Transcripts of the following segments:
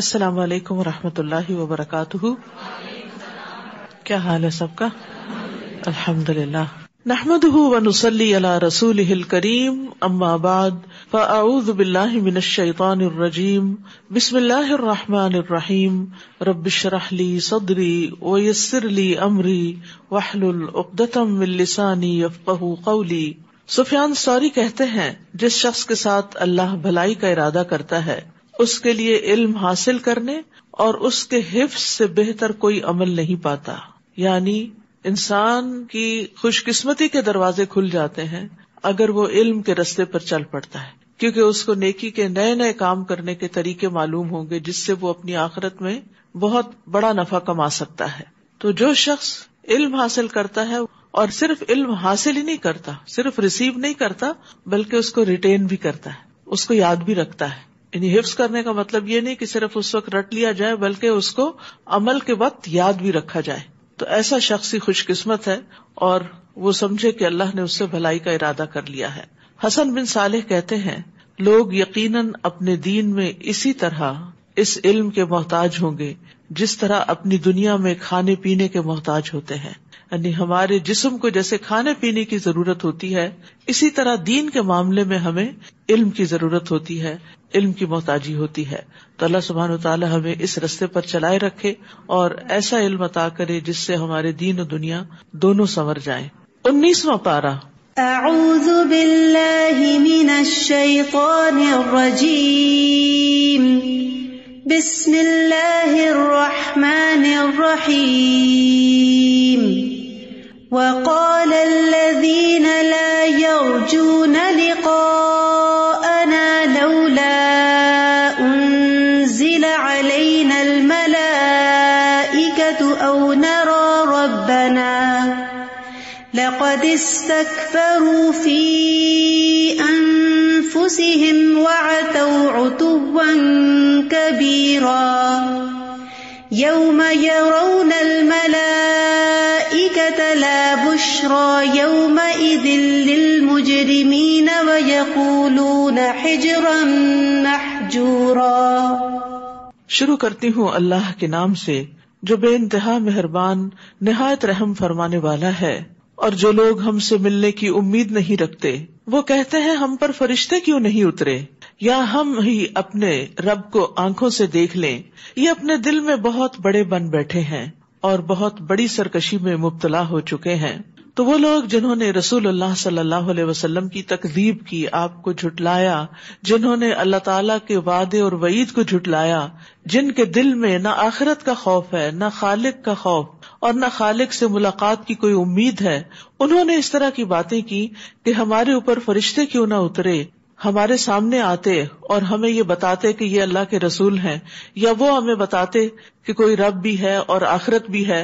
السلام علیکم و رحمۃ اللہ وبرکاتہ کیا حال ہے سب کا الحمد للہ نحمد اللہ رسول کریم اما من الشیطان الرجیم بسم اللہ الرحمٰن الرحیم ربی شرح صدری ویسر علی عمری واہل العبت لسانی قولی سفیان سوری کہتے ہیں جس شخص کے ساتھ اللہ بھلائی کا ارادہ کرتا ہے اس کے لیے علم حاصل کرنے اور اس کے حفظ سے بہتر کوئی عمل نہیں پاتا یعنی انسان کی خوش قسمتی کے دروازے کھل جاتے ہیں اگر وہ علم کے رستے پر چل پڑتا ہے کیونکہ اس کو نیکی کے نئے نئے کام کرنے کے طریقے معلوم ہوں گے جس سے وہ اپنی آخرت میں بہت بڑا نفع کما سکتا ہے تو جو شخص علم حاصل کرتا ہے اور صرف علم حاصل ہی نہیں کرتا صرف ریسیو نہیں کرتا بلکہ اس کو ریٹین بھی کرتا ہے اس کو یاد بھی رکھتا ہے یعنی حفظ کرنے کا مطلب یہ نہیں کہ صرف اس وقت رٹ لیا جائے بلکہ اس کو عمل کے وقت یاد بھی رکھا جائے تو ایسا شخص ہی خوش قسمت ہے اور وہ سمجھے کہ اللہ نے اس سے بھلائی کا ارادہ کر لیا ہے حسن بن صالح کہتے ہیں لوگ یقیناً اپنے دین میں اسی طرح اس علم کے محتاج ہوں گے جس طرح اپنی دنیا میں کھانے پینے کے محتاج ہوتے ہیں یعنی ہمارے جسم کو جیسے کھانے پینے کی ضرورت ہوتی ہے اسی طرح دین کے معاملے میں ہمیں علم کی ضرورت ہوتی ہے علم کی محتاجی ہوتی ہے تو اللہ سبحان و تعالیٰ ہمیں اس رستے پر چلائے رکھے اور ایسا علم عطا کرے جس سے ہمارے دین و دنیا دونوں سنور جائیں انیسواں پارہ الشیطان الرجیم بسم اللہ في أنفسهم وعتوا عتوا كبيرا يوم يرون الملائكة لا بشرى يومئذ للمجرمين ويقولون حجرا محجورا شروع کرتی ہوں اللہ کے نام سے جو بے انتہا مہربان نہایت رحم فرمانے والا ہے اور جو لوگ ہم سے ملنے کی امید نہیں رکھتے وہ کہتے ہیں ہم پر فرشتے کیوں نہیں اترے یا ہم ہی اپنے رب کو آنکھوں سے دیکھ لیں یہ اپنے دل میں بہت بڑے بن بیٹھے ہیں اور بہت بڑی سرکشی میں مبتلا ہو چکے ہیں تو وہ لوگ جنہوں نے رسول اللہ صلی اللہ علیہ وسلم کی تقدیب کی آپ کو جھٹلایا جنہوں نے اللہ تعالیٰ کے وعدے اور وعید کو جھٹلایا جن کے دل میں نہ آخرت کا خوف ہے نہ خالق کا خوف اور نہ خالق سے ملاقات کی کوئی امید ہے انہوں نے اس طرح کی باتیں کی کہ ہمارے اوپر فرشتے کیوں نہ اترے ہمارے سامنے آتے اور ہمیں یہ بتاتے کہ یہ اللہ کے رسول ہیں یا وہ ہمیں بتاتے کہ کوئی رب بھی ہے اور آخرت بھی ہے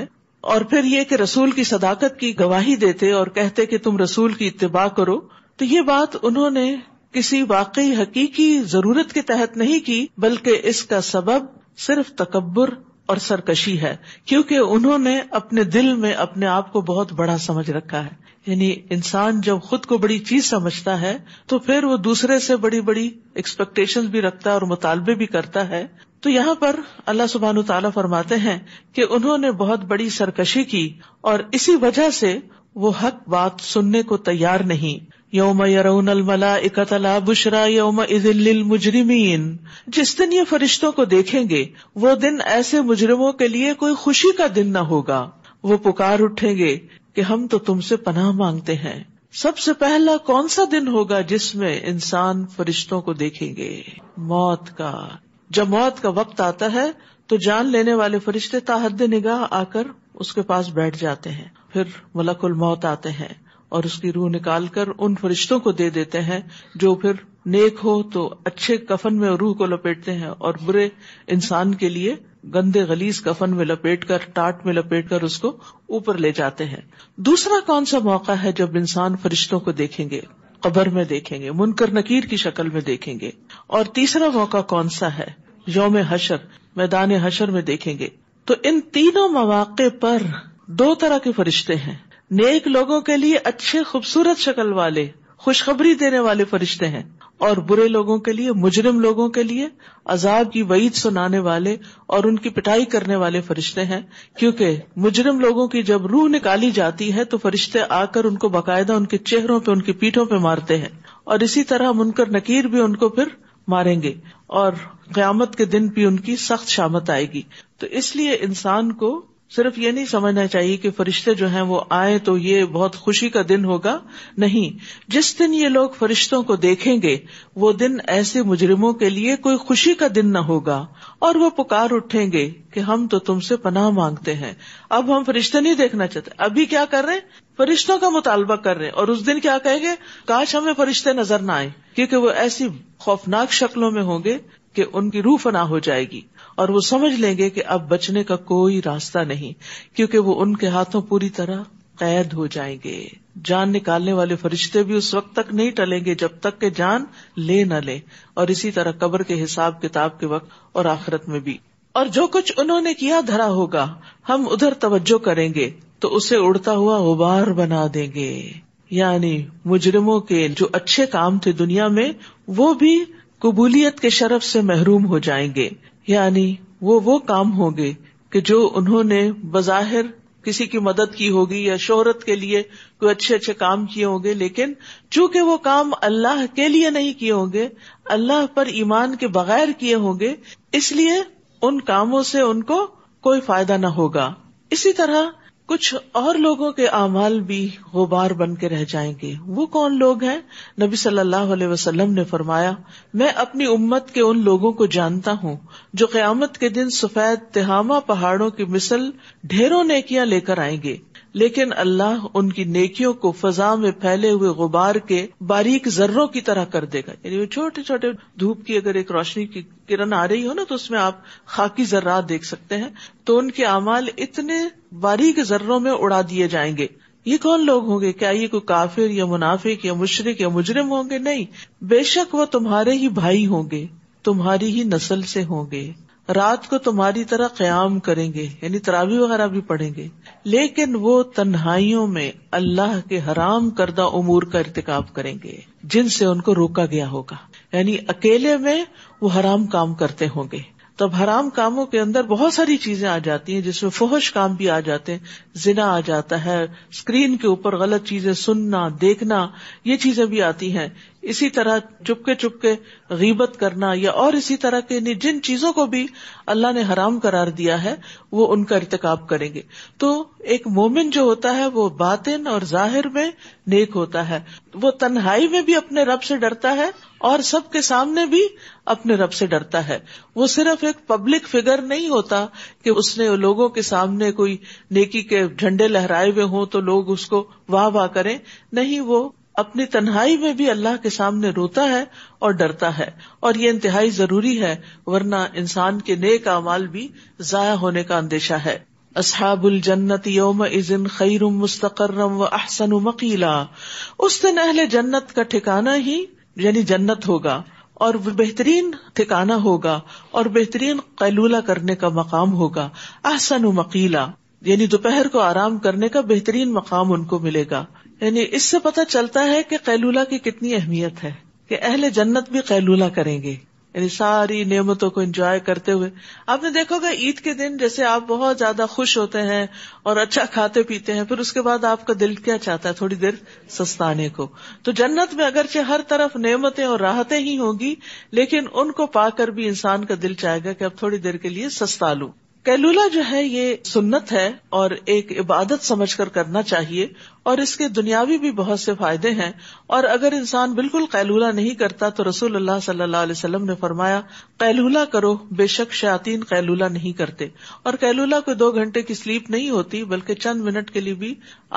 اور پھر یہ کہ رسول کی صداقت کی گواہی دیتے اور کہتے کہ تم رسول کی اتباع کرو تو یہ بات انہوں نے کسی واقعی حقیقی ضرورت کے تحت نہیں کی بلکہ اس کا سبب صرف تکبر اور سرکشی ہے کیونکہ انہوں نے اپنے دل میں اپنے آپ کو بہت بڑا سمجھ رکھا ہے یعنی انسان جب خود کو بڑی چیز سمجھتا ہے تو پھر وہ دوسرے سے بڑی بڑی ایکسپیکٹیشن بھی رکھتا ہے اور مطالبے بھی کرتا ہے تو یہاں پر اللہ سبحان تعالیٰ فرماتے ہیں کہ انہوں نے بہت بڑی سرکشی کی اور اسی وجہ سے وہ حق بات سننے کو تیار نہیں یوم یرون الملا اکتلا بشرا یوم عید المجرمین جس دن یہ فرشتوں کو دیکھیں گے وہ دن ایسے مجرموں کے لیے کوئی خوشی کا دن نہ ہوگا وہ پکار اٹھیں گے کہ ہم تو تم سے پناہ مانگتے ہیں سب سے پہلا کون سا دن ہوگا جس میں انسان فرشتوں کو دیکھیں گے موت کا جب موت کا وقت آتا ہے تو جان لینے والے فرشتے تاحد نگاہ آ کر اس کے پاس بیٹھ جاتے ہیں پھر ملک الموت آتے ہیں اور اس کی روح نکال کر ان فرشتوں کو دے دیتے ہیں جو پھر نیک ہو تو اچھے کفن میں روح کو لپیٹتے ہیں اور برے انسان کے لیے گندے گلیز کفن میں لپیٹ کر ٹاٹ میں لپیٹ کر اس کو اوپر لے جاتے ہیں دوسرا کون سا موقع ہے جب انسان فرشتوں کو دیکھیں گے قبر میں دیکھیں گے منکر نکیر کی شکل میں دیکھیں گے اور تیسرا موقع کون سا ہے یوم حشر میدان حشر میں دیکھیں گے تو ان تینوں مواقع پر دو طرح کے فرشتے ہیں نیک لوگوں کے لیے اچھے خوبصورت شکل والے خوشخبری دینے والے فرشتے ہیں اور برے لوگوں کے لیے مجرم لوگوں کے لیے عذاب کی وعید سنانے والے اور ان کی پٹائی کرنے والے فرشتے ہیں کیونکہ مجرم لوگوں کی جب روح نکالی جاتی ہے تو فرشتے آ کر ان کو باقاعدہ ان کے چہروں پہ ان کی پیٹوں پہ مارتے ہیں اور اسی طرح من کر نکیر بھی ان کو پھر ماریں گے اور قیامت کے دن بھی ان کی سخت شامت آئے گی تو اس لیے انسان کو صرف یہ نہیں سمجھنا چاہیے کہ فرشتے جو ہیں وہ آئے تو یہ بہت خوشی کا دن ہوگا نہیں جس دن یہ لوگ فرشتوں کو دیکھیں گے وہ دن ایسے مجرموں کے لیے کوئی خوشی کا دن نہ ہوگا اور وہ پکار اٹھیں گے کہ ہم تو تم سے پناہ مانگتے ہیں اب ہم فرشتے نہیں دیکھنا چاہتے ابھی کیا کر رہے ہیں فرشتوں کا مطالبہ کر رہے ہیں اور اس دن کیا کہیں گے کاش ہمیں فرشتے نظر نہ آئے کیونکہ وہ ایسی خوفناک شکلوں میں ہوں گے کہ ان کی روح فنا ہو جائے گی اور وہ سمجھ لیں گے کہ اب بچنے کا کوئی راستہ نہیں کیونکہ وہ ان کے ہاتھوں پوری طرح قید ہو جائیں گے جان نکالنے والے فرشتے بھی اس وقت تک نہیں ٹلیں گے جب تک کہ جان لے نہ لے اور اسی طرح قبر کے حساب کتاب کے وقت اور آخرت میں بھی اور جو کچھ انہوں نے کیا دھرا ہوگا ہم ادھر توجہ کریں گے تو اسے اڑتا ہوا غبار بنا دیں گے یعنی مجرموں کے جو اچھے کام تھے دنیا میں وہ بھی قبولیت کے شرف سے محروم ہو جائیں گے یعنی وہ وہ کام ہوں گے جو انہوں نے بظاہر کسی کی مدد کی ہوگی یا شہرت کے لیے کوئی اچھے اچھے کام کیے ہوں گے لیکن چونکہ وہ کام اللہ کے لیے نہیں کیے ہوں گے اللہ پر ایمان کے بغیر کیے ہوں گے اس لیے ان کاموں سے ان کو کوئی فائدہ نہ ہوگا اسی طرح کچھ اور لوگوں کے اعمال بھی غبار بن کے رہ جائیں گے وہ کون لوگ ہیں نبی صلی اللہ علیہ وسلم نے فرمایا میں اپنی امت کے ان لوگوں کو جانتا ہوں جو قیامت کے دن سفید تہامہ پہاڑوں کی مثل ڈھیروں نیکیاں لے کر آئیں گے لیکن اللہ ان کی نیکیوں کو فضا میں پھیلے ہوئے غبار کے باریک ذروں کی طرح کر دے گا یعنی چھوٹے چھوٹے دھوپ کی اگر ایک روشنی کی کرن آ رہی ہو نا تو اس میں آپ خاکی ذرات دیکھ سکتے ہیں تو ان کے اعمال اتنے باریک ذروں میں اڑا دیے جائیں گے یہ کون لوگ ہوں گے کیا یہ کوئی کافر یا منافق یا مشرق یا مجرم ہوں گے نہیں بے شک وہ تمہارے ہی بھائی ہوں گے تمہاری ہی نسل سے ہوں گے رات کو تمہاری طرح قیام کریں گے یعنی ترابی وغیرہ بھی پڑھیں گے لیکن وہ تنہائیوں میں اللہ کے حرام کردہ امور کا ارتکاب کریں گے جن سے ان کو روکا گیا ہوگا یعنی اکیلے میں وہ حرام کام کرتے ہوں گے تو اب حرام کاموں کے اندر بہت ساری چیزیں آ جاتی ہیں جس میں فوہش کام بھی آ جاتے ہیں زنا آ جاتا ہے اسکرین کے اوپر غلط چیزیں سننا دیکھنا یہ چیزیں بھی آتی ہیں اسی طرح چپ کے چپ کے غیبت کرنا یا اور اسی طرح کے یعنی جن چیزوں کو بھی اللہ نے حرام قرار دیا ہے وہ ان کا ارتقاب کریں گے تو ایک مومن جو ہوتا ہے وہ باطن اور ظاہر میں نیک ہوتا ہے وہ تنہائی میں بھی اپنے رب سے ڈرتا ہے اور سب کے سامنے بھی اپنے رب سے ڈرتا ہے وہ صرف ایک پبلک فگر نہیں ہوتا کہ اس نے لوگوں کے سامنے کوئی نیکی کے جھنڈے لہرائے ہوئے ہوں تو لوگ اس کو واہ واہ کریں نہیں وہ اپنی تنہائی میں بھی اللہ کے سامنے روتا ہے اور ڈرتا ہے اور یہ انتہائی ضروری ہے ورنہ انسان کے نیک اعمال بھی ضائع ہونے کا اندیشہ ہے اصحاب الجنت یوم ازن خیرم مستقرم و احسن مکیلا اس دن اہل جنت کا ٹھکانا ہی یعنی جنت ہوگا اور بہترین ٹھکانا ہوگا اور بہترین قیلولہ کرنے کا مقام ہوگا احسن و مکیلا یعنی دوپہر کو آرام کرنے کا بہترین مقام ان کو ملے گا یعنی اس سے پتا چلتا ہے کہ قیلولہ کی کتنی اہمیت ہے کہ اہل جنت بھی قیلولہ کریں گے یعنی ساری نعمتوں کو انجوائے کرتے ہوئے آپ نے دیکھو گا عید کے دن جیسے آپ بہت زیادہ خوش ہوتے ہیں اور اچھا کھاتے پیتے ہیں پھر اس کے بعد آپ کا دل کیا چاہتا ہے تھوڑی دیر سستا کو تو جنت میں اگرچہ ہر طرف نعمتیں اور راحتیں ہی ہوں گی لیکن ان کو پا کر بھی انسان کا دل چاہے گا کہ اب تھوڑی دیر کے لیے سستا لوں کیلولا جو ہے یہ سنت ہے اور ایک عبادت سمجھ کر کرنا چاہیے اور اس کے دنیاوی بھی بہت سے فائدے ہیں اور اگر انسان بالکل کیلولا نہیں کرتا تو رسول اللہ صلی اللہ علیہ وسلم نے فرمایا کیلولا کرو بے شک شاطین کیلولا نہیں کرتے اور کیلولا کو دو گھنٹے کی سلیپ نہیں ہوتی بلکہ چند منٹ کے لیے بھی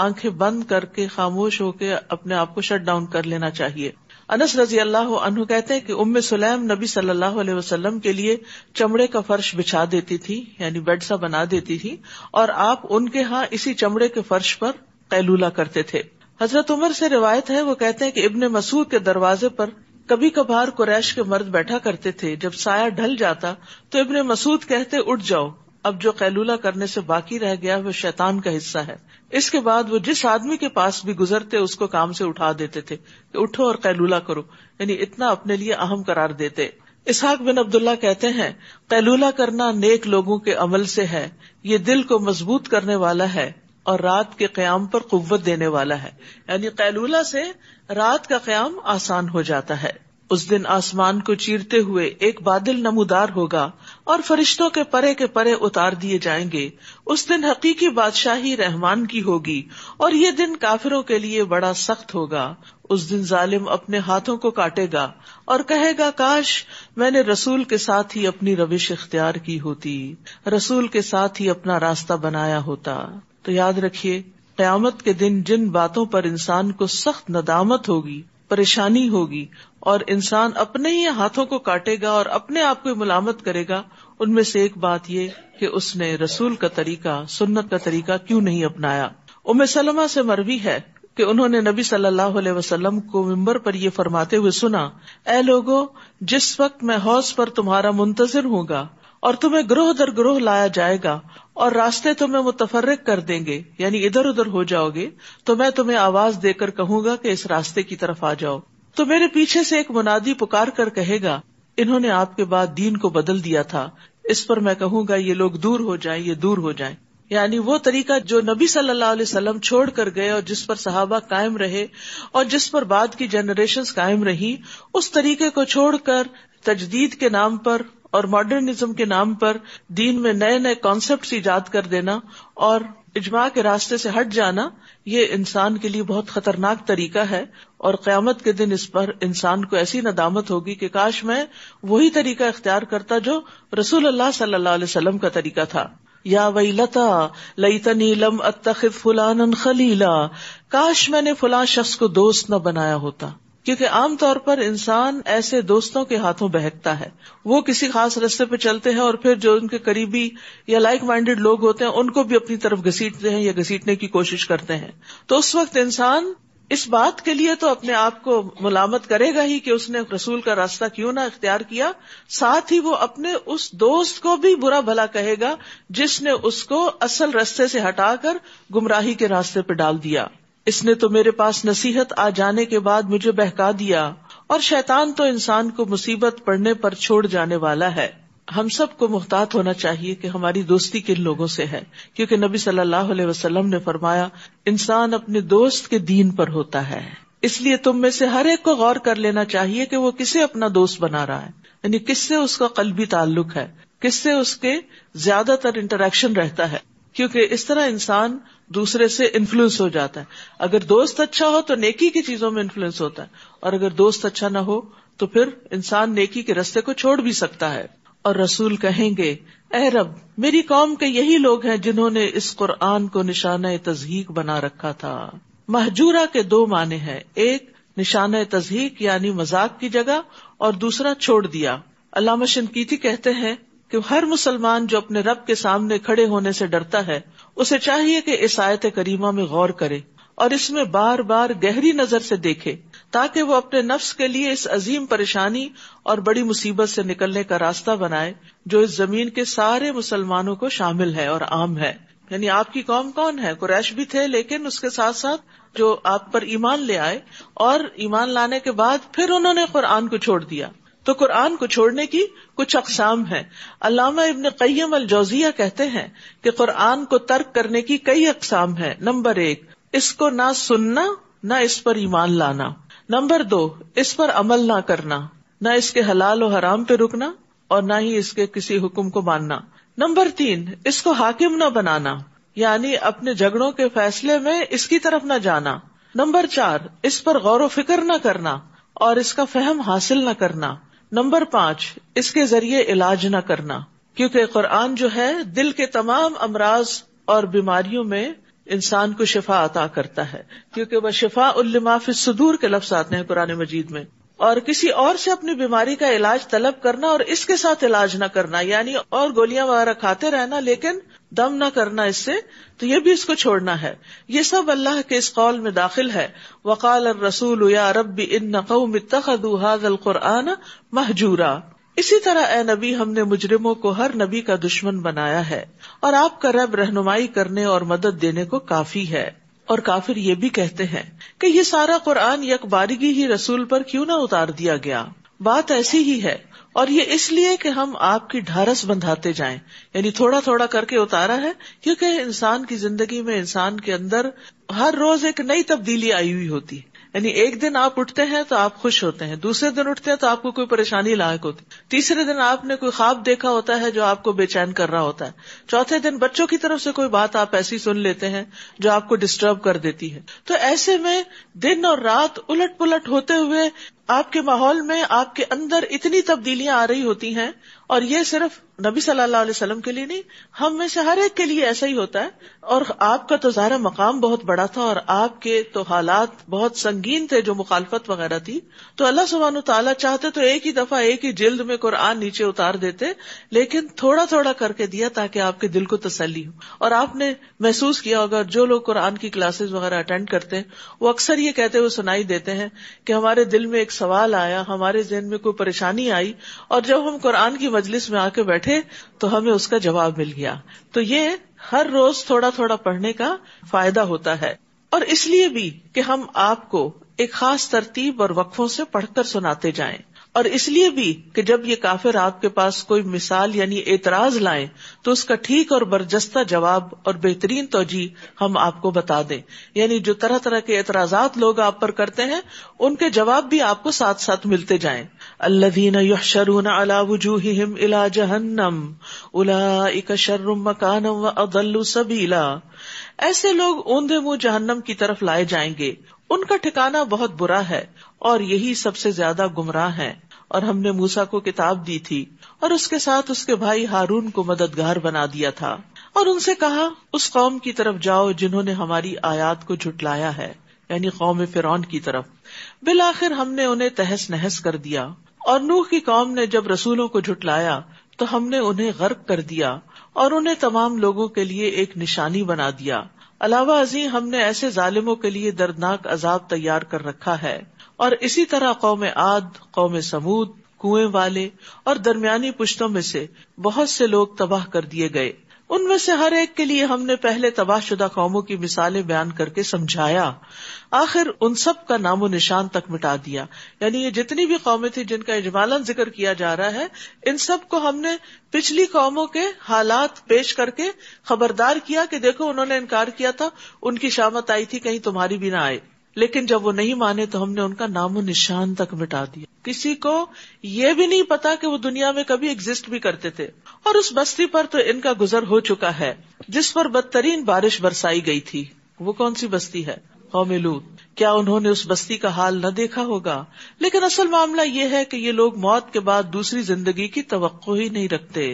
آنکھیں بند کر کے خاموش ہو کے اپنے آپ کو شٹ ڈاؤن کر لینا چاہیے انس رضی اللہ عنہ کہتے ہیں کہ ام سلیم نبی صلی اللہ علیہ وسلم کے لیے چمڑے کا فرش بچھا دیتی تھی یعنی بیڈ سا بنا دیتی تھی اور آپ ان کے ہاں اسی چمڑے کے فرش پر قیلولہ کرتے تھے حضرت عمر سے روایت ہے وہ کہتے ہیں کہ ابن مسعود کے دروازے پر کبھی کبھار قریش کے مرد بیٹھا کرتے تھے جب سایہ ڈھل جاتا تو ابن مسعود کہتے اٹھ جاؤ اب جو قیلولہ کرنے سے باقی رہ گیا وہ شیطان کا حصہ ہے اس کے بعد وہ جس آدمی کے پاس بھی گزرتے اس کو کام سے اٹھا دیتے تھے کہ اٹھو اور قیلولہ کرو یعنی اتنا اپنے لیے اہم قرار دیتے اسحاق بن عبداللہ کہتے ہیں قیلولہ کرنا نیک لوگوں کے عمل سے ہے یہ دل کو مضبوط کرنے والا ہے اور رات کے قیام پر قوت دینے والا ہے یعنی قیلولہ سے رات کا قیام آسان ہو جاتا ہے اس دن آسمان کو چیرتے ہوئے ایک بادل نمودار ہوگا اور فرشتوں کے پرے کے پرے اتار دیے جائیں گے اس دن حقیقی بادشاہی رحمان کی ہوگی اور یہ دن کافروں کے لیے بڑا سخت ہوگا اس دن ظالم اپنے ہاتھوں کو کاٹے گا اور کہے گا کاش میں نے رسول کے ساتھ ہی اپنی روش اختیار کی ہوتی رسول کے ساتھ ہی اپنا راستہ بنایا ہوتا تو یاد رکھیے قیامت کے دن جن باتوں پر انسان کو سخت ندامت ہوگی پریشانی ہوگی اور انسان اپنے ہی ہاتھوں کو کاٹے گا اور اپنے آپ کو ملامت کرے گا ان میں سے ایک بات یہ کہ اس نے رسول کا طریقہ سنت کا طریقہ کیوں نہیں اپنایا ام سلمہ سے مروی ہے کہ انہوں نے نبی صلی اللہ علیہ وسلم کو ممبر پر یہ فرماتے ہوئے سنا اے لوگوں جس وقت میں حوض پر تمہارا منتظر ہوں گا اور تمہیں گروہ در گروہ لایا جائے گا اور راستے تمہیں متفرق کر دیں گے یعنی ادھر ادھر ہو جاؤ گے تو میں تمہیں آواز دے کر کہوں گا کہ اس راستے کی طرف آ جاؤ تو میرے پیچھے سے ایک منادی پکار کر کہے گا انہوں نے آپ کے بعد دین کو بدل دیا تھا اس پر میں کہوں گا یہ لوگ دور ہو جائیں یہ دور ہو جائیں یعنی وہ طریقہ جو نبی صلی اللہ علیہ وسلم چھوڑ کر گئے اور جس پر صحابہ قائم رہے اور جس پر بعد کی جنریشن قائم رہی اس طریقے کو چھوڑ کر تجدید کے نام پر اور ماڈرنزم کے نام پر دین میں نئے نئے کانسیپٹس ایجاد کر دینا اور اجماع کے راستے سے ہٹ جانا یہ انسان کے لیے بہت خطرناک طریقہ ہے اور قیامت کے دن اس پر انسان کو ایسی ندامت ہوگی کہ کاش میں وہی طریقہ اختیار کرتا جو رسول اللہ صلی اللہ علیہ وسلم کا طریقہ تھا یا وئی لتا لئی تن فلان خلیلا کاش میں نے فلاں شخص کو دوست نہ بنایا ہوتا کیونکہ عام طور پر انسان ایسے دوستوں کے ہاتھوں بہکتا ہے وہ کسی خاص رستے پہ چلتے ہیں اور پھر جو ان کے قریبی یا لائک مائنڈیڈ لوگ ہوتے ہیں ان کو بھی اپنی طرف گھسیٹتے ہیں یا گھسیٹنے کی کوشش کرتے ہیں تو اس وقت انسان اس بات کے لیے تو اپنے آپ کو ملامت کرے گا ہی کہ اس نے رسول کا راستہ کیوں نہ اختیار کیا ساتھ ہی وہ اپنے اس دوست کو بھی برا بھلا کہے گا جس نے اس کو اصل رستے سے ہٹا کر گمراہی کے راستے پہ ڈال دیا اس نے تو میرے پاس نصیحت آ جانے کے بعد مجھے بہکا دیا اور شیطان تو انسان کو مصیبت پڑنے پر چھوڑ جانے والا ہے ہم سب کو محتاط ہونا چاہیے کہ ہماری دوستی کن لوگوں سے ہے کیونکہ نبی صلی اللہ علیہ وسلم نے فرمایا انسان اپنے دوست کے دین پر ہوتا ہے اس لیے تم میں سے ہر ایک کو غور کر لینا چاہیے کہ وہ کسے اپنا دوست بنا رہا ہے یعنی کس سے اس کا قلبی تعلق ہے کس سے اس کے زیادہ تر انٹریکشن رہتا ہے کیونکہ اس طرح انسان دوسرے سے انفلوئنس ہو جاتا ہے اگر دوست اچھا ہو تو نیکی کی چیزوں میں انفلوئنس ہوتا ہے اور اگر دوست اچھا نہ ہو تو پھر انسان نیکی کے رستے کو چھوڑ بھی سکتا ہے اور رسول کہیں گے اے رب میری قوم کے یہی لوگ ہیں جنہوں نے اس قرآن کو نشانہ تزہیق بنا رکھا تھا محجورہ کے دو معنی ہیں ایک نشانہ تزہیق یعنی مذاق کی جگہ اور دوسرا چھوڑ دیا علامہ شنکیتی کہتے ہیں کہ ہر مسلمان جو اپنے رب کے سامنے کھڑے ہونے سے ڈرتا ہے اسے چاہیے کہ آیت کریمہ میں غور کرے اور اس میں بار بار گہری نظر سے دیکھے تاکہ وہ اپنے نفس کے لیے اس عظیم پریشانی اور بڑی مصیبت سے نکلنے کا راستہ بنائے جو اس زمین کے سارے مسلمانوں کو شامل ہے اور عام ہے یعنی آپ کی قوم کون ہے قریش بھی تھے لیکن اس کے ساتھ ساتھ جو آپ پر ایمان لے آئے اور ایمان لانے کے بعد پھر انہوں نے قرآن کو چھوڑ دیا تو قرآن کو چھوڑنے کی کچھ اقسام ہیں علامہ ابن قیم الجوزیہ کہتے ہیں کہ قرآن کو ترک کرنے کی کئی اقسام ہیں نمبر ایک اس کو نہ سننا نہ اس پر ایمان لانا نمبر دو اس پر عمل نہ کرنا نہ اس کے حلال و حرام پہ رکنا اور نہ ہی اس کے کسی حکم کو ماننا نمبر تین اس کو حاکم نہ بنانا یعنی اپنے جھگڑوں کے فیصلے میں اس کی طرف نہ جانا نمبر چار اس پر غور و فکر نہ کرنا اور اس کا فہم حاصل نہ کرنا نمبر پانچ اس کے ذریعے علاج نہ کرنا کیونکہ قرآن جو ہے دل کے تمام امراض اور بیماریوں میں انسان کو شفا عطا کرتا ہے کیونکہ وہ شفا الماف صدور کے لفظ آتے ہیں قرآن مجید میں اور کسی اور سے اپنی بیماری کا علاج طلب کرنا اور اس کے ساتھ علاج نہ کرنا یعنی اور گولیاں وغیرہ کھاتے رہنا لیکن دم نہ کرنا اس سے تو یہ بھی اس کو چھوڑنا ہے یہ سب اللہ کے اس قول میں داخل ہے وقال الرسول یا رب بھی ان نقو هذا القرآن محجورا اسی طرح اے نبی ہم نے مجرموں کو ہر نبی کا دشمن بنایا ہے اور آپ کا رب رہنمائی کرنے اور مدد دینے کو کافی ہے اور کافر یہ بھی کہتے ہیں کہ یہ سارا قرآن یک بارگی ہی رسول پر کیوں نہ اتار دیا گیا بات ایسی ہی ہے اور یہ اس لیے کہ ہم آپ کی ڈھارس بندھاتے جائیں یعنی تھوڑا تھوڑا کر کے اتارا ہے کیونکہ انسان کی زندگی میں انسان کے اندر ہر روز ایک نئی تبدیلی آئی ہوئی ہوتی ہے یعنی ایک دن آپ اٹھتے ہیں تو آپ خوش ہوتے ہیں دوسرے دن اٹھتے ہیں تو آپ کو کوئی پریشانی لاحق ہوتی تیسرے دن آپ نے کوئی خواب دیکھا ہوتا ہے جو آپ کو بے چین کر رہا ہوتا ہے چوتھے دن بچوں کی طرف سے کوئی بات آپ ایسی سن لیتے ہیں جو آپ کو ڈسٹرب کر دیتی ہے تو ایسے میں دن اور رات الٹ پلٹ ہوتے ہوئے آپ کے ماحول میں آپ کے اندر اتنی تبدیلیاں آ رہی ہوتی ہیں اور یہ صرف نبی صلی اللہ علیہ وسلم کے لیے نہیں ہم میں سے ہر ایک کے لیے ایسا ہی ہوتا ہے اور آپ کا تو زارا مقام بہت بڑا تھا اور آپ کے تو حالات بہت سنگین تھے جو مخالفت وغیرہ تھی تو اللہ سبحانہ و تعالیٰ چاہتے تو ایک ہی دفعہ ایک ہی جلد میں قرآن نیچے اتار دیتے لیکن تھوڑا تھوڑا کر کے دیا تاکہ آپ کے دل کو تسلی ہو اور آپ نے محسوس کیا ہوگا جو لوگ قرآن کی کلاسز وغیرہ اٹینڈ کرتے ہیں وہ اکثر یہ کہتے ہوئے سنائی دیتے ہیں کہ ہمارے دل میں سوال آیا ہمارے ذہن میں کوئی پریشانی آئی اور جب ہم قرآن کی مجلس میں آ کے بیٹھے تو ہمیں اس کا جواب مل گیا تو یہ ہر روز تھوڑا تھوڑا پڑھنے کا فائدہ ہوتا ہے اور اس لیے بھی کہ ہم آپ کو ایک خاص ترتیب اور وقفوں سے پڑھ کر سناتے جائیں اور اس لیے بھی کہ جب یہ کافر آپ کے پاس کوئی مثال یعنی اعتراض لائیں تو اس کا ٹھیک اور برجستہ جواب اور بہترین توجہ ہم آپ کو بتا دیں یعنی جو طرح طرح کے اعتراضات لوگ آپ پر کرتے ہیں ان کے جواب بھی آپ کو ساتھ ساتھ ملتے جائیں اللہ دینا یو شرون اللہ وجوہ الا جہنم الا شرم مکان سبیلا ایسے لوگ اوندے منہ جہنم کی طرف لائے جائیں گے ان کا ٹھکانا بہت برا ہے اور یہی سب سے زیادہ گمراہ ہیں اور ہم نے موسا کو کتاب دی تھی اور اس کے ساتھ اس کے بھائی ہارون کو مددگار بنا دیا تھا اور ان سے کہا اس قوم کی طرف جاؤ جنہوں نے ہماری آیات کو جھٹلایا ہے یعنی قوم فرون کی طرف بالآخر ہم نے انہیں تہس نہس کر دیا اور نوح کی قوم نے جب رسولوں کو جھٹلایا تو ہم نے انہیں غرق کر دیا اور انہیں تمام لوگوں کے لیے ایک نشانی بنا دیا علاوہ ازیں ہم نے ایسے ظالموں کے لیے دردناک عذاب تیار کر رکھا ہے اور اسی طرح قوم عاد قوم سمود کنویں والے اور درمیانی پشتوں میں سے بہت سے لوگ تباہ کر دیے گئے ان میں سے ہر ایک کے لیے ہم نے پہلے تباہ شدہ قوموں کی مثالیں بیان کر کے سمجھایا آخر ان سب کا نام و نشان تک مٹا دیا یعنی یہ جتنی بھی قومیں تھیں جن کا اجمالا ذکر کیا جا رہا ہے ان سب کو ہم نے پچھلی قوموں کے حالات پیش کر کے خبردار کیا کہ دیکھو انہوں نے انکار کیا تھا ان کی شامت آئی تھی کہیں تمہاری بھی نہ آئے لیکن جب وہ نہیں مانے تو ہم نے ان کا نام و نشان تک مٹا دیا کسی کو یہ بھی نہیں پتا کہ وہ دنیا میں کبھی ایگزٹ بھی کرتے تھے اور اس بستی پر تو ان کا گزر ہو چکا ہے جس پر بدترین بارش برسائی گئی تھی وہ کون سی بستی ہے قومی لوت کیا انہوں نے اس بستی کا حال نہ دیکھا ہوگا لیکن اصل معاملہ یہ ہے کہ یہ لوگ موت کے بعد دوسری زندگی کی توقع ہی نہیں رکھتے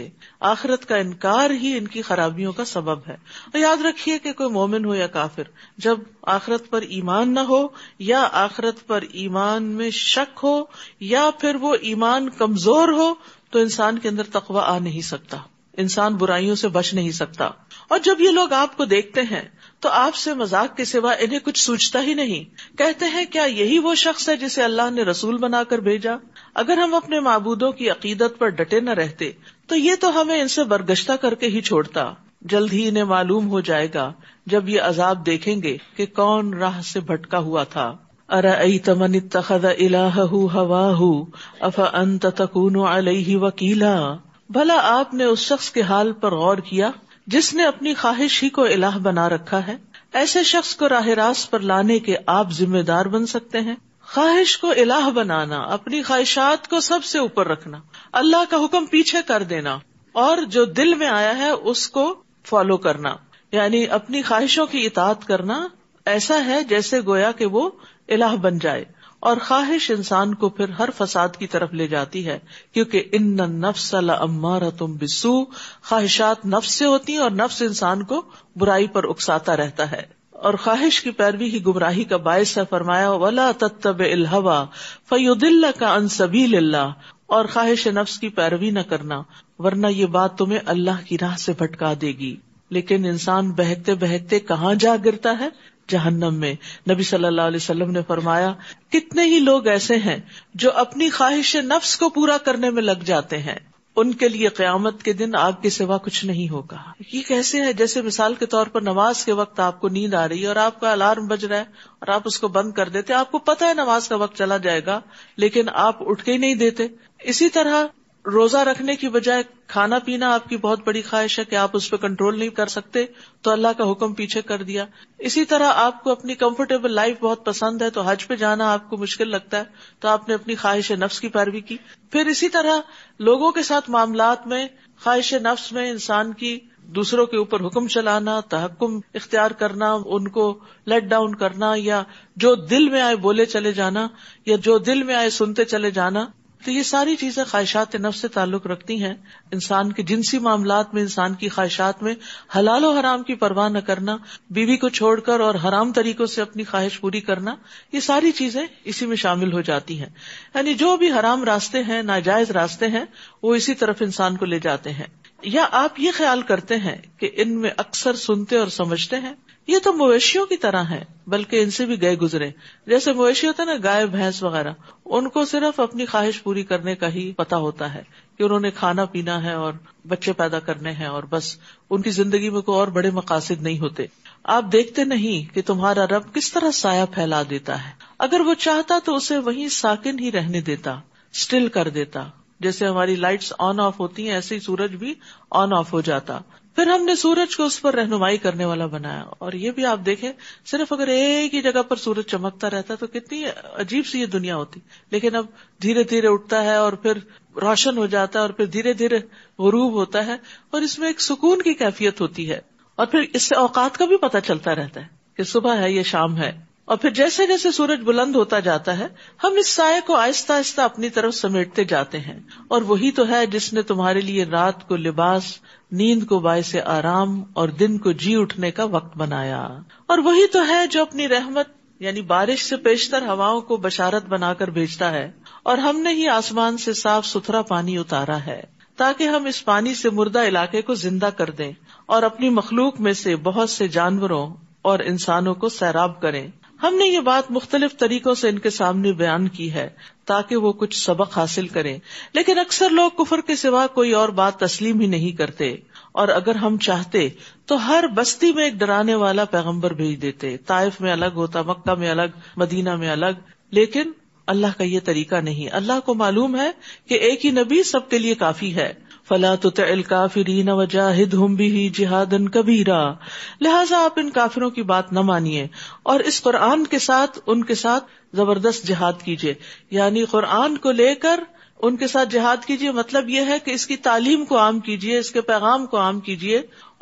آخرت کا انکار ہی ان کی خرابیوں کا سبب ہے اور یاد رکھیے کہ کوئی مومن ہو یا کافر جب آخرت پر ایمان نہ ہو یا آخرت پر ایمان میں شک ہو یا پھر وہ ایمان کمزور ہو تو انسان کے اندر تقوی آ نہیں سکتا انسان برائیوں سے بچ نہیں سکتا اور جب یہ لوگ آپ کو دیکھتے ہیں تو آپ سے مزاق کے سوا انہیں کچھ سوچتا ہی نہیں کہتے ہیں کیا یہی وہ شخص ہے جسے اللہ نے رسول بنا کر بھیجا اگر ہم اپنے معبودوں کی عقیدت پر ڈٹے نہ رہتے تو یہ تو ہمیں ان سے برگشتہ کر کے ہی چھوڑتا جلد ہی انہیں معلوم ہو جائے گا جب یہ عذاب دیکھیں گے کہ کون راہ سے بھٹکا ہوا تھا تمن الاح ہوا اف انت تکون وکیلا بھلا آپ نے اس شخص کے حال پر غور کیا جس نے اپنی خواہش ہی کو الہ بنا رکھا ہے ایسے شخص کو راہ راست پر لانے کے آپ ذمہ دار بن سکتے ہیں خواہش کو الہ بنانا اپنی خواہشات کو سب سے اوپر رکھنا اللہ کا حکم پیچھے کر دینا اور جو دل میں آیا ہے اس کو فالو کرنا یعنی اپنی خواہشوں کی اطاعت کرنا ایسا ہے جیسے گویا کہ وہ الہ بن جائے اور خواہش انسان کو پھر ہر فساد کی طرف لے جاتی ہے کیونکہ ان نفس المارا تم بسو خواہشات نفس سے ہوتی اور نفس انسان کو برائی پر اکساتا رہتا ہے اور خواہش کی پیروی ہی گمراہی کا باعث ہے فرمایا ولا تب الحوا فیود اللہ کا انصبیل اللہ اور خواہش نفس کی پیروی نہ کرنا ورنہ یہ بات تمہیں اللہ کی راہ سے بھٹکا دے گی لیکن انسان بہتے بہتے کہاں جا گرتا ہے جہنم میں نبی صلی اللہ علیہ وسلم نے فرمایا کتنے ہی لوگ ایسے ہیں جو اپنی خواہش نفس کو پورا کرنے میں لگ جاتے ہیں ان کے لیے قیامت کے دن آگ کے سوا کچھ نہیں ہوگا یہ کیسے ہے جیسے مثال کے طور پر نماز کے وقت آپ کو نیند آ رہی ہے اور آپ کا الارم بج رہا ہے اور آپ اس کو بند کر دیتے آپ کو پتا ہے نماز کا وقت چلا جائے گا لیکن آپ اٹھ کے ہی نہیں دیتے اسی طرح روزہ رکھنے کی بجائے کھانا پینا آپ کی بہت بڑی خواہش ہے کہ آپ اس پہ کنٹرول نہیں کر سکتے تو اللہ کا حکم پیچھے کر دیا اسی طرح آپ کو اپنی کمفرٹیبل لائف بہت پسند ہے تو حج پہ جانا آپ کو مشکل لگتا ہے تو آپ نے اپنی خواہش نفس کی پیروی کی پھر اسی طرح لوگوں کے ساتھ معاملات میں خواہش نفس میں انسان کی دوسروں کے اوپر حکم چلانا تحکم اختیار کرنا ان کو لیٹ ڈاؤن کرنا یا جو دل میں آئے بولے چلے جانا یا جو دل میں آئے سنتے چلے جانا تو یہ ساری چیزیں خواہشات نف سے تعلق رکھتی ہیں انسان کے جنسی معاملات میں انسان کی خواہشات میں حلال و حرام کی پرواہ نہ کرنا بیوی کو چھوڑ کر اور حرام طریقوں سے اپنی خواہش پوری کرنا یہ ساری چیزیں اسی میں شامل ہو جاتی ہیں یعنی جو بھی حرام راستے ہیں ناجائز راستے ہیں وہ اسی طرف انسان کو لے جاتے ہیں یا آپ یہ خیال کرتے ہیں کہ ان میں اکثر سنتے اور سمجھتے ہیں یہ تو مویشیوں کی طرح ہے بلکہ ان سے بھی گئے گزرے جیسے مویشی ہوتے نا گائے بھینس وغیرہ ان کو صرف اپنی خواہش پوری کرنے کا ہی پتا ہوتا ہے کہ انہوں نے کھانا پینا ہے اور بچے پیدا کرنے ہیں اور بس ان کی زندگی میں کوئی اور بڑے مقاصد نہیں ہوتے آپ دیکھتے نہیں کہ تمہارا رب کس طرح سایہ پھیلا دیتا ہے اگر وہ چاہتا تو اسے وہی ساکن ہی رہنے دیتا اسٹل کر دیتا جیسے ہماری لائٹس آن آف ہوتی ہیں ایسے ہی سورج بھی آن آف ہو جاتا پھر ہم نے سورج کو اس پر رہنمائی کرنے والا بنایا اور یہ بھی آپ دیکھیں صرف اگر ایک ہی جگہ پر سورج چمکتا رہتا تو کتنی عجیب سی یہ دنیا ہوتی لیکن اب دھیرے دھیرے اٹھتا ہے اور پھر روشن ہو جاتا ہے اور پھر دھیرے دھیرے غروب ہوتا ہے اور اس میں ایک سکون کی کیفیت ہوتی ہے اور پھر اس سے اوقات کا بھی پتہ چلتا رہتا ہے کہ صبح ہے یہ شام ہے اور پھر جیسے جیسے سورج بلند ہوتا جاتا ہے ہم اس سائے کو آہستہ آہستہ اپنی طرف سمیٹتے جاتے ہیں اور وہی تو ہے جس نے تمہارے لیے رات کو لباس نیند کو باعث آرام اور دن کو جی اٹھنے کا وقت بنایا اور وہی تو ہے جو اپنی رحمت یعنی بارش سے پیشتر ہواؤں کو بشارت بنا کر بھیجتا ہے اور ہم نے ہی آسمان سے صاف ستھرا پانی اتارا ہے تاکہ ہم اس پانی سے مردہ علاقے کو زندہ کر دیں اور اپنی مخلوق میں سے بہت سے جانوروں اور انسانوں کو سیراب کریں ہم نے یہ بات مختلف طریقوں سے ان کے سامنے بیان کی ہے تاکہ وہ کچھ سبق حاصل کریں لیکن اکثر لوگ کفر کے سوا کوئی اور بات تسلیم ہی نہیں کرتے اور اگر ہم چاہتے تو ہر بستی میں ایک ڈرانے والا پیغمبر بھیج دیتے طائف میں الگ ہوتا مکہ میں الگ مدینہ میں الگ لیکن اللہ کا یہ طریقہ نہیں اللہ کو معلوم ہے کہ ایک ہی نبی سب کے لیے کافی ہے فلا فلافرین وجہ جہاد لہٰذا آپ ان کافروں کی بات نہ مانیے اور اس قرآن کے ساتھ ان کے ساتھ زبردست جہاد کیجیے یعنی قرآن کو لے کر ان کے ساتھ جہاد کیجیے مطلب یہ ہے کہ اس کی تعلیم کو عام کیجیے اس کے پیغام کو عام کیجیے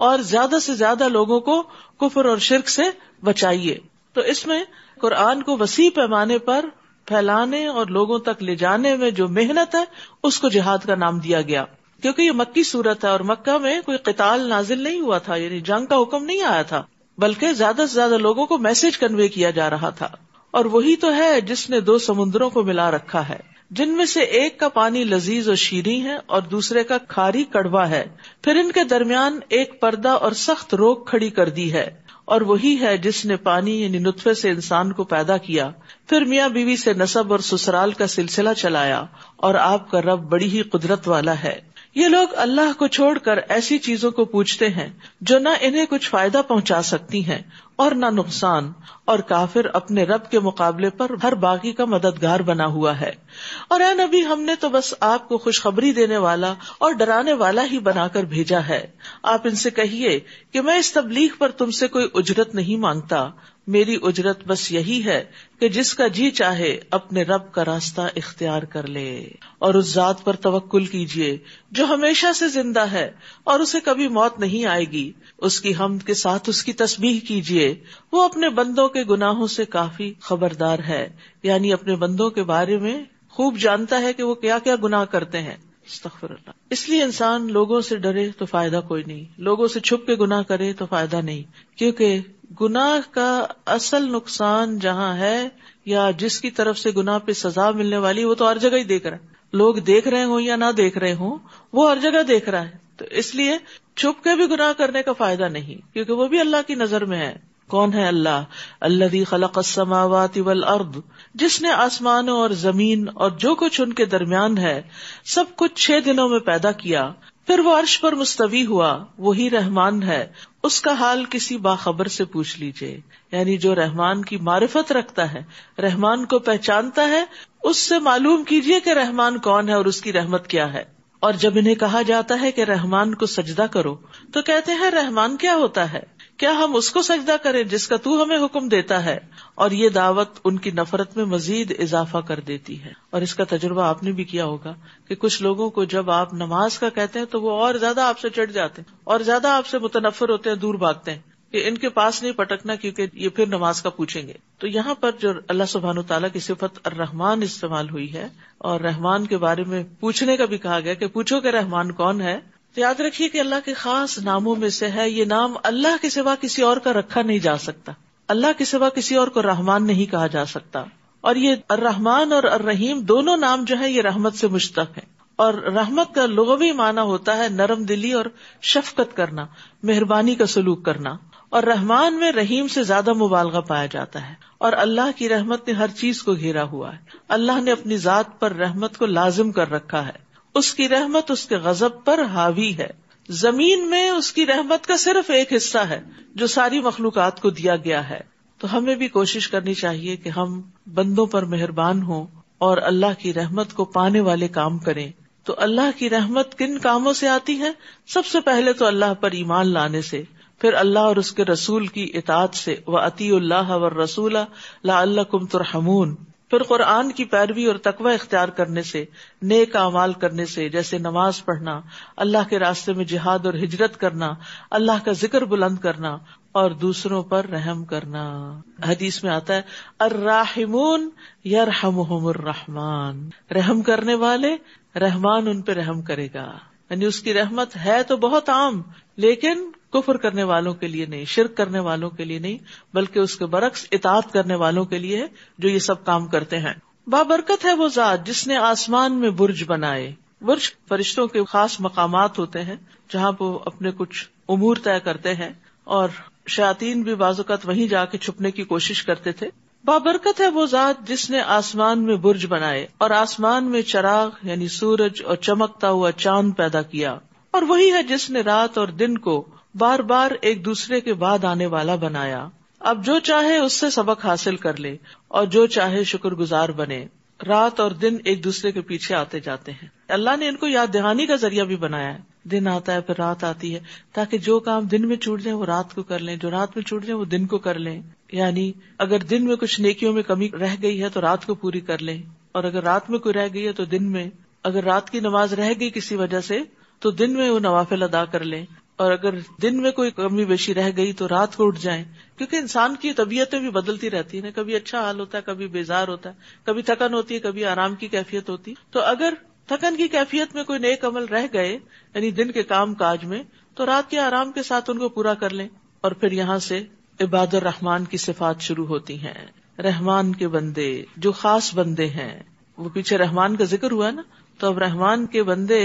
اور زیادہ سے زیادہ لوگوں کو کفر اور شرک سے بچائیے تو اس میں قرآن کو وسیع پیمانے پر پھیلانے اور لوگوں تک لے جانے میں جو محنت ہے اس کو جہاد کا نام دیا گیا کیونکہ یہ مکی صورت ہے اور مکہ میں کوئی قتال نازل نہیں ہوا تھا یعنی جنگ کا حکم نہیں آیا تھا بلکہ زیادہ سے زیادہ لوگوں کو میسج کنوے کیا جا رہا تھا اور وہی تو ہے جس نے دو سمندروں کو ملا رکھا ہے جن میں سے ایک کا پانی لذیذ اور شیریں ہے اور دوسرے کا کھاری کڑوا ہے پھر ان کے درمیان ایک پردہ اور سخت روک کھڑی کر دی ہے اور وہی ہے جس نے پانی یعنی نطفے سے انسان کو پیدا کیا پھر میاں بیوی سے نصب اور سسرال کا سلسلہ چلایا اور آپ کا رب بڑی ہی قدرت والا ہے یہ لوگ اللہ کو چھوڑ کر ایسی چیزوں کو پوچھتے ہیں جو نہ انہیں کچھ فائدہ پہنچا سکتی ہیں اور نہ نقصان اور کافر اپنے رب کے مقابلے پر ہر باغی کا مددگار بنا ہوا ہے اور اے نبی ہم نے تو بس آپ کو خوشخبری دینے والا اور ڈرانے والا ہی بنا کر بھیجا ہے آپ ان سے کہیے کہ میں اس تبلیغ پر تم سے کوئی اجرت نہیں مانگتا میری اجرت بس یہی ہے کہ جس کا جی چاہے اپنے رب کا راستہ اختیار کر لے اور اس ذات پر توکل کیجیے جو ہمیشہ سے زندہ ہے اور اسے کبھی موت نہیں آئے گی اس کی ہم کے ساتھ اس کی تصویر کیجیے وہ اپنے بندوں کے گناہوں سے کافی خبردار ہے یعنی اپنے بندوں کے بارے میں خوب جانتا ہے کہ وہ کیا کیا گنا کرتے ہیں اس لیے انسان لوگوں سے ڈرے تو فائدہ کوئی نہیں لوگوں سے چھپ کے گنا کرے تو فائدہ نہیں کیوں کہ گناہ کا اصل نقصان جہاں ہے یا جس کی طرف سے گنا پہ سزا ملنے والی وہ تو ہر جگہ ہی دیکھ رہا ہے لوگ دیکھ رہے ہوں یا نہ دیکھ رہے ہوں وہ ہر جگہ دیکھ رہا ہے تو اس لیے چھپ کے بھی گنا کرنے کا فائدہ نہیں کیونکہ وہ بھی اللہ کی نظر میں ہے کون ہے اللہ اللہ خلق السماوات والارض جس نے آسمانوں اور زمین اور جو کچھ ان کے درمیان ہے سب کچھ چھ دنوں میں پیدا کیا پھر وہ عرش پر مستوی ہوا وہی رحمان ہے اس کا حال کسی باخبر سے پوچھ لیجیے یعنی جو رحمان کی معرفت رکھتا ہے رحمان کو پہچانتا ہے اس سے معلوم کیجیے کہ رحمان کون ہے اور اس کی رحمت کیا ہے اور جب انہیں کہا جاتا ہے کہ رحمان کو سجدہ کرو تو کہتے ہیں رحمان کیا ہوتا ہے کیا ہم اس کو سجدہ کریں جس کا تو ہمیں حکم دیتا ہے اور یہ دعوت ان کی نفرت میں مزید اضافہ کر دیتی ہے اور اس کا تجربہ آپ نے بھی کیا ہوگا کہ کچھ لوگوں کو جب آپ نماز کا کہتے ہیں تو وہ اور زیادہ آپ سے چڑھ جاتے ہیں اور زیادہ آپ سے متنفر ہوتے ہیں دور بھاگتے ہیں کہ ان کے پاس نہیں پٹکنا کیونکہ یہ پھر نماز کا پوچھیں گے تو یہاں پر جو اللہ سبحان و تعالیٰ کی صفت الرحمان استعمال ہوئی ہے اور رحمان کے بارے میں پوچھنے کا بھی کہا گیا کہ پوچھو کہ رحمان کون ہے تو یاد رکھیے کہ اللہ کے خاص ناموں میں سے ہے یہ نام اللہ کے سوا کسی اور کا رکھا نہیں جا سکتا اللہ کے سوا کسی اور کو رحمان نہیں کہا جا سکتا اور یہ الرحمان اور الرحیم دونوں نام جو ہے یہ رحمت سے مشتق ہے اور رحمت کا لغوی معنی ہوتا ہے نرم دلی اور شفقت کرنا مہربانی کا سلوک کرنا اور رحمان میں رحیم سے زیادہ مبالغہ پایا جاتا ہے اور اللہ کی رحمت نے ہر چیز کو گھیرا ہوا ہے اللہ نے اپنی ذات پر رحمت کو لازم کر رکھا ہے اس کی رحمت اس کے غزب پر حاوی ہے زمین میں اس کی رحمت کا صرف ایک حصہ ہے جو ساری مخلوقات کو دیا گیا ہے تو ہمیں بھی کوشش کرنی چاہیے کہ ہم بندوں پر مہربان ہوں اور اللہ کی رحمت کو پانے والے کام کریں تو اللہ کی رحمت کن کاموں سے آتی ہے سب سے پہلے تو اللہ پر ایمان لانے سے پھر اللہ اور اس کے رسول کی اطاعت سے وہ عطی اللہ و رسول لا اللہ کم ترحمون پھر قرآن کی پیروی اور تقوی اختیار کرنے سے نیک اعمال کرنے سے جیسے نماز پڑھنا اللہ کے راستے میں جہاد اور ہجرت کرنا اللہ کا ذکر بلند کرنا اور دوسروں پر رحم کرنا حدیث میں آتا ہے ارحمون یا رحم رحم کرنے والے رحمان ان پہ رحم کرے گا یعنی اس کی رحمت ہے تو بہت عام لیکن کفر کرنے والوں کے لیے نہیں شرک کرنے والوں کے لیے نہیں بلکہ اس کے برعکس اطاعت کرنے والوں کے لیے جو یہ سب کام کرتے ہیں بابرکت ہے وہ ذات جس نے آسمان میں برج بنائے برج فرشتوں کے خاص مقامات ہوتے ہیں جہاں وہ اپنے کچھ امور طے کرتے ہیں اور شاطین بھی بعض اوقات وہیں جا کے چھپنے کی کوشش کرتے تھے بابرکت ہے وہ ذات جس نے آسمان میں برج بنائے اور آسمان میں چراغ یعنی سورج اور چمکتا ہوا چاند پیدا کیا اور وہی ہے جس نے رات اور دن کو بار بار ایک دوسرے کے بعد آنے والا بنایا اب جو چاہے اس سے سبق حاصل کر لے اور جو چاہے شکر گزار بنے رات اور دن ایک دوسرے کے پیچھے آتے جاتے ہیں اللہ نے ان کو یاد دہانی کا ذریعہ بھی بنایا ہے دن آتا ہے پھر رات آتی ہے تاکہ جو کام دن میں چھوٹ جائیں وہ رات کو کر لیں جو رات میں چھوٹ جائیں وہ دن کو کر لیں یعنی اگر دن میں کچھ نیکیوں میں کمی رہ گئی ہے تو رات کو پوری کر لیں اور اگر رات میں کوئی رہ گئی ہے تو دن میں اگر رات کی نماز رہ گئی کسی وجہ سے تو دن میں وہ نوافل ادا کر لیں اور اگر دن میں کوئی کمی بیشی رہ گئی تو رات کو اٹھ جائیں کیونکہ انسان کی طبیعتیں بھی بدلتی رہتی ہیں کبھی اچھا حال ہوتا ہے کبھی بیزار ہوتا ہے کبھی تھکن ہوتی ہے کبھی آرام کی کیفیت ہوتی ہے تو اگر تھکن کی کیفیت میں کوئی نیک عمل رہ گئے یعنی دن کے کام کاج میں تو رات کے آرام کے ساتھ ان کو پورا کر لیں اور پھر یہاں سے عباد الرحمان کی صفات شروع ہوتی ہیں رحمان کے بندے جو خاص بندے ہیں وہ پیچھے رحمان کا ذکر ہوا نا تو اب رحمان کے بندے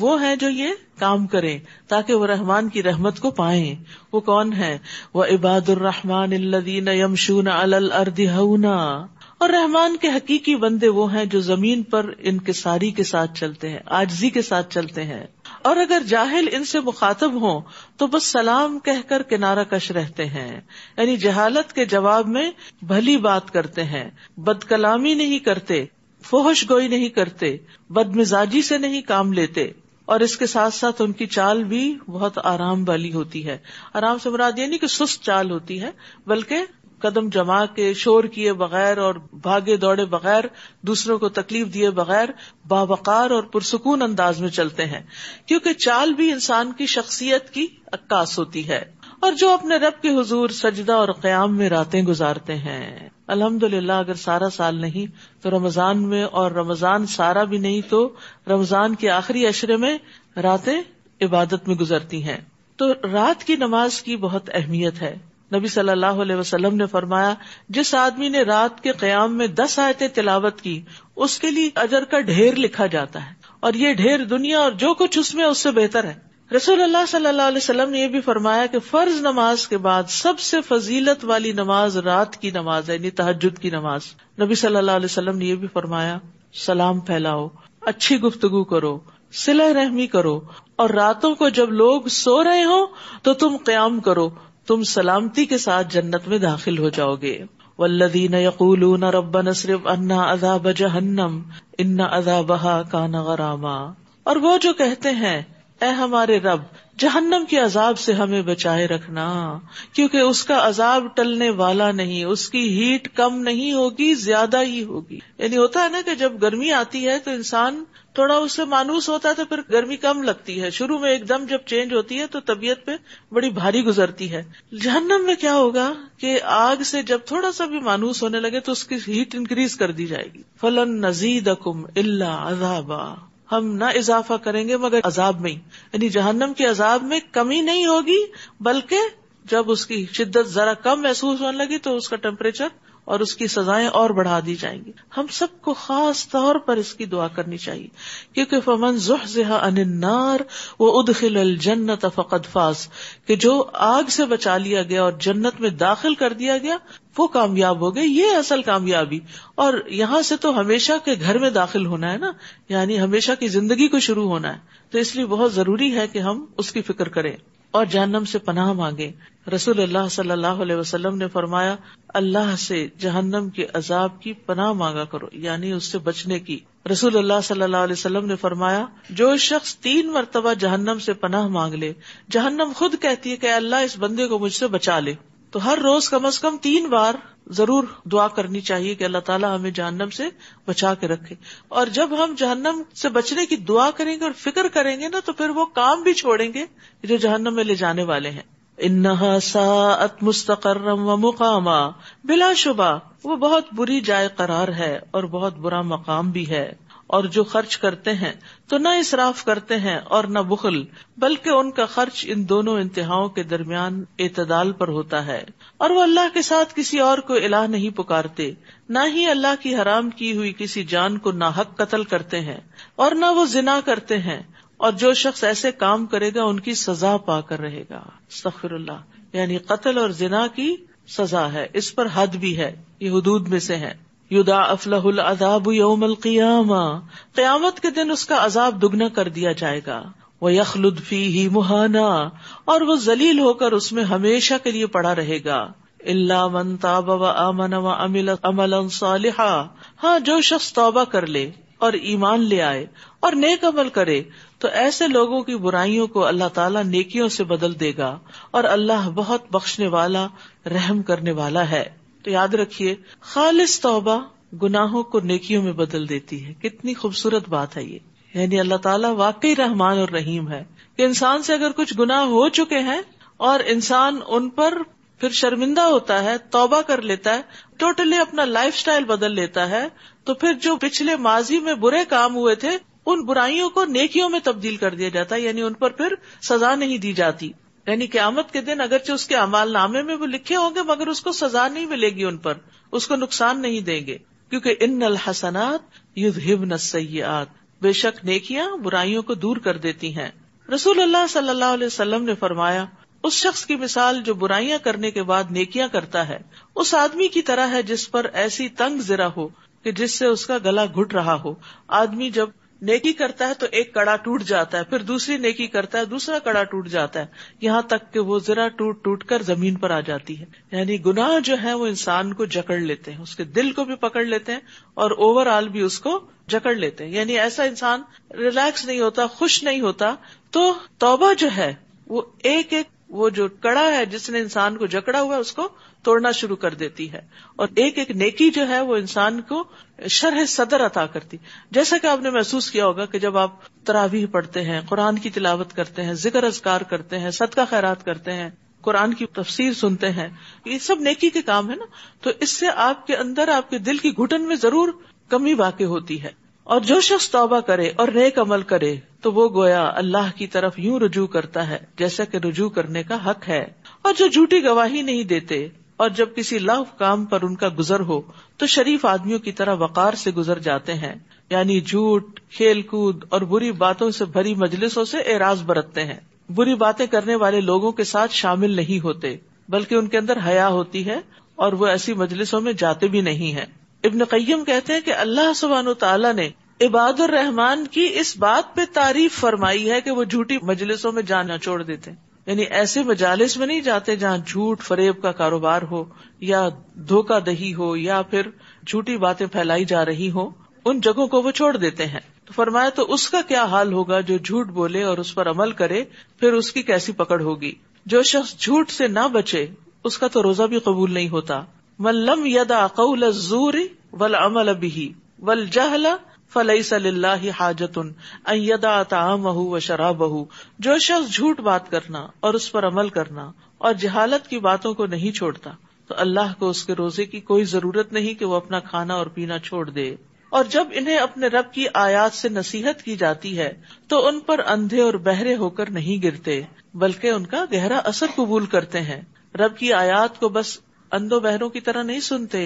وہ ہیں جو یہ کام کریں تاکہ وہ رحمان کی رحمت کو پائیں وہ کون ہے وہ عباد الرحمان الدین یمشون الردی اور رحمان کے حقیقی بندے وہ ہیں جو زمین پر انکساری کے ساتھ چلتے ہیں آجزی کے ساتھ چلتے ہیں اور اگر جاہل ان سے مخاطب ہوں تو بس سلام کہہ کر کنارا کش رہتے ہیں یعنی جہالت کے جواب میں بھلی بات کرتے ہیں بد کلامی نہیں کرتے فوہش گوئی نہیں کرتے بد مزاجی سے نہیں کام لیتے اور اس کے ساتھ ساتھ ان کی چال بھی بہت آرام والی ہوتی ہے آرام سے مراد یہ نہیں کہ سست چال ہوتی ہے بلکہ قدم جما کے شور کیے بغیر اور بھاگے دوڑے بغیر دوسروں کو تکلیف دیے بغیر باوقار اور پرسکون انداز میں چلتے ہیں کیونکہ چال بھی انسان کی شخصیت کی عکاس ہوتی ہے اور جو اپنے رب کے حضور سجدہ اور قیام میں راتیں گزارتے ہیں الحمد للہ اگر سارا سال نہیں تو رمضان میں اور رمضان سارا بھی نہیں تو رمضان کے آخری اشرے میں راتیں عبادت میں گزرتی ہیں تو رات کی نماز کی بہت اہمیت ہے نبی صلی اللہ علیہ وسلم نے فرمایا جس آدمی نے رات کے قیام میں دس آیتیں تلاوت کی اس کے لیے اجر کا ڈھیر لکھا جاتا ہے اور یہ ڈھیر دنیا اور جو کچھ اس میں اس سے بہتر ہے رسول اللہ صلی اللہ علیہ وسلم نے یہ بھی فرمایا کہ فرض نماز کے بعد سب سے فضیلت والی نماز رات کی نماز ہے یعنی تحجد کی نماز نبی صلی اللہ علیہ وسلم نے یہ بھی فرمایا سلام پھیلاؤ اچھی گفتگو کرو سلح رحمی کرو اور راتوں کو جب لوگ سو رہے ہوں تو تم قیام کرو تم سلامتی کے ساتھ جنت میں داخل ہو جاؤ گے ولدین یقولون یقول ربا نہ صرف انا عذاب جہنم انا بہا کا نا اور وہ جو کہتے ہیں اے ہمارے رب جہنم کے عذاب سے ہمیں بچائے رکھنا کیونکہ اس کا عذاب ٹلنے والا نہیں اس کی ہیٹ کم نہیں ہوگی زیادہ ہی ہوگی یعنی ہوتا ہے نا کہ جب گرمی آتی ہے تو انسان تھوڑا اس سے مانوس ہوتا ہے تو پھر گرمی کم لگتی ہے شروع میں ایک دم جب چینج ہوتی ہے تو طبیعت پہ بڑی بھاری گزرتی ہے جہنم میں کیا ہوگا کہ آگ سے جب تھوڑا سا بھی مانوس ہونے لگے تو اس کی ہیٹ انکریز کر دی جائے گی فلن نزید اکم اللہ عذاب ہم نہ اضافہ کریں گے مگر عذاب میں یعنی جہنم کے عذاب میں کمی نہیں ہوگی بلکہ جب اس کی شدت ذرا کم محسوس ہونے لگی تو اس کا ٹیمپریچر اور اس کی سزائیں اور بڑھا دی جائیں گی ہم سب کو خاص طور پر اس کی دعا کرنی چاہیے کیونکہ فمن زحزح عن انار وہ ادخل فقد فاس کہ جو آگ سے بچا لیا گیا اور جنت میں داخل کر دیا گیا وہ کامیاب ہو گئی یہ اصل کامیابی اور یہاں سے تو ہمیشہ کے گھر میں داخل ہونا ہے نا یعنی ہمیشہ کی زندگی کو شروع ہونا ہے تو اس لیے بہت ضروری ہے کہ ہم اس کی فکر کریں اور جہنم سے پناہ مانگے رسول اللہ صلی اللہ علیہ وسلم نے فرمایا اللہ سے جہنم کے عذاب کی پناہ مانگا کرو یعنی اس سے بچنے کی رسول اللہ صلی اللہ علیہ وسلم نے فرمایا جو شخص تین مرتبہ جہنم سے پناہ مانگ لے جہنم خود کہتی ہے کہ اللہ اس بندے کو مجھ سے بچا لے تو ہر روز کم از کم تین بار ضرور دعا کرنی چاہیے کہ اللہ تعالیٰ ہمیں جہنم سے بچا کے رکھے اور جب ہم جہنم سے بچنے کی دعا کریں گے اور فکر کریں گے نا تو پھر وہ کام بھی چھوڑیں گے جو جہنم میں لے جانے والے ہیں انہا مستقرم و مقامہ بلا شبہ وہ بہت بری جائے قرار ہے اور بہت برا مقام بھی ہے اور جو خرچ کرتے ہیں تو نہ اصراف کرتے ہیں اور نہ بخل بلکہ ان کا خرچ ان دونوں انتہاؤں کے درمیان اعتدال پر ہوتا ہے اور وہ اللہ کے ساتھ کسی اور کو الہ نہیں پکارتے نہ ہی اللہ کی حرام کی ہوئی کسی جان کو نہ حق قتل کرتے ہیں اور نہ وہ زنا کرتے ہیں اور جو شخص ایسے کام کرے گا ان کی سزا پا کر رہے گا سخر اللہ یعنی قتل اور زنا کی سزا ہے اس پر حد بھی ہے یہ حدود میں سے ہے یدا العذاب یوم القیامہ قیامت کے دن اس کا عذاب دگنا کر دیا جائے گا وہ فی ہی مہانا اور وہ زلیل ہو کر اس میں ہمیشہ کے لیے پڑا رہے گا اللہ من تاب و امن و امل امل صالحا ہاں جو شخص توبہ کر لے اور ایمان لے آئے اور نیک عمل کرے تو ایسے لوگوں کی برائیوں کو اللہ تعالیٰ نیکیوں سے بدل دے گا اور اللہ بہت بخشنے والا رحم کرنے والا ہے تو یاد رکھیے خالص توبہ گناہوں کو نیکیوں میں بدل دیتی ہے کتنی خوبصورت بات ہے یہ یعنی اللہ تعالیٰ واقعی رحمان اور رحیم ہے کہ انسان سے اگر کچھ گنا ہو چکے ہیں اور انسان ان پر پھر شرمندہ ہوتا ہے توبہ کر لیتا ہے ٹوٹلی اپنا لائف اسٹائل بدل لیتا ہے تو پھر جو پچھلے ماضی میں برے کام ہوئے تھے ان برائیوں کو نیکیوں میں تبدیل کر دیا جاتا ہے یعنی ان پر پھر سزا نہیں دی جاتی یعنی قیامت کے دن اگرچہ اس کے عمال نامے میں وہ لکھے ہوں گے مگر اس کو سزا نہیں ملے گی ان پر اس کو نقصان نہیں دیں گے کیونکہ ان الحسنات یو ہب بے شک نیکیاں برائیوں کو دور کر دیتی ہیں رسول اللہ صلی اللہ علیہ وسلم نے فرمایا اس شخص کی مثال جو برائیاں کرنے کے بعد نیکیاں کرتا ہے اس آدمی کی طرح ہے جس پر ایسی تنگ زرا ہو کہ جس سے اس کا گلا گٹ رہا ہو آدمی جب نیکی کرتا ہے تو ایک کڑا ٹوٹ جاتا ہے پھر دوسری نیکی کرتا ہے دوسرا کڑا ٹوٹ جاتا ہے یہاں تک کہ وہ ذرا ٹوٹ ٹوٹ کر زمین پر آ جاتی ہے یعنی گناہ جو ہے وہ انسان کو جکڑ لیتے ہیں اس کے دل کو بھی پکڑ لیتے ہیں اور اوور آل بھی اس کو جکڑ لیتے ہیں یعنی ایسا انسان ریلیکس نہیں ہوتا خوش نہیں ہوتا تو توبہ جو ہے وہ ایک ایک وہ جو کڑا ہے جس نے انسان کو جکڑا ہوا اس کو توڑنا شروع کر دیتی ہے اور ایک ایک نیکی جو ہے وہ انسان کو شرح صدر عطا کرتی جیسا کہ آپ نے محسوس کیا ہوگا کہ جب آپ تراویح پڑھتے ہیں قرآن کی تلاوت کرتے ہیں ذکر اذکار کرتے ہیں صدقہ خیرات کرتے ہیں قرآن کی تفسیر سنتے ہیں یہ سب نیکی کے کام ہے نا تو اس سے آپ کے اندر آپ کے دل کی گھٹن میں ضرور کمی واقع ہوتی ہے اور جو شخص توبہ کرے اور نیک عمل کرے تو وہ گویا اللہ کی طرف یوں رجوع کرتا ہے جیسا کہ رجوع کرنے کا حق ہے اور جو جھوٹی گواہی نہیں دیتے اور جب کسی لو کام پر ان کا گزر ہو تو شریف آدمیوں کی طرح وقار سے گزر جاتے ہیں یعنی جھوٹ کھیل کود اور بری باتوں سے بھری مجلسوں سے اعراض برتتے ہیں بری باتیں کرنے والے لوگوں کے ساتھ شامل نہیں ہوتے بلکہ ان کے اندر حیا ہوتی ہے اور وہ ایسی مجلسوں میں جاتے بھی نہیں ہیں ابن قیم کہتے ہیں کہ اللہ سبحان و تعالیٰ نے عباد الرحمان کی اس بات پہ تعریف فرمائی ہے کہ وہ جھوٹی مجلسوں میں جانا چھوڑ دیتے ہیں یعنی ایسے مجالس میں نہیں جاتے جہاں جھوٹ فریب کا کاروبار ہو یا دھوکہ دہی ہو یا پھر جھوٹی باتیں پھیلائی جا رہی ہو ان جگہوں کو وہ چھوڑ دیتے ہیں تو فرمایا تو اس کا کیا حال ہوگا جو جھوٹ بولے اور اس پر عمل کرے پھر اس کی کیسی پکڑ ہوگی جو شخص جھوٹ سے نہ بچے اس کا تو روزہ بھی قبول نہیں ہوتا قول زور ول امل ابھی ولا فلا صلی اللہ حاجت یاداط عام و شراب شخص جو بات کرنا اور اس پر عمل کرنا اور جہالت کی باتوں کو نہیں چھوڑتا تو اللہ کو اس کے روزے کی کوئی ضرورت نہیں کہ وہ اپنا کھانا اور پینا چھوڑ دے اور جب انہیں اپنے رب کی آیات سے نصیحت کی جاتی ہے تو ان پر اندھے اور بہرے ہو کر نہیں گرتے بلکہ ان کا گہرا اثر قبول کرتے ہیں رب کی آیات کو بس اندو بہروں کی طرح نہیں سنتے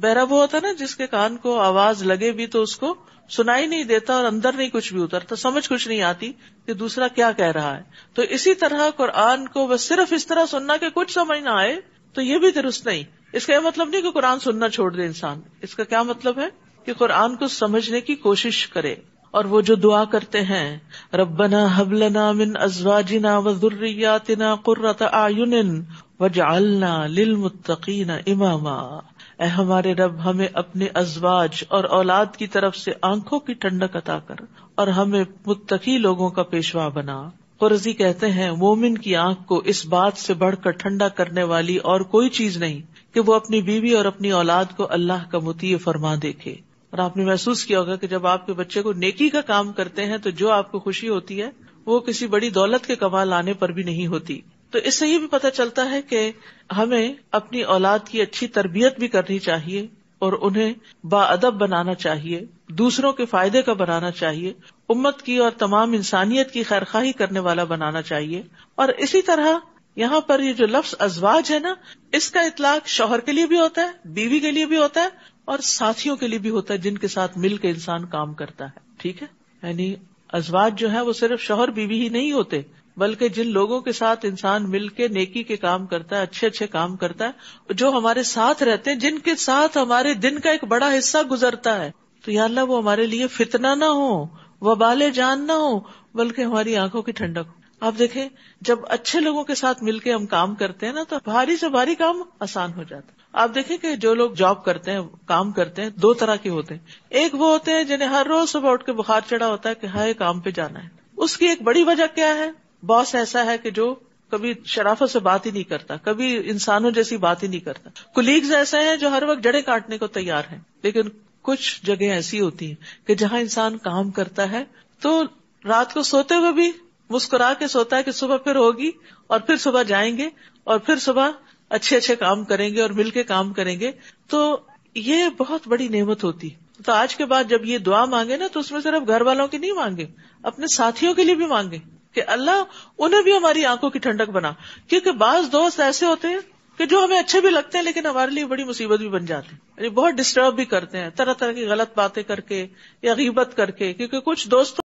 بہرا وہ ہوتا نا جس کے کان کو آواز لگے بھی تو اس کو سنائی نہیں دیتا اور اندر نہیں کچھ بھی اترتا سمجھ کچھ نہیں آتی کہ دوسرا کیا کہہ رہا ہے تو اسی طرح قرآن کو بس صرف اس طرح سننا کہ کچھ سمجھ نہ آئے تو یہ بھی درست نہیں اس کا یہ مطلب نہیں کہ قرآن سننا چھوڑ دے انسان اس کا کیا مطلب ہے کہ قرآن کو سمجھنے کی کوشش کرے اور وہ جو دعا کرتے ہیں ربنا حبلنا من ازواجنا وذریاتنا وزریات نا وجعلنا للمتقین اماما اے ہمارے رب ہمیں اپنے ازواج اور اولاد کی طرف سے آنکھوں کی ٹھنڈک عطا کر اور ہمیں متقی لوگوں کا پیشوا بنا قرضی کہتے ہیں مومن کی آنکھ کو اس بات سے بڑھ کر ٹھنڈا کرنے والی اور کوئی چیز نہیں کہ وہ اپنی بیوی اور اپنی اولاد کو اللہ کا متی فرما دیکھے اور آپ نے محسوس کیا ہوگا کہ جب آپ کے بچے کو نیکی کا کام کرتے ہیں تو جو آپ کو خوشی ہوتی ہے وہ کسی بڑی دولت کے کمال آنے پر بھی نہیں ہوتی تو اس سے یہ بھی پتا چلتا ہے کہ ہمیں اپنی اولاد کی اچھی تربیت بھی کرنی چاہیے اور انہیں با ادب بنانا چاہیے دوسروں کے فائدے کا بنانا چاہیے امت کی اور تمام انسانیت کی خواہی کرنے والا بنانا چاہیے اور اسی طرح یہاں پر یہ جو لفظ ازواج ہے نا اس کا اطلاق شوہر کے لیے بھی ہوتا ہے بیوی کے لیے بھی ہوتا ہے اور ساتھیوں کے لیے بھی ہوتا ہے جن کے ساتھ مل کے انسان کام کرتا ہے ٹھیک ہے یعنی ازواج جو ہے وہ صرف شوہر بیوی ہی نہیں ہوتے بلکہ جن لوگوں کے ساتھ انسان مل کے نیکی کے کام کرتا ہے اچھے اچھے کام کرتا ہے جو ہمارے ساتھ رہتے ہیں جن کے ساتھ ہمارے دن کا ایک بڑا حصہ گزرتا ہے تو یا اللہ وہ ہمارے لیے فتنا نہ ہو وہ بالے جان نہ ہو بلکہ ہماری آنکھوں کی ٹھنڈک ہو آپ دیکھیں جب اچھے لوگوں کے ساتھ مل کے ہم کام کرتے ہیں نا تو بھاری سے بھاری کام آسان ہو جاتا آپ دیکھیں کہ جو لوگ جاب کرتے ہیں کام کرتے ہیں دو طرح کے ہوتے ہیں ایک وہ ہوتے ہیں جنہیں ہر روز صبح اٹھ کے بخار چڑھا ہوتا ہے کہ ہائے کام پہ جانا ہے اس کی ایک بڑی وجہ کیا ہے باس ایسا ہے کہ جو کبھی شرافت سے بات ہی نہیں کرتا کبھی انسانوں جیسی بات ہی نہیں کرتا کولیگز ایسے ہیں جو ہر وقت جڑے کاٹنے کو تیار ہیں لیکن کچھ جگہ ایسی ہوتی ہیں کہ جہاں انسان کام کرتا ہے تو رات کو سوتے ہوئے بھی مسکرا کے سوتا ہے کہ صبح پھر ہوگی اور پھر صبح جائیں گے اور پھر صبح اچھے اچھے کام کریں گے اور مل کے کام کریں گے تو یہ بہت بڑی نعمت ہوتی تو آج کے بعد جب یہ دعا مانگے نا تو اس میں صرف گھر والوں کی نہیں مانگے اپنے ساتھیوں کے لیے بھی مانگے کہ اللہ انہیں بھی ہماری آنکھوں کی ٹھنڈک بنا کیونکہ بعض دوست ایسے ہوتے ہیں کہ جو ہمیں اچھے بھی لگتے ہیں لیکن ہمارے لیے بڑی مصیبت بھی بن جاتی یعنی بہت ڈسٹرب بھی کرتے ہیں طرح طرح کی غلط باتیں کر کے یا غیبت کر کے کیونکہ کچھ دوستوں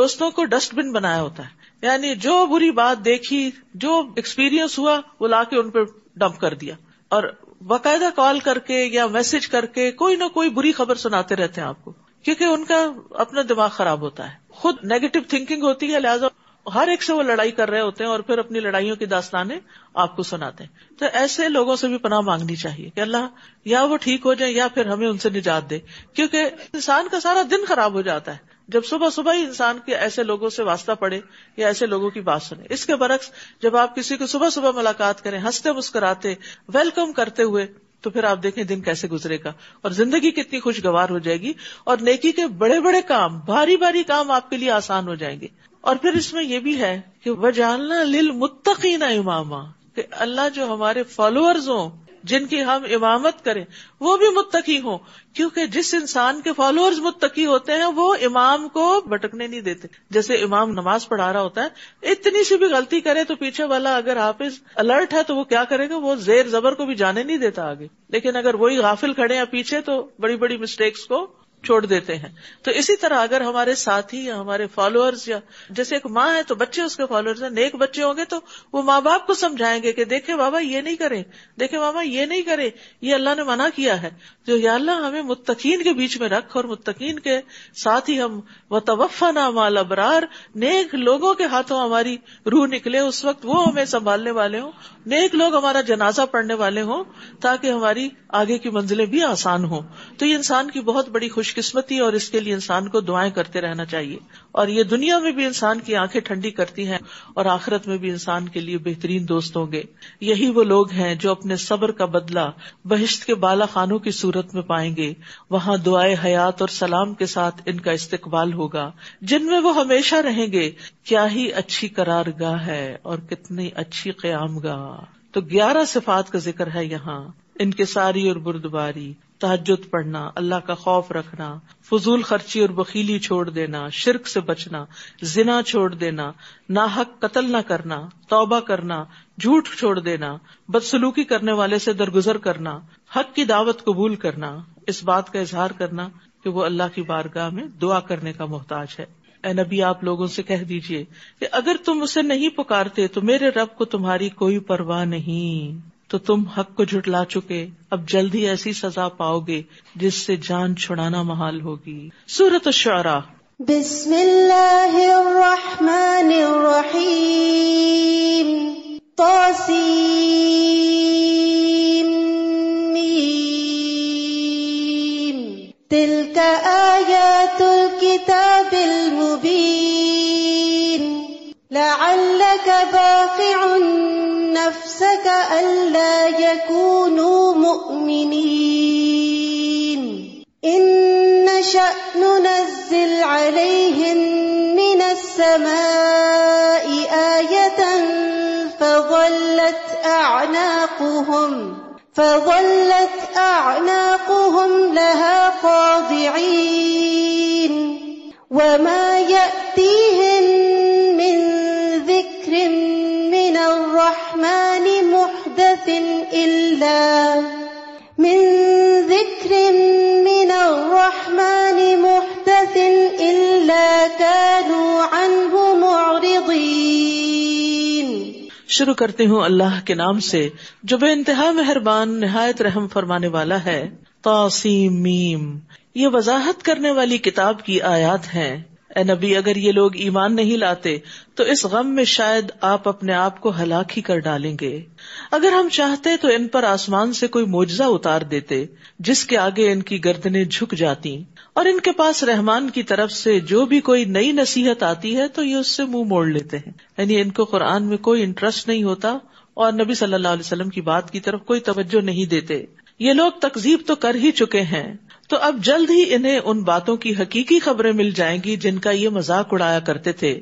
دوستوں کو ڈسٹ بن بنایا ہوتا ہے یعنی جو بری بات دیکھی جو ایکسپیرئنس ہوا وہ لا کے ان پہ ڈمپ کر دیا اور باقاعدہ کال کر کے یا میسج کر کے کوئی نہ کوئی بری خبر سناتے رہتے ہیں آپ کو کیونکہ ان کا اپنا دماغ خراب ہوتا ہے خود نیگیٹو تھنکنگ ہوتی ہے لہٰذا ہر ایک سے وہ لڑائی کر رہے ہوتے ہیں اور پھر اپنی لڑائیوں کی داستانیں آپ کو سناتے ہیں تو ایسے لوگوں سے بھی پناہ مانگنی چاہیے کہ اللہ یا وہ ٹھیک ہو جائے یا پھر ہمیں ان سے نجات دے کیونکہ انسان کا سارا دن خراب ہو جاتا ہے جب صبح صبح ہی انسان کے ایسے لوگوں سے واسطہ پڑے یا ایسے لوگوں کی بات سنے اس کے برعکس جب آپ کسی کو صبح صبح ملاقات کریں ہنستے مسکراتے ویلکم کرتے ہوئے تو پھر آپ دیکھیں دن کیسے گزرے گا اور زندگی کتنی خوشگوار ہو جائے گی اور نیکی کے بڑے بڑے کام بھاری بھاری کام آپ کے لیے آسان ہو جائیں گے اور پھر اس میں یہ بھی ہے کہ وہ جاننا لل متقین اماما کہ اللہ جو ہمارے فالوئرز ہوں جن کی ہم امامت کریں وہ بھی متقی ہوں کیونکہ جس انسان کے فالوورز متقی ہوتے ہیں وہ امام کو بٹکنے نہیں دیتے جیسے امام نماز پڑھا رہا ہوتا ہے اتنی سی بھی غلطی کرے تو پیچھے والا اگر حافظ الرٹ ہے تو وہ کیا کرے گا وہ زیر زبر کو بھی جانے نہیں دیتا آگے لیکن اگر وہی غافل کھڑے ہیں پیچھے تو بڑی بڑی مسٹیکس کو چھوڑ دیتے ہیں تو اسی طرح اگر ہمارے ساتھی یا ہمارے فالوئرز یا جیسے ایک ماں ہے تو بچے اس کے فالوئرز ہیں نیک بچے ہوں گے تو وہ ماں باپ کو سمجھائیں گے کہ دیکھے بابا یہ نہیں کرے دیکھے بابا یہ نہیں کرے یہ اللہ نے منع کیا ہے جو یا اللہ ہمیں متقین کے بیچ میں رکھ اور متقین کے ساتھ ہی ہم وہ توفا ابرار نیک لوگوں کے ہاتھوں ہماری روح نکلے اس وقت وہ ہمیں سنبھالنے والے ہوں نیک لوگ ہمارا جنازہ پڑھنے والے ہوں تاکہ ہماری آگے کی منزلیں بھی آسان ہوں تو یہ انسان کی بہت بڑی خوشی قسمتی اور اس کے لیے انسان کو دعائیں کرتے رہنا چاہیے اور یہ دنیا میں بھی انسان کی آنکھیں ٹھنڈی کرتی ہیں اور آخرت میں بھی انسان کے لیے بہترین دوست ہوں گے یہی وہ لوگ ہیں جو اپنے صبر کا بدلہ بہشت کے بالا خانوں کی صورت میں پائیں گے وہاں دعائیں حیات اور سلام کے ساتھ ان کا استقبال ہوگا جن میں وہ ہمیشہ رہیں گے کیا ہی اچھی کرار گاہ ہے اور کتنی اچھی قیام گاہ تو گیارہ صفات کا ذکر ہے یہاں ان کے ساری اور بردباری تحجد پڑھنا اللہ کا خوف رکھنا فضول خرچی اور بخیلی چھوڑ دینا شرک سے بچنا زنا چھوڑ دینا نہ قتل نہ کرنا توبہ کرنا جھوٹ چھوڑ دینا بدسلوکی کرنے والے سے درگزر کرنا حق کی دعوت قبول کرنا اس بات کا اظہار کرنا کہ وہ اللہ کی بارگاہ میں دعا کرنے کا محتاج ہے اے نبی آپ لوگوں سے کہہ دیجیے کہ اگر تم اسے نہیں پکارتے تو میرے رب کو تمہاری کوئی پرواہ نہیں تو تم حق کو جھٹلا چکے اب جلدی ایسی سزا پاؤ گے جس سے جان چھڑانا محال ہوگی سورت شعرا بسم اللہ الرحمن الرحیم توسیم تل ألا يكونوا مؤمنين إن شأن ننزل عليهم من السماء آية فظلت أعناقهم فظلت أعناقهم لها خاضعين وما يأتيهم عنه معرضین شروع کرتی ہوں اللہ کے نام سے جو بے انتہا مہربان نہایت رحم فرمانے والا ہے توسیم میم یہ وضاحت کرنے والی کتاب کی آیات ہیں اے نبی اگر یہ لوگ ایمان نہیں لاتے تو اس غم میں شاید آپ اپنے آپ کو ہلاک ہی کر ڈالیں گے اگر ہم چاہتے تو ان پر آسمان سے کوئی موجزہ اتار دیتے جس کے آگے ان کی گردنیں جھک جاتی اور ان کے پاس رحمان کی طرف سے جو بھی کوئی نئی نصیحت آتی ہے تو یہ اس سے منہ مو موڑ لیتے ہیں یعنی ان کو قرآن میں کوئی انٹرسٹ نہیں ہوتا اور نبی صلی اللہ علیہ وسلم کی بات کی طرف کوئی توجہ نہیں دیتے یہ لوگ تقزیب تو کر ہی چکے ہیں تو اب جلد ہی انہیں ان باتوں کی حقیقی خبریں مل جائیں گی جن کا یہ مذاق اڑایا کرتے تھے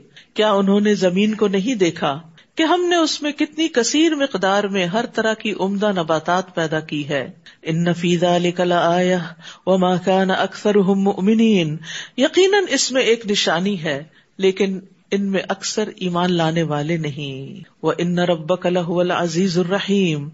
کیا انہوں نے زمین کو نہیں دیکھا کہ ہم نے اس میں کتنی کثیر مقدار میں ہر طرح کی عمدہ نباتات پیدا کی ہے ان نفیزہ لکلا آیا و ماکان اکثر امینین یقیناً اس میں ایک نشانی ہے لیکن ان میں اکثر ایمان لانے والے نہیں وہ ان رب کل عزیز الرحیم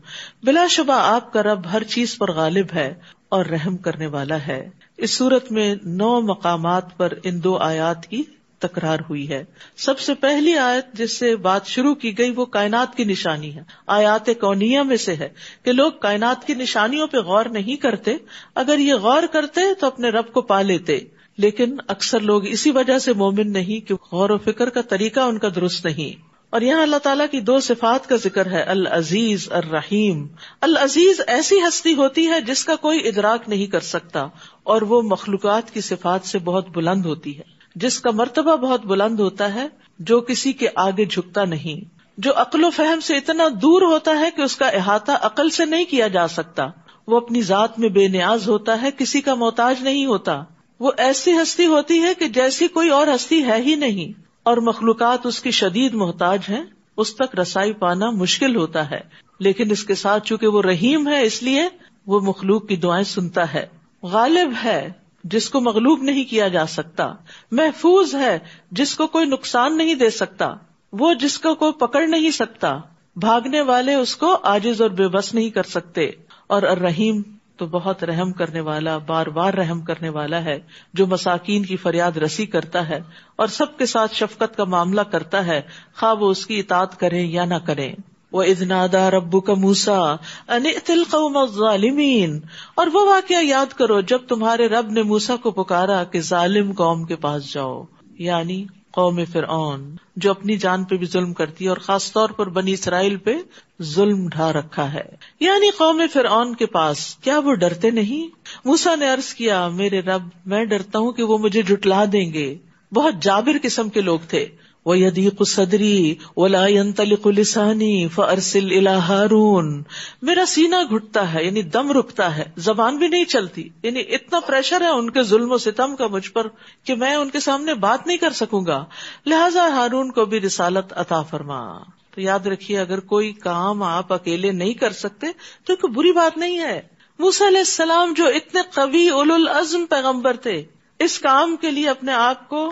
بلا شبہ آپ کا رب ہر چیز پر غالب ہے اور رحم کرنے والا ہے اس صورت میں نو مقامات پر ان دو آیات کی تکرار ہوئی ہے سب سے پہلی آیت جس سے بات شروع کی گئی وہ کائنات کی نشانی ہے آیات کونیا میں سے ہے کہ لوگ کائنات کی نشانیوں پہ غور نہیں کرتے اگر یہ غور کرتے تو اپنے رب کو پا لیتے لیکن اکثر لوگ اسی وجہ سے مومن نہیں کہ غور و فکر کا طریقہ ان کا درست نہیں اور یہاں اللہ تعالیٰ کی دو صفات کا ذکر ہے العزیز الرحیم العزیز ایسی ہستی ہوتی ہے جس کا کوئی ادراک نہیں کر سکتا اور وہ مخلوقات کی صفات سے بہت بلند ہوتی ہے جس کا مرتبہ بہت بلند ہوتا ہے جو کسی کے آگے جھکتا نہیں جو عقل و فہم سے اتنا دور ہوتا ہے کہ اس کا احاطہ عقل سے نہیں کیا جا سکتا وہ اپنی ذات میں بے نیاز ہوتا ہے کسی کا محتاج نہیں ہوتا وہ ایسی ہستی ہوتی ہے کہ جیسی کوئی اور ہستی ہے ہی نہیں اور مخلوقات اس کی شدید محتاج ہیں اس تک رسائی پانا مشکل ہوتا ہے لیکن اس کے ساتھ چونکہ وہ رحیم ہے اس لیے وہ مخلوق کی دعائیں سنتا ہے غالب ہے جس کو مغلوب نہیں کیا جا سکتا محفوظ ہے جس کو کوئی نقصان نہیں دے سکتا وہ جس کو کوئی پکڑ نہیں سکتا بھاگنے والے اس کو آجز اور بے بس نہیں کر سکتے اور الرحیم تو بہت رحم کرنے والا بار بار رحم کرنے والا ہے جو مساکین کی فریاد رسی کرتا ہے اور سب کے ساتھ شفقت کا معاملہ کرتا ہے خواہ وہ اس کی اطاعت کرے یا نہ کرے وہ ادنادا ربو کا موسا ظالمین اور وہ واقعہ یاد کرو جب تمہارے رب نے موسا کو پکارا کہ ظالم قوم کے پاس جاؤ یعنی قوم فرعون جو اپنی جان پہ بھی ظلم کرتی ہے اور خاص طور پر بنی اسرائیل پہ ظلم ڈھا رکھا ہے یعنی قوم فرعون کے پاس کیا وہ ڈرتے نہیں موسا نے عرض کیا میرے رب میں ڈرتا ہوں کہ وہ مجھے جٹلا دیں گے بہت جابر قسم کے لوگ تھے وہیق صدری و لائن تعلی فرسل الا ہارون میرا سینا گھٹتا ہے یعنی دم رکتا ہے زبان بھی نہیں چلتی یعنی اتنا پریشر ہے ان کے ظلم و ستم کا مجھ پر کہ میں ان کے سامنے بات نہیں کر سکوں گا لہٰذا ہارون کو بھی رسالت عطا فرما تو یاد رکھیے اگر کوئی کام آپ اکیلے نہیں کر سکتے تو کوئی بری بات نہیں ہے علیہ السلام جو اتنے قبی اول العزم پیغمبر تھے اس کام کے لیے اپنے آپ کو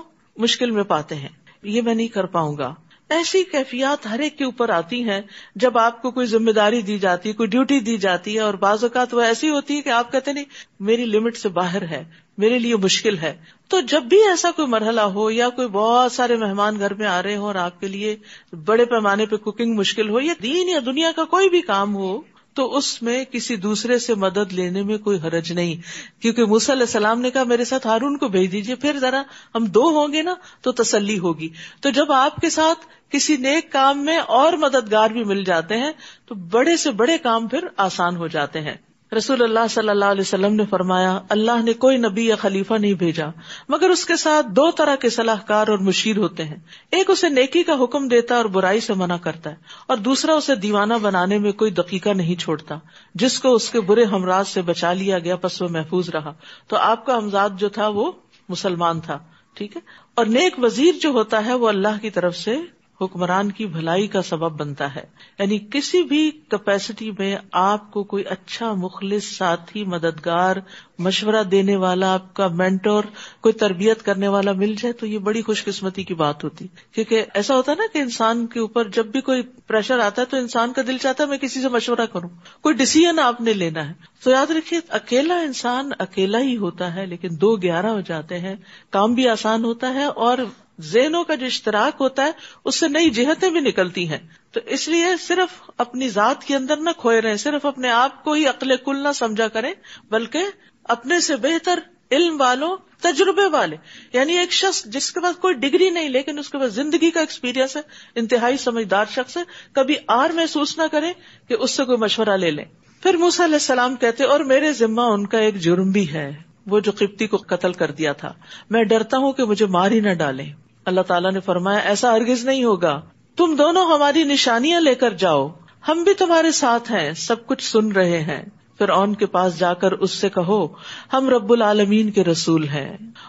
مشکل میں پاتے ہیں یہ میں نہیں کر پاؤں گا ایسی کیفیات ہر ایک کے اوپر آتی ہیں جب آپ کو کوئی ذمہ داری دی جاتی ہے کوئی ڈیوٹی دی جاتی ہے اور بعض اوقات وہ ایسی ہوتی ہے کہ آپ کہتے نہیں میری لمٹ سے باہر ہے میرے لیے مشکل ہے تو جب بھی ایسا کوئی مرحلہ ہو یا کوئی بہت سارے مہمان گھر میں آ رہے ہوں اور آپ کے لیے بڑے پیمانے پہ کوکنگ مشکل ہو یا دین یا دنیا کا کوئی بھی کام ہو تو اس میں کسی دوسرے سے مدد لینے میں کوئی حرج نہیں کیونکہ علیہ السلام نے کہا میرے ساتھ ہارون کو بھیج دیجیے پھر ذرا ہم دو ہوں گے نا تو تسلی ہوگی تو جب آپ کے ساتھ کسی نیک کام میں اور مددگار بھی مل جاتے ہیں تو بڑے سے بڑے کام پھر آسان ہو جاتے ہیں رسول اللہ صلی اللہ علیہ وسلم نے فرمایا اللہ نے کوئی نبی یا خلیفہ نہیں بھیجا مگر اس کے ساتھ دو طرح کے صلاح کار اور مشیر ہوتے ہیں ایک اسے نیکی کا حکم دیتا اور برائی سے منع کرتا ہے اور دوسرا اسے دیوانہ بنانے میں کوئی دقیقہ نہیں چھوڑتا جس کو اس کے برے ہمراز سے بچا لیا گیا پس وہ محفوظ رہا تو آپ کا ہمزاد جو تھا وہ مسلمان تھا ٹھیک ہے اور نیک وزیر جو ہوتا ہے وہ اللہ کی طرف سے حکمران کی بھلائی کا سبب بنتا ہے یعنی کسی بھی کیپیسٹی میں آپ کو کوئی اچھا مخلص ساتھی مددگار مشورہ دینے والا آپ کا مینٹور کوئی تربیت کرنے والا مل جائے تو یہ بڑی خوش قسمتی کی بات ہوتی کیونکہ ایسا ہوتا ہے نا کہ انسان کے اوپر جب بھی کوئی پریشر آتا ہے تو انسان کا دل چاہتا ہے میں کسی سے مشورہ کروں کوئی ڈیسیزن آپ نے لینا ہے تو یاد رکھیے اکیلا انسان اکیلا ہی ہوتا ہے لیکن دو گیارہ ہو جاتے ہیں کام بھی آسان ہوتا ہے اور زینوں کا جو اشتراک ہوتا ہے اس سے نئی جہتیں بھی نکلتی ہیں تو اس لیے صرف اپنی ذات کے اندر نہ کھوئے رہے صرف اپنے آپ کو ہی عقل کل نہ سمجھا کریں بلکہ اپنے سے بہتر علم والوں تجربے والے یعنی ایک شخص جس کے پاس کوئی ڈگری نہیں لیکن اس کے پاس زندگی کا ایکسپیرینس ہے انتہائی سمجھدار شخص ہے کبھی آر محسوس نہ کرے کہ اس سے کوئی مشورہ لے لیں پھر موسا علیہ السلام کہتے اور میرے ذمہ ان کا ایک جرم بھی ہے وہ جو قبطی کو قتل کر دیا تھا میں ڈرتا ہوں کہ مجھے مار ہی نہ ڈالیں اللہ تعالیٰ نے فرمایا ایسا ارگز نہیں ہوگا تم دونوں ہماری نشانیاں لے کر جاؤ ہم بھی تمہارے ساتھ ہیں سب کچھ سن رہے ہیں پھر اون کے پاس جا کر اس سے کہو ہم رب العالمین کے رسول ہیں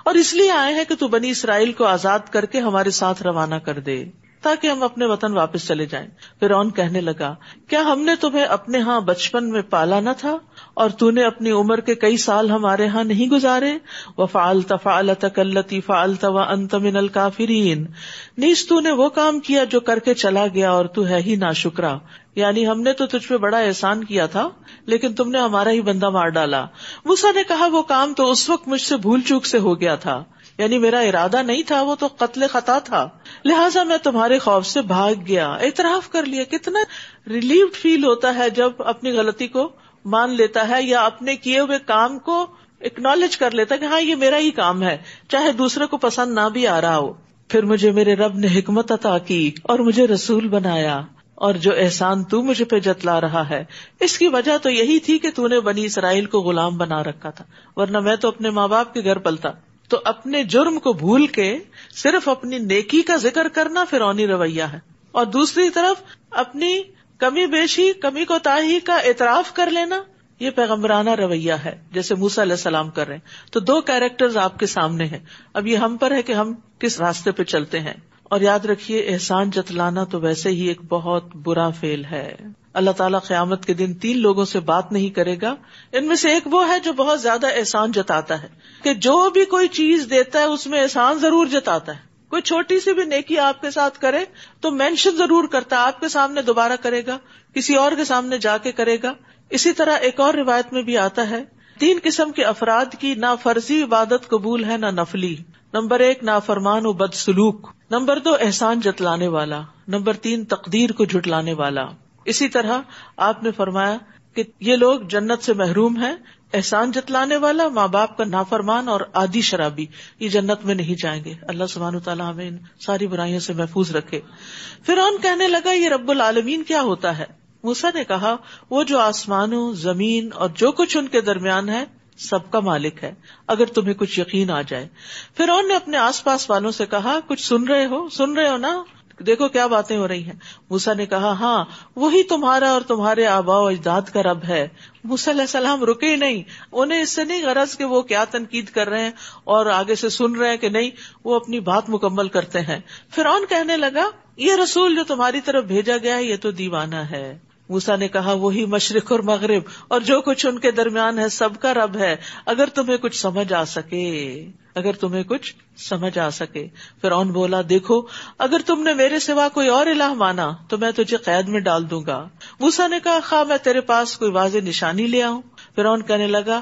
اور اس لیے آئے ہیں کہ تو بنی اسرائیل کو آزاد کر کے ہمارے ساتھ روانہ کر دے تاکہ ہم اپنے وطن واپس چلے جائیں پھر اون کہنے لگا کیا ہم نے تمہیں اپنے ہاں بچپن میں پالا نہ تھا اور تو نے اپنی عمر کے کئی سال ہمارے یہاں نہیں گزارے وہ فالت فالت اکلتی فالت انت من القاف نیز تو نے وہ کام کیا جو کر کے چلا گیا اور تو ہے ہی نا شکرا یعنی ہم نے تو تجھ پہ بڑا احسان کیا تھا لیکن تم نے ہمارا ہی بندہ مار ڈالا موسا نے کہا وہ کام تو اس وقت مجھ سے بھول چوک سے ہو گیا تھا یعنی میرا ارادہ نہیں تھا وہ تو قتل خطا تھا لہٰذا میں تمہارے خوف سے بھاگ گیا اعتراف کر لیا کتنا ریلیوڈ فیل ہوتا ہے جب اپنی غلطی کو مان لیتا ہے یا اپنے کیے ہوئے کام کو اکنالج کر لیتا کہ ہاں یہ میرا ہی کام ہے چاہے دوسرے کو پسند نہ بھی آ رہا ہو پھر مجھے میرے رب نے حکمت عطا کی اور مجھے رسول بنایا اور جو احسان تو مجھے پہ جتلا رہا ہے اس کی وجہ تو یہی تھی کہ تو نے بنی اسرائیل کو غلام بنا رکھا تھا ورنہ میں تو اپنے ماں باپ کے گھر پلتا تو اپنے جرم کو بھول کے صرف اپنی نیکی کا ذکر کرنا فرونی رویہ ہے اور دوسری طرف اپنی کمی بیشی کمی کوتاہی کا اعتراف کر لینا یہ پیغمبرانہ رویہ ہے جیسے موسا علیہ السلام کر رہے ہیں تو دو کیریکٹر آپ کے سامنے ہیں اب یہ ہم پر ہے کہ ہم کس راستے پہ چلتے ہیں اور یاد رکھیے احسان جتلانا تو ویسے ہی ایک بہت برا فیل ہے اللہ تعالیٰ قیامت کے دن تین لوگوں سے بات نہیں کرے گا ان میں سے ایک وہ ہے جو بہت زیادہ احسان جتاتا ہے کہ جو بھی کوئی چیز دیتا ہے اس میں احسان ضرور جتاتا ہے کوئی چھوٹی سی بھی نیکی آپ کے ساتھ کرے تو مینشن ضرور کرتا آپ کے سامنے دوبارہ کرے گا کسی اور کے سامنے جا کے کرے گا اسی طرح ایک اور روایت میں بھی آتا ہے تین قسم کے افراد کی نہ فرضی عبادت قبول ہے نہ نفلی نمبر ایک نا فرمان و بد سلوک نمبر دو احسان جتلانے والا نمبر تین تقدیر کو جھٹلانے والا اسی طرح آپ نے فرمایا کہ یہ لوگ جنت سے محروم ہیں احسان جتلانے والا ماں باپ کا نافرمان اور آدھی شرابی یہ جنت میں نہیں جائیں گے اللہ تعالیٰ و تعالیٰ ساری برائیوں سے محفوظ رکھے پھر اون کہنے لگا یہ رب العالمین کیا ہوتا ہے موسا نے کہا وہ جو آسمانوں زمین اور جو کچھ ان کے درمیان ہے سب کا مالک ہے اگر تمہیں کچھ یقین آ جائے پھر اون نے اپنے آس پاس والوں سے کہا کچھ سن رہے ہو سن رہے ہو نا دیکھو کیا باتیں ہو رہی ہیں موسا نے کہا ہاں وہی تمہارا اور تمہارے آبا و اجداد کا رب ہے موس علیہ السلام رکے نہیں انہیں اس سے نہیں غرض کہ وہ کیا تنقید کر رہے ہیں اور آگے سے سن رہے ہیں کہ نہیں وہ اپنی بات مکمل کرتے ہیں فرعون کہنے لگا یہ رسول جو تمہاری طرف بھیجا گیا ہے یہ تو دیوانہ ہے موسا نے کہا وہی مشرق اور مغرب اور جو کچھ ان کے درمیان ہے سب کا رب ہے اگر تمہیں کچھ سمجھ آ سکے اگر تمہیں کچھ سمجھ آ سکے پھر اون بولا دیکھو اگر تم نے میرے سوا کوئی اور الاح مانا تو میں تجھے قید میں ڈال دوں گا موسا نے کہا خا میں تیرے پاس کوئی واضح نشانی لے آؤں پھر اون کہنے لگا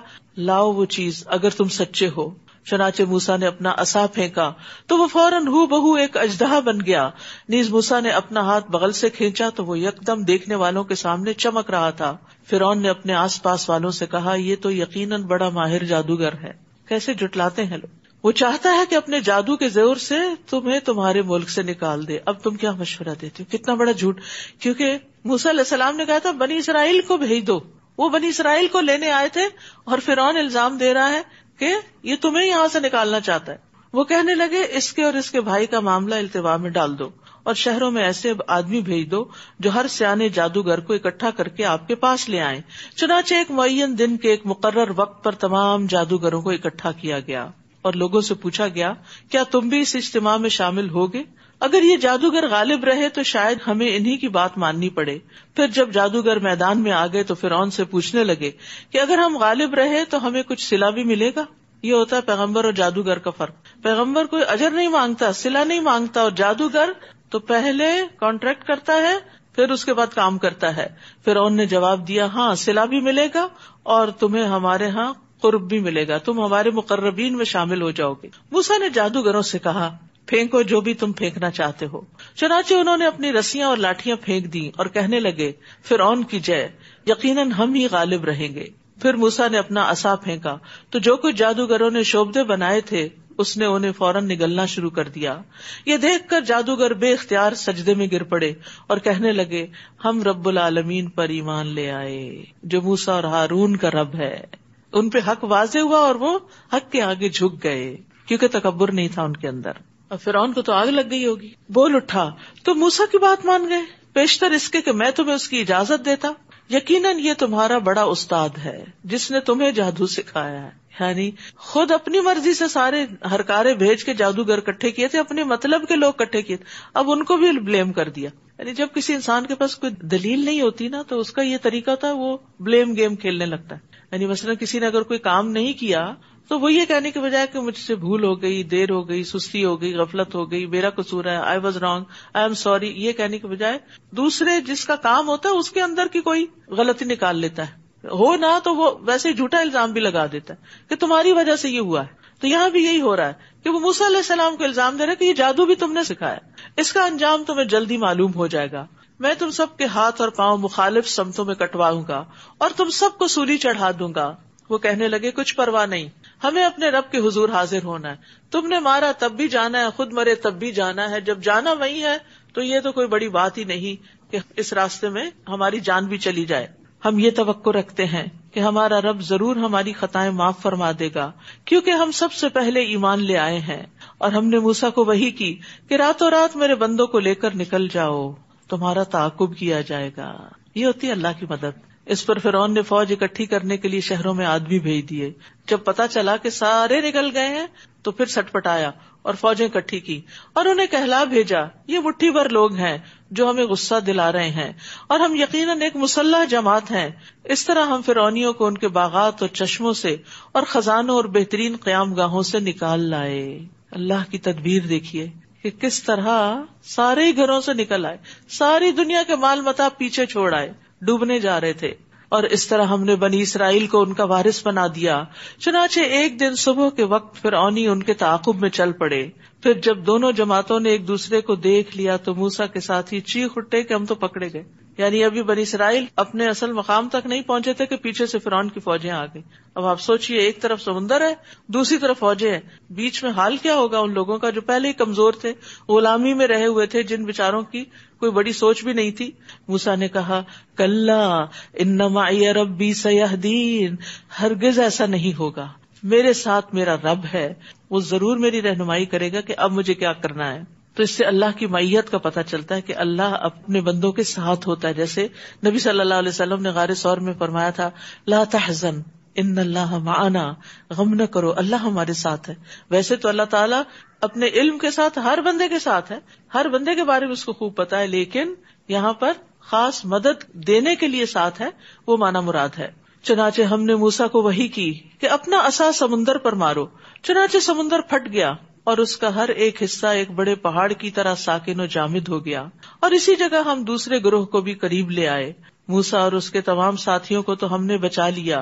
لاؤ وہ چیز اگر تم سچے ہو چنانچہ موسا نے اپنا اصا پھینکا تو وہ فوراً ہو بہ ایک اجدہ بن گیا نیز موسا نے اپنا ہاتھ بغل سے کھینچا تو وہ یکدم دیکھنے والوں کے سامنے چمک رہا تھا فرون نے اپنے آس پاس والوں سے کہا یہ تو یقیناً بڑا ماہر جادوگر ہے کیسے جٹلاتے ہیں لوگ وہ چاہتا ہے کہ اپنے جادو کے زور سے تمہیں تمہارے ملک سے نکال دے اب تم کیا مشورہ دیتے ہو کتنا بڑا جھوٹ کیوں موس علیہ السلام نے کہا تھا بنی اسرائیل کو بھیج دو وہ بنی اسرائیل کو لینے آئے تھے اور فرعون الزام دے رہا ہے کہ یہ تمہیں یہاں سے نکالنا چاہتا ہے وہ کہنے لگے اس کے اور اس کے بھائی کا معاملہ التوا میں ڈال دو اور شہروں میں ایسے آدمی بھیج دو جو ہر سیانے جادوگر کو اکٹھا کر کے آپ کے پاس لے آئے چنانچہ ایک معین دن کے ایک مقرر وقت پر تمام جادوگروں کو اکٹھا کیا گیا اور لوگوں سے پوچھا گیا کیا تم بھی اس اجتماع میں شامل ہوگے اگر یہ جادوگر غالب رہے تو شاید ہمیں انہیں کی بات ماننی پڑے پھر جب جادوگر میدان میں آ گئے تو پھر سے پوچھنے لگے کہ اگر ہم غالب رہے تو ہمیں کچھ سلا بھی ملے گا یہ ہوتا ہے پیغمبر اور جادوگر کا فرق پیغمبر کوئی اجر نہیں مانگتا سلا نہیں مانگتا اور جادوگر تو پہلے کانٹریکٹ کرتا ہے پھر اس کے بعد کام کرتا ہے پھر اون نے جواب دیا ہاں سلا بھی ملے گا اور تمہیں ہمارے ہاں قرب بھی ملے گا تم ہمارے مقربین میں شامل ہو جاؤ گے موسا نے جادوگروں سے کہا پھینکو جو بھی تم پھینکنا چاہتے ہو چنانچہ انہوں نے اپنی رسیاں اور لاٹیاں پھینک دی اور کہنے لگے پھر اون کی جے یقیناً ہم ہی غالب رہیں گے پھر موسا نے اپنا اصا پھینکا تو جو کچھ جادوگروں نے شوبدے بنائے تھے اس نے انہیں فوراً نگلنا شروع کر دیا یہ دیکھ کر جادوگر بے اختیار سجدے میں گر پڑے اور کہنے لگے ہم رب العالمین پر ایمان لے آئے جو موسا اور ہارون کا رب ہے ان پہ حق واضح ہوا اور وہ حق کے آگے جھک گئے کیونکہ تکبر نہیں تھا ان کے اندر اور فرعون کو تو آگ لگ گئی ہوگی بول اٹھا تو موسا کی بات مان گئے پیشتر اس کے میں تمہیں اس کی اجازت دیتا یقیناً یہ تمہارا بڑا استاد ہے جس نے تمہیں جادو سکھایا ہے یعنی خود اپنی مرضی سے سارے ہرکارے بھیج کے جادوگر کٹھے کیے تھے اپنے مطلب کے لوگ کٹھے کیے تھے اب ان کو بھی بلیم کر دیا یعنی جب کسی انسان کے پاس کوئی دلیل نہیں ہوتی نا تو اس کا یہ طریقہ تھا وہ بلیم گیم کھیلنے لگتا ہے یعنی مثلاً کسی نے اگر کوئی کام نہیں کیا تو وہ یہ کہنے کے بجائے کہ مجھ سے بھول ہو گئی دیر ہو گئی سستی ہو گئی غفلت ہو گئی میرا قصور ہے I was wrong I am sorry یہ کہنے کے بجائے دوسرے جس کا کام ہوتا ہے اس کے اندر کی کوئی غلطی نکال لیتا ہے ہو نہ تو وہ ویسے جھوٹا الزام بھی لگا دیتا ہے کہ تمہاری وجہ سے یہ ہوا ہے تو یہاں بھی یہی ہو رہا ہے کہ وہ موسیٰ علیہ السلام کو الزام دے رہا ہے کہ یہ جادو بھی تم نے سکھایا اس کا انجام تمہیں جلدی معلوم ہو جائے گا میں تم سب کے ہاتھ اور پاؤں مخالف سمتوں میں کٹواؤں گا اور تم سب کو سولی چڑھا دوں گا وہ کہنے لگے کچھ پرواہ نہیں ہمیں اپنے رب کے حضور حاضر ہونا ہے تم نے مارا تب بھی جانا ہے خود مرے تب بھی جانا ہے جب جانا وہی ہے تو یہ تو کوئی بڑی بات ہی نہیں کہ اس راستے میں ہماری جان بھی چلی جائے ہم یہ توقع رکھتے ہیں کہ ہمارا رب ضرور ہماری خطائیں معاف فرما دے گا کیونکہ ہم سب سے پہلے ایمان لے آئے ہیں اور ہم نے موسا کو وہی کی کہ راتوں رات میرے بندوں کو لے کر نکل جاؤ تمہارا تعاقب کیا جائے گا یہ ہوتی ہے اللہ کی مدد اس پر فرعون نے فوج اکٹھی کرنے کے لیے شہروں میں آدمی بھیج دیے جب پتا چلا کہ سارے نکل گئے ہیں تو پھر سٹ پٹایا اور فوجیں اکٹھی کی اور انہیں کہلا بھیجا یہ مٹھی بھر لوگ ہیں جو ہمیں غصہ دلا رہے ہیں اور ہم یقیناً ایک مسلح جماعت ہیں اس طرح ہم فرونیوں کو ان کے باغات اور چشموں سے اور خزانوں اور بہترین قیام گاہوں سے نکال لائے اللہ کی تدبیر دیکھیے کہ کس طرح سارے گھروں سے نکل آئے ساری دنیا کے مال متا پیچھے چھوڑ آئے ڈوبنے جا رہے تھے اور اس طرح ہم نے بنی اسرائیل کو ان کا وارث بنا دیا چنانچہ ایک دن صبح کے وقت پھر اونی ان کے تعاقب میں چل پڑے پھر جب دونوں جماعتوں نے ایک دوسرے کو دیکھ لیا تو موسا کے ساتھ ہی چیخ اٹھے کہ ہم تو پکڑے گئے یعنی ابھی بنی اسرائیل اپنے اصل مقام تک نہیں پہنچے تھے کہ پیچھے سے فرعون کی فوجیں آ گئی اب آپ سوچیے ایک طرف سمندر ہے دوسری طرف فوجیں ہیں بیچ میں حال کیا ہوگا ان لوگوں کا جو پہلے ہی کمزور تھے غلامی میں رہے ہوئے تھے جن بچاروں کی کوئی بڑی سوچ بھی نہیں تھی موسا نے کہا انما ربی سیاح دین ہرگز ایسا نہیں ہوگا میرے ساتھ میرا رب ہے وہ ضرور میری رہنمائی کرے گا کہ اب مجھے کیا کرنا ہے تو اس سے اللہ کی مائیت کا پتہ چلتا ہے کہ اللہ اپنے بندوں کے ساتھ ہوتا ہے جیسے نبی صلی اللہ علیہ وسلم نے غار سور میں فرمایا تھا لا تحزن ان اللہ معنا غم نہ کرو اللہ ہمارے ساتھ ہے ویسے تو اللہ تعالیٰ اپنے علم کے ساتھ ہر بندے کے ساتھ ہے ہر بندے کے بارے میں اس کو خوب پتا ہے لیکن یہاں پر خاص مدد دینے کے لیے ساتھ ہے وہ مانا مراد ہے چنانچہ ہم نے موسا کو وہی کی کہ اپنا اصا سمندر پر مارو چنانچہ سمندر پھٹ گیا اور اس کا ہر ایک حصہ ایک بڑے پہاڑ کی طرح ساکن و جامد ہو گیا اور اسی جگہ ہم دوسرے گروہ کو بھی قریب لے آئے موسا اور اس کے تمام ساتھیوں کو تو ہم نے بچا لیا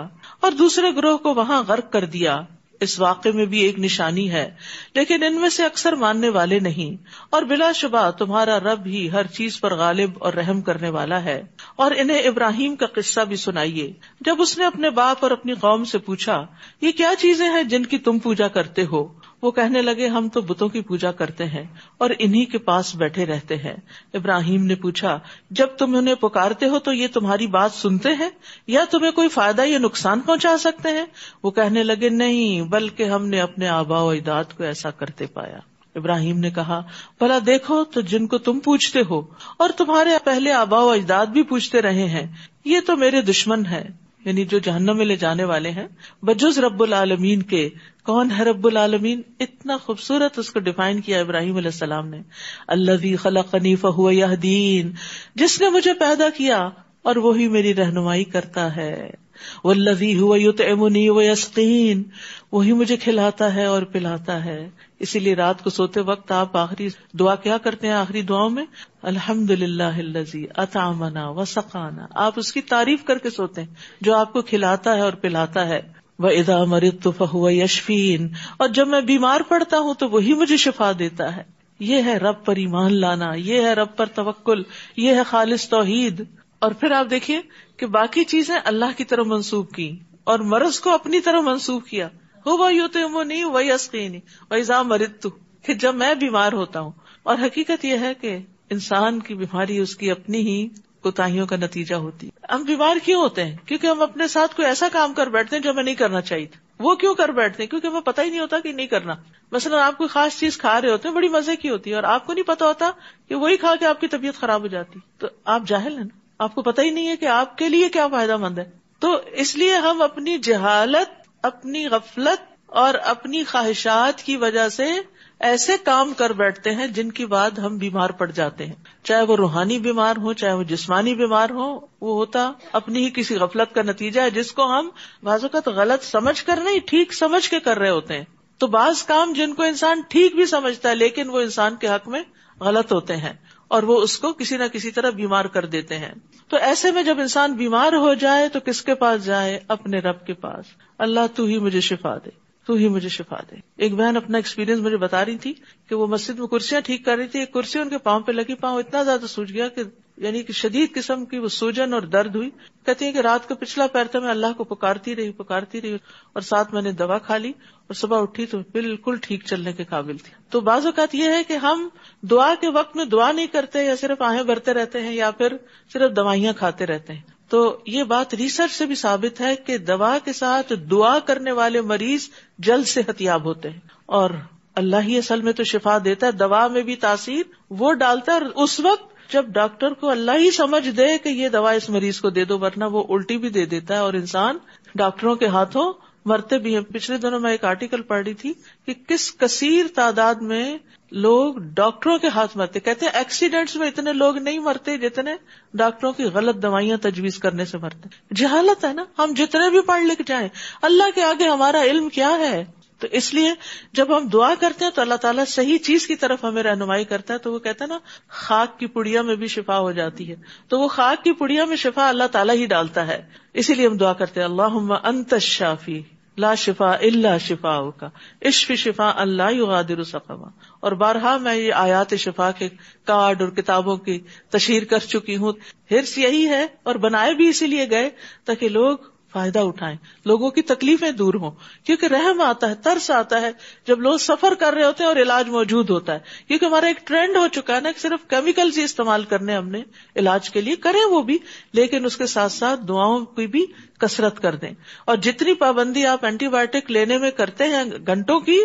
اور دوسرے گروہ کو وہاں غرق کر دیا اس واقعے میں بھی ایک نشانی ہے لیکن ان میں سے اکثر ماننے والے نہیں اور بلا شبہ تمہارا رب ہی ہر چیز پر غالب اور رحم کرنے والا ہے اور انہیں ابراہیم کا قصہ بھی سنائیے جب اس نے اپنے باپ اور اپنی قوم سے پوچھا یہ کیا چیزیں ہیں جن کی تم پوجا کرتے ہو وہ کہنے لگے ہم تو بتوں کی پوجا کرتے ہیں اور انہیں کے پاس بیٹھے رہتے ہیں ابراہیم نے پوچھا جب تم انہیں پکارتے ہو تو یہ تمہاری بات سنتے ہیں یا تمہیں کوئی فائدہ یا نقصان پہنچا سکتے ہیں وہ کہنے لگے نہیں بلکہ ہم نے اپنے آبا و اجداد کو ایسا کرتے پایا ابراہیم نے کہا بھلا دیکھو تو جن کو تم پوچھتے ہو اور تمہارے پہلے آبا و اجداد بھی پوچھتے رہے ہیں یہ تو میرے دشمن ہیں یعنی جو جہنم میں لے جانے والے ہیں بجز رب العالمین کے کون ہے رب العالمین اتنا خوبصورت اس کو ڈیفائن کیا ابراہیم علیہ السلام نے اللہ خلق ہوا دین جس نے مجھے پیدا کیا اور وہی میری رہنمائی کرتا ہے اللہ یو تم نیو یسکین وہی مجھے کھلاتا ہے اور پلاتا ہے اسی لیے رات کو سوتے وقت آپ آخری دعا کیا کرتے ہیں آخری دعاؤں میں الحمد للہ اطامنا و سقانا آپ اس کی تعریف کر کے سوتے ہیں جو آپ کو کھلاتا ہے اور پلاتا ہے وہ ادا تو فہو یشفین اور جب میں بیمار پڑتا ہوں تو وہی مجھے شفا دیتا ہے یہ ہے رب پر ایمان لانا یہ ہے رب پر توکل یہ ہے خالص توحید اور پھر آپ دیکھیے کہ باقی چیزیں اللہ کی طرف منسوخ کی اور مرض کو اپنی طرح منسوخ کیا ہو یو تو وہ نہیں وہی اصل مرتو کہ جب میں بیمار ہوتا ہوں اور حقیقت یہ ہے کہ انسان کی بیماری اس کی اپنی ہی کوتاوں کا نتیجہ ہوتی ہم بیمار کیوں ہوتے ہیں کیونکہ ہم اپنے ساتھ کوئی ایسا کام کر بیٹھتے ہیں جو ہمیں نہیں کرنا چاہیے وہ کیوں کر بیٹھتے ہیں کیونکہ ہمیں پتہ ہی نہیں ہوتا کہ نہیں کرنا مثلاً آپ کوئی خاص چیز کھا رہے ہوتے ہیں بڑی مزے کی ہوتی ہے اور آپ کو نہیں پتا ہوتا کہ وہی کھا کے آپ کی طبیعت خراب ہو جاتی تو آپ ہیں نا آپ کو پتا ہی نہیں ہے کہ آپ کے لیے کیا فائدہ مند ہے تو اس لیے ہم اپنی جہالت اپنی غفلت اور اپنی خواہشات کی وجہ سے ایسے کام کر بیٹھتے ہیں جن کی بعد ہم بیمار پڑ جاتے ہیں چاہے وہ روحانی بیمار ہو چاہے وہ جسمانی بیمار ہو وہ ہوتا اپنی ہی کسی غفلت کا نتیجہ ہے جس کو ہم بعض اوقات غلط سمجھ کر نہیں ٹھیک سمجھ کے کر رہے ہوتے ہیں تو بعض کام جن کو انسان ٹھیک بھی سمجھتا ہے لیکن وہ انسان کے حق میں غلط ہوتے ہیں اور وہ اس کو کسی نہ کسی طرح بیمار کر دیتے ہیں تو ایسے میں جب انسان بیمار ہو جائے تو کس کے پاس جائے اپنے رب کے پاس اللہ تو ہی مجھے شفا دے تو ہی مجھے شفا دے ایک بہن اپنا ایکسپیرینس مجھے بتا رہی تھی کہ وہ مسجد میں کرسیاں ٹھیک کر رہی تھی ایک کرسی ان کے پاؤں پہ لگی پاؤں اتنا زیادہ سوچ گیا کہ یعنی کہ شدید قسم کی وہ سوجن اور درد ہوئی کہتی ہیں کہ رات کو پچھلا پیر تھا میں اللہ کو پکارتی رہی پکارتی رہی اور ساتھ میں نے دوا کھا لی اور صبح اٹھی تو بالکل ٹھیک چلنے کے قابل تھی تو بعض اوقات یہ ہے کہ ہم دعا کے وقت میں دعا نہیں کرتے یا صرف آہیں بھرتے رہتے ہیں یا پھر صرف دوائیاں کھاتے رہتے ہیں تو یہ بات ریسرچ سے بھی ثابت ہے کہ دوا کے ساتھ دعا کرنے والے مریض جلد سے یاب ہوتے ہیں اور اللہ ہی اصل میں تو شفا دیتا ہے دوا میں بھی تاثیر وہ ڈالتا ہے اور اس وقت جب ڈاکٹر کو اللہ ہی سمجھ دے کہ یہ دوا اس مریض کو دے دو ورنہ وہ الٹی بھی دے دیتا ہے اور انسان ڈاکٹروں کے ہاتھوں مرتے بھی ہیں پچھلے دنوں میں ایک آرٹیکل پڑھ رہی تھی کہ کس کثیر تعداد میں لوگ ڈاکٹروں کے ہاتھ مرتے کہتے ہیں ایکسیڈینٹس میں اتنے لوگ نہیں مرتے جتنے ڈاکٹروں کی غلط دوائیاں تجویز کرنے سے مرتے جہالت ہے نا ہم جتنے بھی پڑھ لکھ جائیں اللہ کے آگے ہمارا علم کیا ہے تو اس لیے جب ہم دعا کرتے ہیں تو اللہ تعالیٰ صحیح چیز کی طرف ہمیں رہنمائی کرتا ہے تو وہ کہتا ہے نا خاک کی پڑیا میں بھی شفا ہو جاتی ہے تو وہ خاک کی پڑیا میں شفا اللہ تعالیٰ ہی ڈالتا ہے اسی لیے ہم دعا کرتے ہیں اللہ انت شافی لا شفا اللہ شفا کا عشف شفا اللہ اور بارہا میں یہ آیات شفا کے کارڈ اور کتابوں کی تشہیر کر چکی ہوں ہرس یہی ہے اور بنائے بھی اسی لیے گئے تاکہ لوگ فائدہ اٹھائیں لوگوں کی تکلیفیں دور ہوں کیونکہ رحم آتا ہے ترس آتا ہے جب لوگ سفر کر رہے ہوتے ہیں اور علاج موجود ہوتا ہے کیونکہ ہمارا ایک ٹرینڈ ہو چکا ہے نا صرف کیمیکلز ہی استعمال کرنے ہم نے علاج کے لیے کریں وہ بھی لیکن اس کے ساتھ ساتھ دعاؤں کی بھی کسرت کر دیں اور جتنی پابندی آپ اینٹی بایوٹک لینے میں کرتے ہیں گھنٹوں کی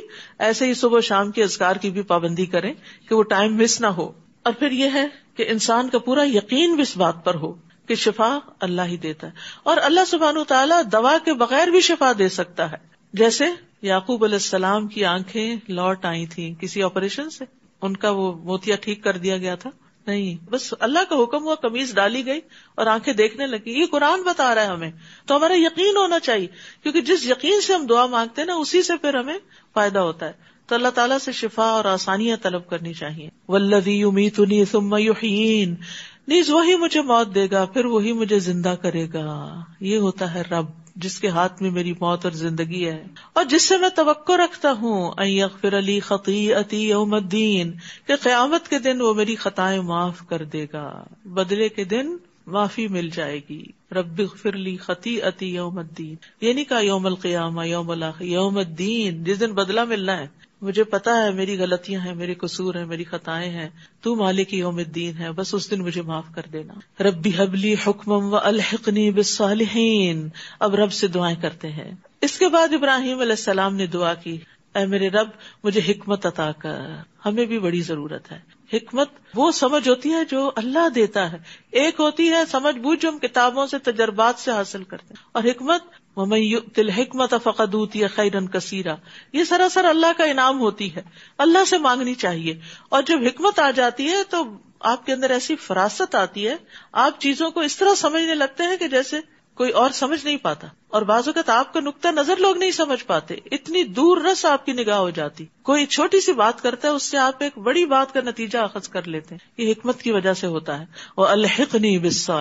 ایسے ہی صبح شام کی اذکار کی بھی پابندی کریں کہ وہ ٹائم مس نہ ہو اور پھر یہ ہے کہ انسان کا پورا یقین بھی اس بات پر ہو کہ شفا اللہ ہی دیتا ہے اور اللہ سبحان تعالیٰ دوا کے بغیر بھی شفا دے سکتا ہے جیسے یعقوب علیہ السلام کی آنکھیں لوٹ آئی تھی کسی آپریشن سے ان کا وہ موتیا ٹھیک کر دیا گیا تھا نہیں بس اللہ کا حکم ہوا کمیز ڈالی گئی اور آنکھیں دیکھنے لگی یہ قرآن بتا رہا ہے ہمیں تو ہمارا یقین ہونا چاہیے کیونکہ جس یقین سے ہم دعا مانگتے ہیں نا اسی سے پھر ہمیں فائدہ ہوتا ہے تو اللہ تعالیٰ سے شفا اور آسانیاں طلب کرنی چاہیے ولدی امیتین نیز وہی مجھے موت دے گا پھر وہی مجھے زندہ کرے گا یہ ہوتا ہے رب جس کے ہاتھ میں میری موت اور زندگی ہے اور جس سے میں توقع رکھتا ہوں ایک علی خطی عتی الدین کے قیامت کے دن وہ میری خطائیں معاف کر دے گا بدلے کے دن معافی مل جائے گی رب فرلی خطی عتی یوم الدین یعنی کہا یوم القیامہ یوم یوم الدین جس دن بدلہ ملنا ہے مجھے پتا ہے میری غلطیاں ہیں میرے قصور ہیں میری خطائیں ہیں تو مالک یوم الدین ہے بس اس دن مجھے معاف کر دینا ربی حبلی حکم و الحقنی بالصالحین اب رب سے دعائیں کرتے ہیں اس کے بعد ابراہیم علیہ السلام نے دعا کی اے میرے رب مجھے حکمت عطا کر ہمیں بھی بڑی ضرورت ہے حکمت وہ سمجھ ہوتی ہے جو اللہ دیتا ہے ایک ہوتی ہے سمجھ بوجھ جو ہم کتابوں سے تجربات سے حاصل کرتے ہیں اور حکمت تل حکمت فقدوت یا خیرن کثیرا یہ سراسر اللہ کا انعام ہوتی ہے اللہ سے مانگنی چاہیے اور جب حکمت آ جاتی ہے تو آپ کے اندر ایسی فراست آتی ہے آپ چیزوں کو اس طرح سمجھنے لگتے ہیں کہ جیسے کوئی اور سمجھ نہیں پاتا اور بعض اوقات آپ کا نقطۂ نظر لوگ نہیں سمجھ پاتے اتنی دور رس آپ کی نگاہ ہو جاتی کوئی چھوٹی سی بات کرتا ہے اس سے آپ ایک بڑی بات کا نتیجہ اخذ کر لیتے ہیں یہ حکمت کی وجہ سے ہوتا ہے اور الحق نی بسا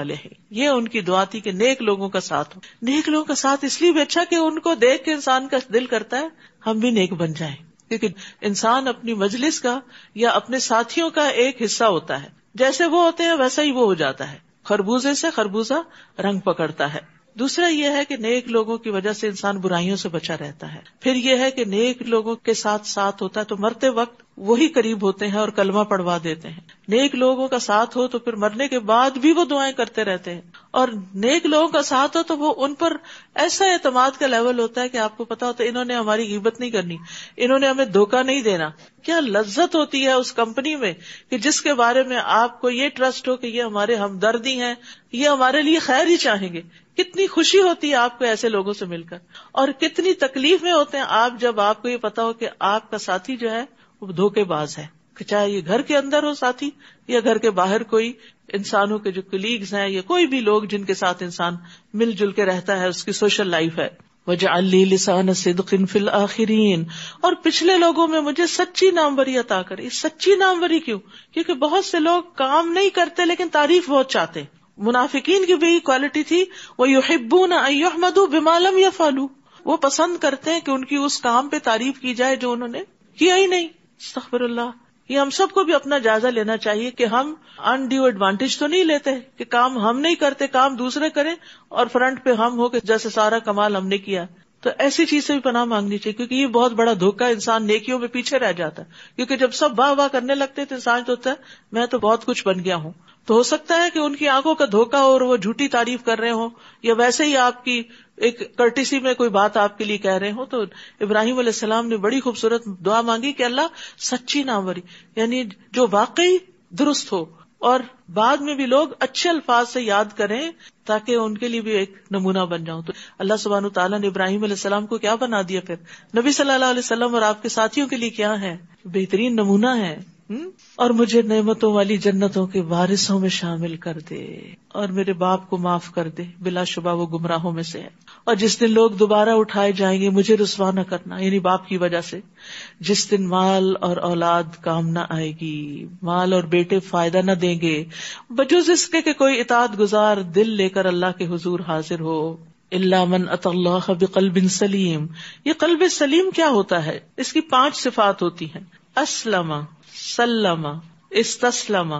یہ ان کی دعا تھی کہ نیک لوگوں کا ساتھ ہو نیک لوگوں کا ساتھ اس لیے بھی اچھا کہ ان کو دیکھ کے انسان کا دل کرتا ہے ہم بھی نیک بن جائیں کیونکہ انسان اپنی مجلس کا یا اپنے ساتھیوں کا ایک حصہ ہوتا ہے جیسے وہ ہوتے ہیں ویسا ہی وہ ہو جاتا ہے خربوزے سے خربوزہ رنگ پکڑتا ہے دوسرا یہ ہے کہ نیک لوگوں کی وجہ سے انسان برائیوں سے بچا رہتا ہے پھر یہ ہے کہ نیک لوگوں کے ساتھ ساتھ ہوتا ہے تو مرتے وقت وہی قریب ہوتے ہیں اور کلمہ پڑھوا دیتے ہیں نیک لوگوں کا ساتھ ہو تو پھر مرنے کے بعد بھی وہ دعائیں کرتے رہتے ہیں اور نیک لوگوں کا ساتھ ہو تو وہ ان پر ایسا اعتماد کا لیول ہوتا ہے کہ آپ کو پتا ہوتا ہے انہوں نے ہماری عبت نہیں کرنی انہوں نے ہمیں دھوکہ نہیں دینا کیا لذت ہوتی ہے اس کمپنی میں کہ جس کے بارے میں آپ کو یہ ٹرسٹ ہو کہ یہ ہمارے ہمدردی ہیں یہ ہمارے لیے خیر ہی چاہیں گے کتنی خوشی ہوتی ہے آپ کو ایسے لوگوں سے مل کر اور کتنی تکلیف میں ہوتے ہیں آپ جب آپ کو یہ پتا ہو کہ آپ کا ساتھی جو ہے وہ دھوکے باز ہے کہ چاہے یہ گھر کے اندر ہو ساتھی یا گھر کے باہر کوئی انسانوں کے جو کلیگز ہیں یا کوئی بھی لوگ جن کے ساتھ انسان مل جل کے رہتا ہے اس کی سوشل لائف ہے وجہ علی لسان صدق فل آخرین اور پچھلے لوگوں میں مجھے سچی ناموری عطا کری سچی ناموری کیوں کیونکہ بہت سے لوگ کام نہیں کرتے لیکن تعریف بہت چاہتے منافقین کی بھی کوالٹی تھی وہ مدو بالم یا فالو وہ پسند کرتے ہیں کہ ان کی اس کام پہ تعریف کی جائے جو انہوں نے کیا ہی نہیں اللہ یہ ہم سب کو بھی اپنا جائزہ لینا چاہیے کہ ہم ان ڈیو ایڈوانٹیج تو نہیں لیتے کہ کام ہم نہیں کرتے کام دوسرے کریں اور فرنٹ پہ ہم ہو کے جیسے سارا کمال ہم نے کیا تو ایسی چیز سے بھی پناہ مانگنی چاہیے کیونکہ یہ بہت بڑا دھوکا انسان نیکیوں میں پیچھے رہ جاتا ہے کیونکہ جب سب واہ واہ کرنے لگتے تو انسان تو ہوتا ہے میں تو بہت کچھ بن گیا ہوں تو ہو سکتا ہے کہ ان کی آنکھوں کا دھوکا اور وہ جھوٹی تعریف کر رہے ہوں یا ویسے ہی آپ کی ایک کرٹیسی میں کوئی بات آپ کے لیے کہہ رہے ہوں تو ابراہیم علیہ السلام نے بڑی خوبصورت دعا مانگی کہ اللہ سچی ناوری یعنی جو واقعی درست ہو اور بعد میں بھی لوگ اچھے الفاظ سے یاد کریں تاکہ ان کے لیے بھی ایک نمونہ بن جاؤں تو اللہ تعالیٰ نے ابراہیم علیہ السلام کو کیا بنا دیا پھر نبی صلی اللہ علیہ وسلم اور آپ کے ساتھیوں کے لیے کیا ہے بہترین نمونہ ہے اور مجھے نعمتوں والی جنتوں کے وارثوں میں شامل کر دے اور میرے باپ کو معاف کر دے بلا شبہ وہ گمراہوں میں سے ہے اور جس دن لوگ دوبارہ اٹھائے جائیں گے مجھے رسوا نہ کرنا یعنی باپ کی وجہ سے جس دن مال اور اولاد کام نہ آئے گی مال اور بیٹے فائدہ نہ دیں گے بجوز اس کے کہ کوئی اطاعت گزار دل لے کر اللہ کے حضور حاضر ہو اللہ من اط اللہ قلب سلیم یہ قلب سلیم کیا ہوتا ہے اس کی پانچ صفات ہوتی ہیں اسلم سلمہ استسلم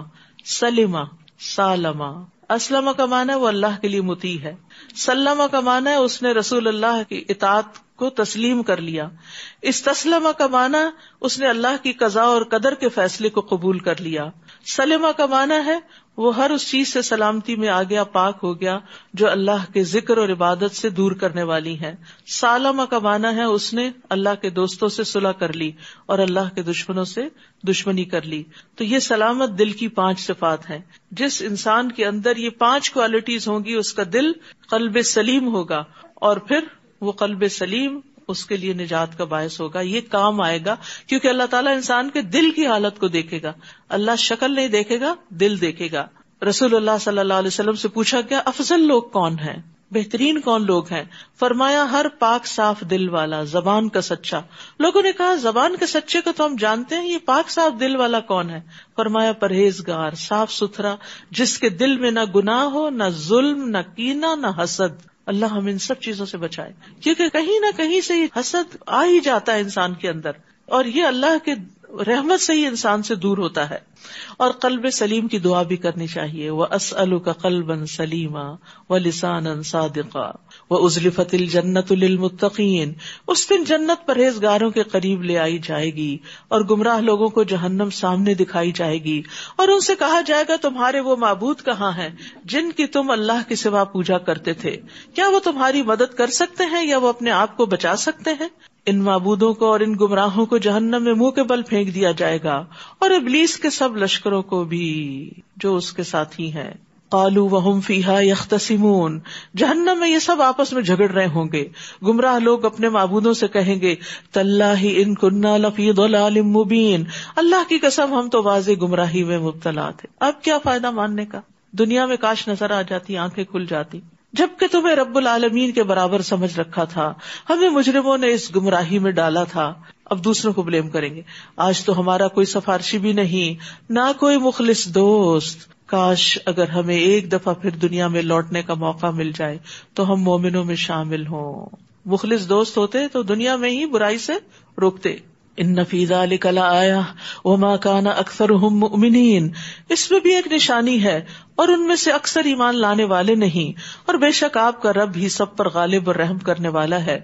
سلیما سالما اسلم کا مانا وہ اللہ کے لیے متی ہے سلامہ کا مانا ہے اس نے رسول اللہ کی اطاعت کو تسلیم کر لیا استسلم کا مانا اس نے اللہ کی قضاء اور قدر کے فیصلے کو قبول کر لیا سلیما کا مانا ہے وہ ہر اس چیز سے سلامتی میں آ گیا پاک ہو گیا جو اللہ کے ذکر اور عبادت سے دور کرنے والی ہے سالما کا مانا ہے اس نے اللہ کے دوستوں سے صلح کر لی اور اللہ کے دشمنوں سے دشمنی کر لی تو یہ سلامت دل کی پانچ صفات ہیں جس انسان کے اندر یہ پانچ کوالٹیز ہوں گی اس کا دل قلب سلیم ہوگا اور پھر وہ قلب سلیم اس کے لیے نجات کا باعث ہوگا یہ کام آئے گا کیونکہ اللہ تعالیٰ انسان کے دل کی حالت کو دیکھے گا اللہ شکل نہیں دیکھے گا دل دیکھے گا رسول اللہ صلی اللہ علیہ وسلم سے پوچھا گیا افضل لوگ کون ہیں بہترین کون لوگ ہیں فرمایا ہر پاک صاف دل والا زبان کا سچا لوگوں نے کہا زبان کے سچے کو تو ہم جانتے ہیں یہ پاک صاف دل والا کون ہے فرمایا پرہیزگار صاف ستھرا جس کے دل میں نہ گناہ ہو نہ ظلم نہ کینا نہ حسد اللہ ہم ان سب چیزوں سے بچائے کیونکہ کہیں نہ کہیں سے یہ حسد آ ہی جاتا ہے انسان کے اندر اور یہ اللہ کے رحمت سے ہی انسان سے دور ہوتا ہے اور قلب سلیم کی دعا بھی کرنی چاہیے وہ اسلو کا قلب ان سلیما و لسان ان سادقہ وہ ازلفت الجنت للمتقین المتقین اس دن جنت پرہیزگاروں کے قریب لے آئی جائے گی اور گمراہ لوگوں کو جہنم سامنے دکھائی جائے گی اور ان سے کہا جائے گا تمہارے وہ معبود کہاں ہیں جن کی تم اللہ کے سوا پوجا کرتے تھے کیا وہ تمہاری مدد کر سکتے ہیں یا وہ اپنے آپ کو بچا سکتے ہیں ان معبودوں کو اور ان گمراہوں کو جہنم میں منہ کے بل پھینک دیا جائے گا اور ابلیس کے سب لشکروں کو بھی جو اس کے ساتھ ہی ہے کالو وہم فیحا یخت جہنم میں یہ سب آپس میں جھگڑ رہے ہوں گے گمراہ لوگ اپنے معبودوں سے کہیں گے تلّاہ ان کنہ لفید اللہ مبین اللہ کی قسم ہم تو واضح گمراہی میں مبتلا تھے اب کیا فائدہ ماننے کا دنیا میں کاش نظر آ جاتی آنکھیں کھل جاتی جبکہ تمہیں رب العالمین کے برابر سمجھ رکھا تھا ہمیں مجرموں نے اس گمراہی میں ڈالا تھا اب دوسروں کو بلیم کریں گے آج تو ہمارا کوئی سفارشی بھی نہیں نہ کوئی مخلص دوست کاش اگر ہمیں ایک دفعہ پھر دنیا میں لوٹنے کا موقع مل جائے تو ہم مومنوں میں شامل ہوں مخلص دوست ہوتے تو دنیا میں ہی برائی سے روکتے ان علی کلا آیا اما کانا اکثر اس میں بھی ایک نشانی ہے اور ان میں سے اکثر ایمان لانے والے نہیں اور بے شک آپ کا رب ہی سب پر غالب اور رحم کرنے والا ہے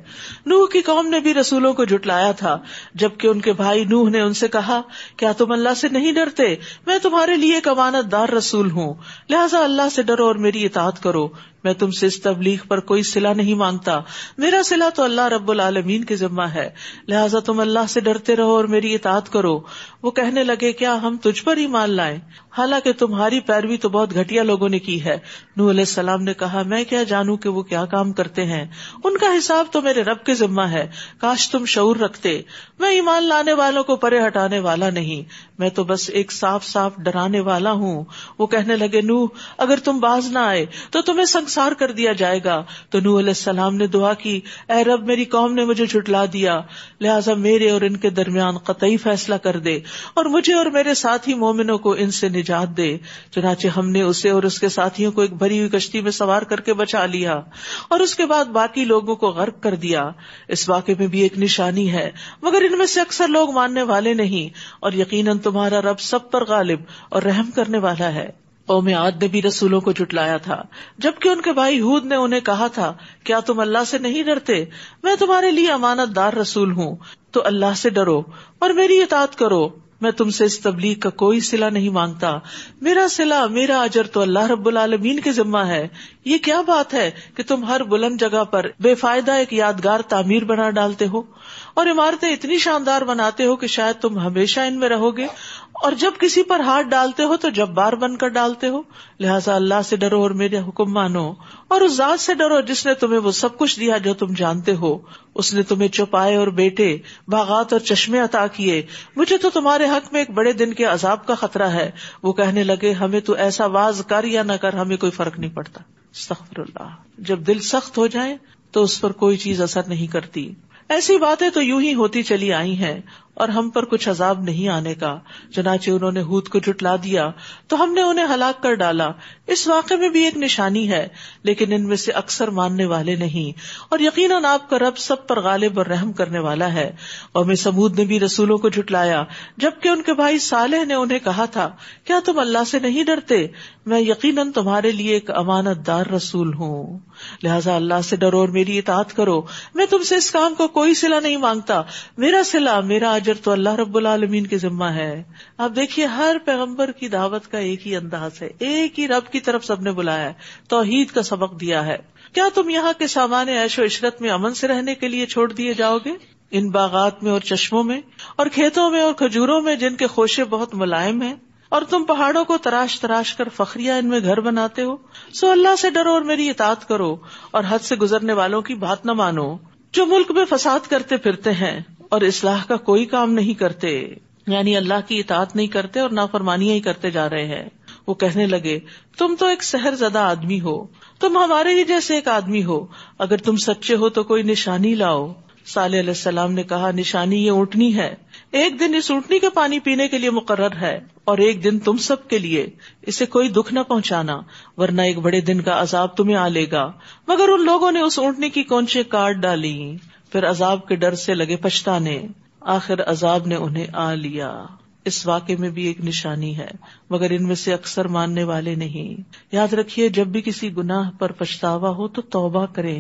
نوح کی قوم نے بھی رسولوں کو جٹلایا تھا جبکہ ان کے بھائی نوح نے ان سے کہا کیا تم اللہ سے نہیں ڈرتے میں تمہارے لیے امانت دار رسول ہوں لہٰذا اللہ سے ڈرو اور میری اطاعت کرو میں تم سے اس تبلیغ پر کوئی سلا نہیں مانگتا میرا سلا تو اللہ رب العالمین کے ذمہ ہے لہٰذا تم اللہ سے ڈرتے رہو اور میری اطاعت کرو وہ کہنے لگے کیا ہم تجھ پر ہی مان لائیں حالانکہ تمہاری پیروی تو بہت لوگوں نے کی ہے نور علیہ السلام نے کہا میں کیا جانوں کہ وہ کیا کام کرتے ہیں ان کا حساب تو میرے رب کے ذمہ ہے کاش تم شعور رکھتے میں ایمان لانے والوں کو پرے ہٹانے والا نہیں میں تو بس ایک صاف صاف ڈرانے والا ہوں وہ کہنے لگے نو اگر تم باز نہ آئے تو تمہیں سنسار کر دیا جائے گا تو نو علیہ السلام نے دعا کی اے رب میری قوم نے مجھے جھٹلا دیا لہٰذا میرے اور ان کے درمیان قطعی فیصلہ کر دے اور مجھے اور میرے ساتھی مومنوں کو ان سے نجات دے چنانچہ ہم نے اسے اور اس کے ساتھیوں کو ایک بھری ہوئی کشتی میں سوار کر کے بچا لیا اور اس کے بعد باقی لوگوں کو غرق کر دیا اس واقعے میں بھی ایک نشانی ہے مگر ان میں سے اکثر لوگ ماننے والے نہیں اور یقیناً تمہارا رب سب پر غالب اور رحم کرنے والا ہے قوم عاد نے بھی رسولوں کو جٹلایا تھا جبکہ ان کے بھائی ہود نے انہیں کہا تھا کیا تم اللہ سے نہیں ڈرتے میں تمہارے لیے امانت دار رسول ہوں تو اللہ سے ڈرو اور میری اطاعت کرو میں تم سے اس تبلیغ کا کوئی سلا نہیں مانگتا میرا سلا میرا اجر تو اللہ رب العالمین کے ذمہ ہے یہ کیا بات ہے کہ تم ہر بلند جگہ پر بے فائدہ ایک یادگار تعمیر بنا ڈالتے ہو اور عمارتیں اتنی شاندار بناتے ہو کہ شاید تم ہمیشہ ان میں رہو گے اور جب کسی پر ہاتھ ڈالتے ہو تو جب بار بن کر ڈالتے ہو لہٰذا اللہ سے ڈرو اور میرے حکم مانو اور اس ذات سے ڈرو جس نے تمہیں وہ سب کچھ دیا جو تم جانتے ہو اس نے تمہیں چپائے اور بیٹے باغات اور چشمے عطا کیے مجھے تو تمہارے حق میں ایک بڑے دن کے عذاب کا خطرہ ہے وہ کہنے لگے ہمیں تو ایسا واز کر یا نہ کر ہمیں کوئی فرق نہیں پڑتا سخر اللہ جب دل سخت ہو جائے تو اس پر کوئی چیز اثر نہیں کرتی ایسی باتیں تو یوں ہی ہوتی چلی آئی ہیں اور ہم پر کچھ عذاب نہیں آنے کا چنانچہ انہوں نے ہود کو جٹلا دیا تو ہم نے انہیں ہلاک کر ڈالا اس واقعے میں بھی ایک نشانی ہے لیکن ان میں سے اکثر ماننے والے نہیں اور یقیناً آپ کا رب سب پر غالب اور رحم کرنے والا ہے اور کیا تم اللہ سے نہیں ڈرتے میں یقیناً تمہارے لیے ایک امانت دار رسول ہوں لہٰذا اللہ سے ڈرو اور میری اطاعت کرو میں تم سے اس کام کو کوئی سلا نہیں مانگتا میرا سلا میرا اجر تو اللہ رب العالمین کے ذمہ ہے آپ دیکھیے ہر پیغمبر کی دعوت کا ایک ہی انداز ہے ایک ہی رب کی طرف سب نے بلایا ہے توحید کا سبق دیا ہے کیا تم یہاں کے سامان عیش و عشرت میں امن سے رہنے کے لیے چھوڑ دیے جاؤ گے ان باغات میں اور چشموں میں اور کھیتوں میں اور کھجوروں میں جن کے خوشے بہت ملائم ہیں اور تم پہاڑوں کو تراش تراش کر فخریا ان میں گھر بناتے ہو سو اللہ سے ڈرو اور میری اطاعت کرو اور حد سے گزرنے والوں کی بات نہ مانو جو ملک میں فساد کرتے پھرتے ہیں اور اسلح کا کوئی کام نہیں کرتے یعنی اللہ کی اطاعت نہیں کرتے اور نا فرمانی کرتے جا رہے ہیں وہ کہنے لگے تم تو ایک سہر زدہ آدمی ہو تم ہمارے ہی جیسے ایک آدمی ہو اگر تم سچے ہو تو کوئی نشانی لاؤ علیہ السلام نے کہا نشانی یہ اونٹنی ہے ایک دن اس اونٹنی کے پانی پینے کے لیے مقرر ہے اور ایک دن تم سب کے لیے اسے کوئی دکھ نہ پہنچانا ورنہ ایک بڑے دن کا عذاب تمہیں آ لے گا مگر ان لوگوں نے اس اونٹنی کی کونچے کاٹ ڈالی پھر عذاب کے ڈر سے لگے پچھتانے آخر عذاب نے انہیں آ لیا اس واقعے میں بھی ایک نشانی ہے مگر ان میں سے اکثر ماننے والے نہیں یاد رکھیے جب بھی کسی گناہ پر پچھتاوا ہو تو توبہ کریں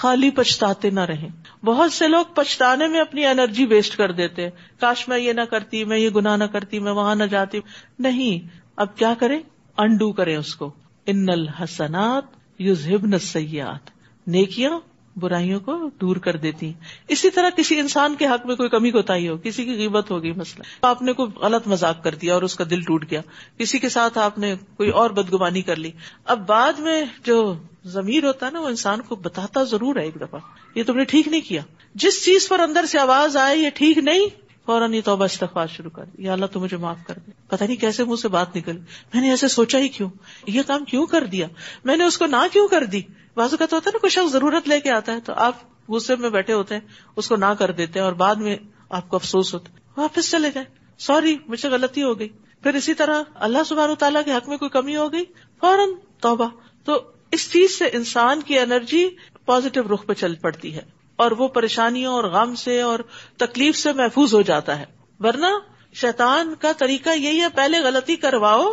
خالی پچھتاتے نہ رہیں بہت سے لوگ پچھتانے میں اپنی انرجی ویسٹ کر دیتے کاش میں یہ نہ کرتی میں یہ گناہ نہ کرتی میں وہاں نہ جاتی نہیں اب کیا کریں انڈو کریں اس کو ان الحسنات یوزب سیاحت نیکیاں برائیوں کو دور کر دیتی ہیں اسی طرح کسی انسان کے حق میں کوئی کمی کوتا ہو کسی کی قیمت گئی مسئلہ آپ نے کوئی غلط مذاق کر دیا اور اس کا دل ٹوٹ گیا کسی کے ساتھ آپ نے کوئی اور بدگوانی کر لی اب بعد میں جو ضمیر ہوتا ہے نا وہ انسان کو بتاتا ضرور ہے ایک دفعہ یہ تم نے ٹھیک نہیں کیا جس چیز پر اندر سے آواز آئے یہ ٹھیک نہیں فوراً یہ توبہ استغفار شروع کر دی مجھے معاف کر دے پتہ نہیں کیسے منہ سے بات نکل میں نے ایسے سوچا ہی کیوں یہ کام کیوں کر دیا میں نے اس کو نہ کیوں کر دی اوقات ہوتا ہے نا کوئی شخص ضرورت لے کے آتا ہے تو آپ غصے میں بیٹھے ہوتے ہیں اس کو نہ کر دیتے اور بعد میں آپ کو افسوس ہوتا ہے واپس چلے جائیں سوری مجھ سے غلطی ہو گئی پھر اسی طرح اللہ سبحانہ تعالیٰ کے حق میں کوئی کمی ہو گئی فوراً توبہ تو اس چیز سے انسان کی انرجی پازیٹو رخ پہ چل پڑتی ہے اور وہ پریشانیوں اور غم سے اور تکلیف سے محفوظ ہو جاتا ہے ورنہ شیطان کا طریقہ یہی ہے پہلے غلطی کرواؤ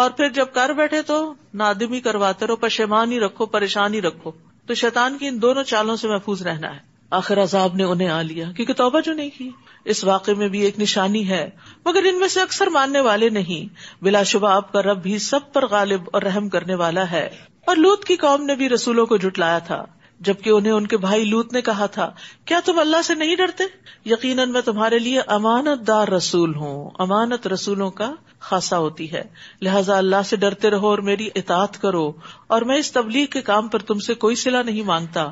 اور پھر جب کر بیٹھے تو نادمی کرواتے رہو پشیمانی رکھو پریشانی رکھو تو شیطان کی ان دونوں چالوں سے محفوظ رہنا ہے آخر عذاب نے انہیں آ لیا کیونکہ توبہ جو نہیں کی اس واقعے میں بھی ایک نشانی ہے مگر ان میں سے اکثر ماننے والے نہیں بلا شبہ آپ کا رب بھی سب پر غالب اور رحم کرنے والا ہے اور لوت کی قوم نے بھی رسولوں کو جٹلایا تھا جبکہ انہیں ان کے بھائی لوت نے کہا تھا کیا تم اللہ سے نہیں ڈرتے یقیناً میں تمہارے لیے امانت دار رسول ہوں امانت رسولوں کا خاصا ہوتی ہے لہٰذا اللہ سے ڈرتے رہو اور میری اطاعت کرو اور میں اس تبلیغ کے کام پر تم سے کوئی سلا نہیں مانگتا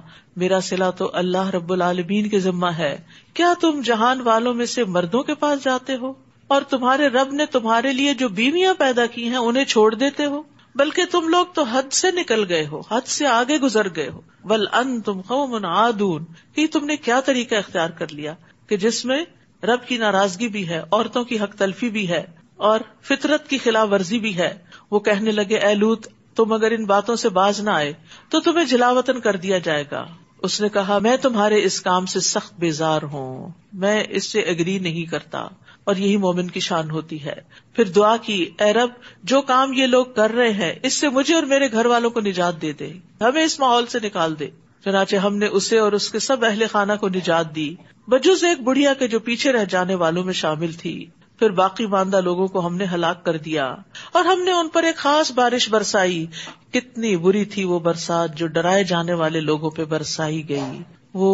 میرا سلا تو اللہ رب العالمین کے ذمہ ہے کیا تم جہان والوں میں سے مردوں کے پاس جاتے ہو اور تمہارے رب نے تمہارے لیے جو بیویاں پیدا کی ہیں انہیں چھوڑ دیتے ہو بلکہ تم لوگ تو حد سے نکل گئے ہو حد سے آگے گزر گئے ہو بل ان تم خو آدون کی تم نے کیا طریقہ اختیار کر لیا کہ جس میں رب کی ناراضگی بھی ہے عورتوں کی حق تلفی بھی ہے اور فطرت کی خلاف ورزی بھی ہے وہ کہنے لگے اے لوت تم اگر ان باتوں سے باز نہ آئے تو تمہیں جلاوطن کر دیا جائے گا اس نے کہا میں تمہارے اس کام سے سخت بیزار ہوں میں اس سے اگری نہیں کرتا اور یہی مومن کی شان ہوتی ہے پھر دعا کی ایرب جو کام یہ لوگ کر رہے ہیں اس سے مجھے اور میرے گھر والوں کو نجات دے دے ہمیں اس ماحول سے نکال دے چنانچہ ہم نے اسے اور اس کے سب اہل خانہ کو نجات دی بجوز ایک بڑھیا کے جو پیچھے رہ جانے والوں میں شامل تھی پھر باقی ماندہ لوگوں کو ہم نے ہلاک کر دیا اور ہم نے ان پر ایک خاص بارش برسائی کتنی بری تھی وہ برسات جو ڈرائے جانے والے لوگوں پہ برسائی گئی وہ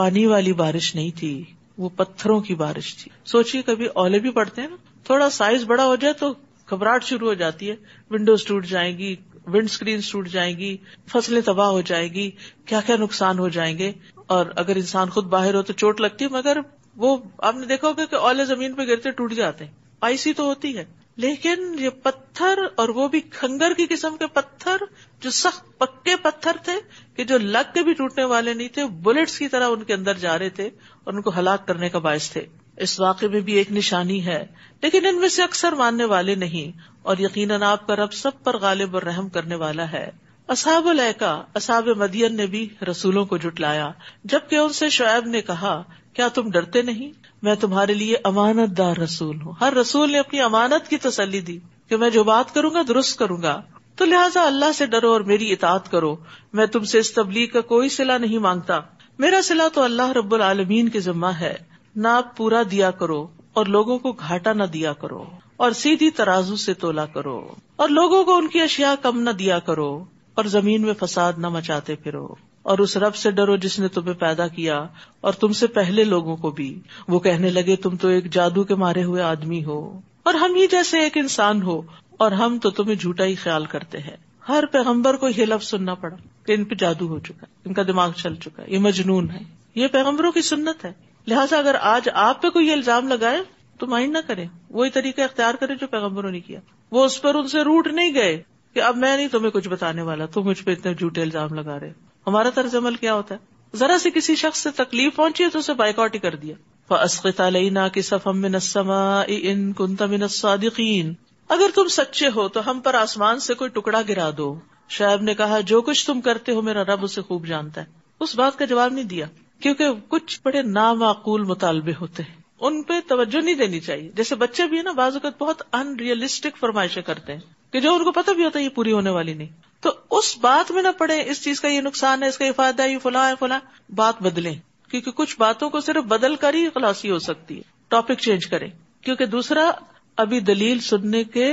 پانی والی بارش نہیں تھی وہ پتھروں کی بارش تھی سوچیے کبھی اولے بھی پڑتے ہیں نا تھوڑا سائز بڑا ہو جائے تو گھبراہٹ شروع ہو جاتی ہے ونڈوز ٹوٹ جائیں گی ونڈ اسکرین ٹوٹ جائیں گی فصلیں تباہ ہو جائے گی کیا کیا نقصان ہو جائیں گے اور اگر انسان خود باہر ہو تو چوٹ لگتی ہے مگر وہ آپ نے دیکھا ہوگا کہ اولے زمین پہ گرتے ٹوٹ جاتے ہیں آئسی تو ہوتی ہے لیکن یہ پتھر اور وہ بھی کھنگر کی قسم کے پتھر جو سخت پکے پتھر تھے کہ جو لگ کے بھی ٹوٹنے والے نہیں تھے بلٹس کی طرح ان کے اندر جا رہے تھے اور ان کو ہلاک کرنے کا باعث تھے اس واقعے میں بھی ایک نشانی ہے لیکن ان میں سے اکثر ماننے والے نہیں اور یقیناً آپ کا رب سب پر غالب اور رحم کرنے والا ہے اصحاب الحکا اصحاب مدین نے بھی رسولوں کو جٹلایا جبکہ ان سے شعیب نے کہا کیا تم ڈرتے نہیں میں تمہارے لیے امانت دار رسول ہوں ہر رسول نے اپنی امانت کی تسلی دی کہ میں جو بات کروں گا درست کروں گا تو لہٰذا اللہ سے ڈرو اور میری اطاعت کرو میں تم سے اس تبلیغ کا کوئی سلا نہیں مانگتا میرا سلا تو اللہ رب العالمین کے ذمہ ہے نہ پورا دیا کرو اور لوگوں کو گھاٹا نہ دیا کرو اور سیدھی ترازو سے تولا کرو اور لوگوں کو ان کی اشیاء کم نہ دیا کرو اور زمین میں فساد نہ مچاتے پھرو اور اس رب سے ڈرو جس نے تمہیں پیدا کیا اور تم سے پہلے لوگوں کو بھی وہ کہنے لگے تم تو ایک جادو کے مارے ہوئے آدمی ہو اور ہم ہی جیسے ایک انسان ہو اور ہم تو تمہیں جھوٹا ہی خیال کرتے ہیں ہر پیغمبر کو یہ لفظ سننا پڑا کہ ان پہ جادو ہو چکا ان کا دماغ چل چکا ہے یہ مجنون ہے یہ پیغمبروں کی سنت ہے لہٰذا اگر آج آپ پہ کوئی الزام لگائے تو مائنڈ نہ کرے وہی طریقہ اختیار کرے جو پیغمبروں نے کیا وہ اس پر ان سے روٹ نہیں گئے کہ اب میں نہیں تمہیں کچھ بتانے والا تم مجھ پہ اتنے جھوٹے الزام لگا رہے ہمارا طرز عمل کیا ہوتا ہے ذرا سے کسی شخص سے تکلیف پہنچی ہے تو اسے بائک آؤٹ ہی کر دیا کی من الصادقین اگر تم سچے ہو تو ہم پر آسمان سے کوئی ٹکڑا گرا دو شاید نے کہا جو کچھ تم کرتے ہو میرا رب اسے خوب جانتا ہے اس بات کا جواب نہیں دیا کیونکہ کچھ بڑے نامعقول مطالبے ہوتے ہیں ان پہ توجہ نہیں دینی چاہیے جیسے بچے بھی نا بعض اوقات بہت ان ریئلسٹک فرمائشیں کرتے ہیں کہ جو ان کو پتا بھی ہوتا ہے یہ پوری ہونے والی نہیں تو اس بات میں نہ پڑے اس چیز کا یہ نقصان ہے اس کا یہ فائدہ یہ فلاں ہے فلاں بات بدلیں کیونکہ کچھ باتوں کو صرف بدل کر ہی خلاصی ہو سکتی ہے ٹاپک چینج کرے کیونکہ دوسرا ابھی دلیل سننے کے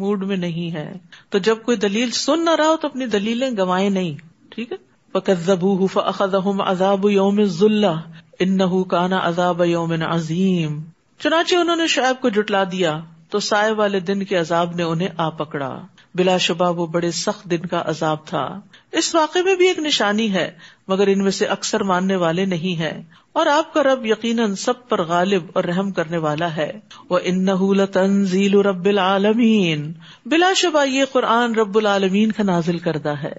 موڈ میں نہیں ہے تو جب کوئی دلیل سن نہ رہا ہو تو اپنی دلیلیں گوائے نہیں ٹھیک ہے پزم عذاب یوم ذلہ ان کا نا یوم عظیم چنانچہ انہوں نے شاید کو جٹلا دیا تو سائے والے دن کے عذاب نے انہیں آ پکڑا بلا شبہ وہ بڑے سخت دن کا عذاب تھا اس واقعے میں بھی ایک نشانی ہے مگر ان میں سے اکثر ماننے والے نہیں ہیں اور آپ کا رب یقیناً سب پر غالب اور رحم کرنے والا ہے وہ ان تنزیل رب العالمین بلا شبہ یہ قرآن رب العالمین کا نازل کردہ ہے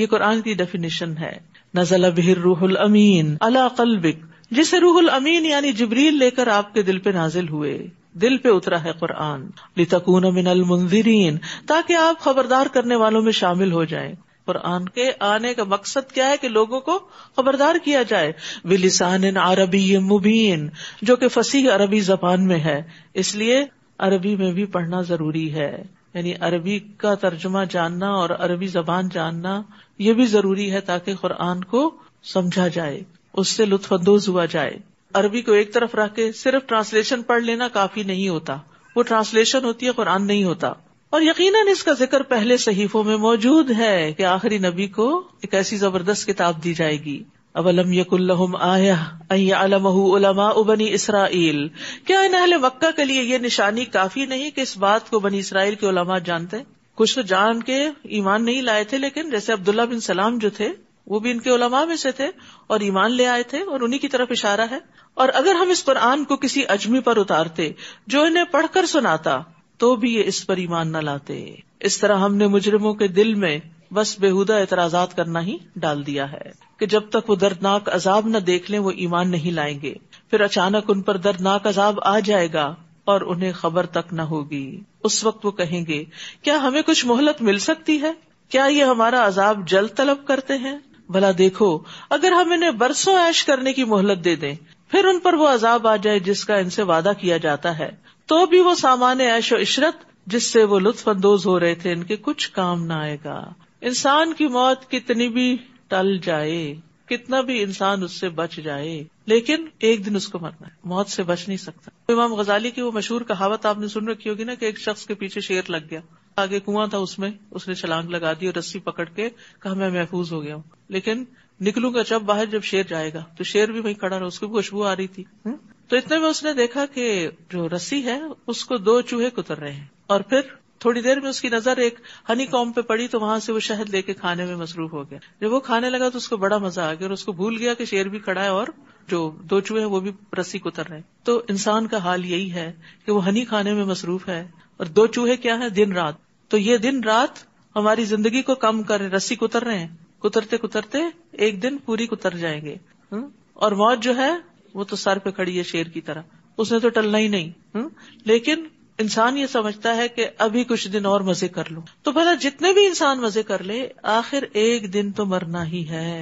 یہ قرآن کی ڈیفینیشن ہے نزل بہر روح المین قلبک جسے روح الامین یعنی جبریل لے کر آپ کے دل پہ نازل ہوئے دل پہ اترا ہے قرآن لتکون من المنظرین تاکہ آپ خبردار کرنے والوں میں شامل ہو جائیں قرآن کے آنے کا مقصد کیا ہے کہ لوگوں کو خبردار کیا جائے عربی مبین جو کہ فصیح عربی زبان میں ہے اس لیے عربی میں بھی پڑھنا ضروری ہے یعنی عربی کا ترجمہ جاننا اور عربی زبان جاننا یہ بھی ضروری ہے تاکہ قرآن کو سمجھا جائے اس سے لطف اندوز ہوا جائے عربی کو ایک طرف رکھ کے صرف ٹرانسلیشن پڑھ لینا کافی نہیں ہوتا وہ ٹرانسلیشن ہوتی ہے قرآن نہیں ہوتا اور یقیناً اس کا ذکر پہلے صحیفوں میں موجود ہے کہ آخری نبی کو ایک ایسی زبردست کتاب دی جائے گی اب علم اللہ آئ علم علما ابنی بنی اسرائیل کیا ان اہل مکہ کے لیے یہ نشانی کافی نہیں کہ اس بات کو بنی اسرائیل کے علماء جانتے کچھ تو جان کے ایمان نہیں لائے تھے لیکن جیسے عبداللہ بن سلام جو تھے وہ بھی ان کے علماء میں سے تھے اور ایمان لے آئے تھے اور انہی کی طرف اشارہ ہے اور اگر ہم اس قرآن کو کسی اجمی پر اتارتے جو انہیں پڑھ کر سناتا تو بھی یہ اس پر ایمان نہ لاتے اس طرح ہم نے مجرموں کے دل میں بس بےحدہ اعتراضات کرنا ہی ڈال دیا ہے کہ جب تک وہ دردناک عذاب نہ دیکھ لیں وہ ایمان نہیں لائیں گے پھر اچانک ان پر دردناک عذاب آ جائے گا اور انہیں خبر تک نہ ہوگی اس وقت وہ کہیں گے کیا ہمیں کچھ مہلت مل سکتی ہے کیا یہ ہمارا عذاب جلد طلب کرتے ہیں بلا دیکھو اگر ہم انہیں برسوں ایش کرنے کی مہلت دے دیں پھر ان پر وہ عذاب آ جائے جس کا ان سے وعدہ کیا جاتا ہے تو بھی وہ سامان عیش و عشرت جس سے وہ لطف اندوز ہو رہے تھے ان کے کچھ کام نہ آئے گا انسان کی موت کتنی بھی ٹل جائے کتنا بھی انسان اس سے بچ جائے لیکن ایک دن اس کو مرنا ہے موت سے بچ نہیں سکتا امام غزالی کی وہ مشہور کہاوت آپ نے سن رکھی ہوگی نا کہ ایک شخص کے پیچھے شیر لگ گیا آگے کنواں تھا اس میں اس نے چھلانگ لگا دی اور رسی پکڑ کے کہا میں محفوظ ہو گیا ہوں لیکن نکلوں گا جب باہر جب شیر جائے گا تو شیر بھی وہیں کھڑا رہا اس کی خوشبو آ رہی تھی تو اتنے میں اس نے دیکھا کہ جو رسی ہے اس کو دو چوہے کتر رہے ہیں اور پھر تھوڑی دیر میں اس کی نظر ایک ہنی کوم پہ پڑی تو وہاں سے وہ شہد لے کے کھانے میں مصروف ہو گیا جب وہ کھانے لگا تو اس کو بڑا مزہ آ گیا اور اس کو بھول گیا کہ شیر بھی کھڑا ہے اور جو دو چوہے ہیں وہ بھی رسی کتر رہے تو انسان کا حال یہی ہے کہ وہ ہنی کھانے میں مصروف ہے اور دو چوہے کیا ہیں دن رات تو یہ دن رات ہماری زندگی کو کم کر رسی کتر رہے ہیں کترتے کترتے ایک دن پوری کتر جائیں گے اور موت جو ہے وہ تو سر پہ کھڑی ہے شیر کی طرح اس نے تو ٹلنا ہی نہیں لیکن انسان یہ سمجھتا ہے کہ ابھی کچھ دن اور مزے کر لوں تو بھلا جتنے بھی انسان مزے کر لے آخر ایک دن تو مرنا ہی ہے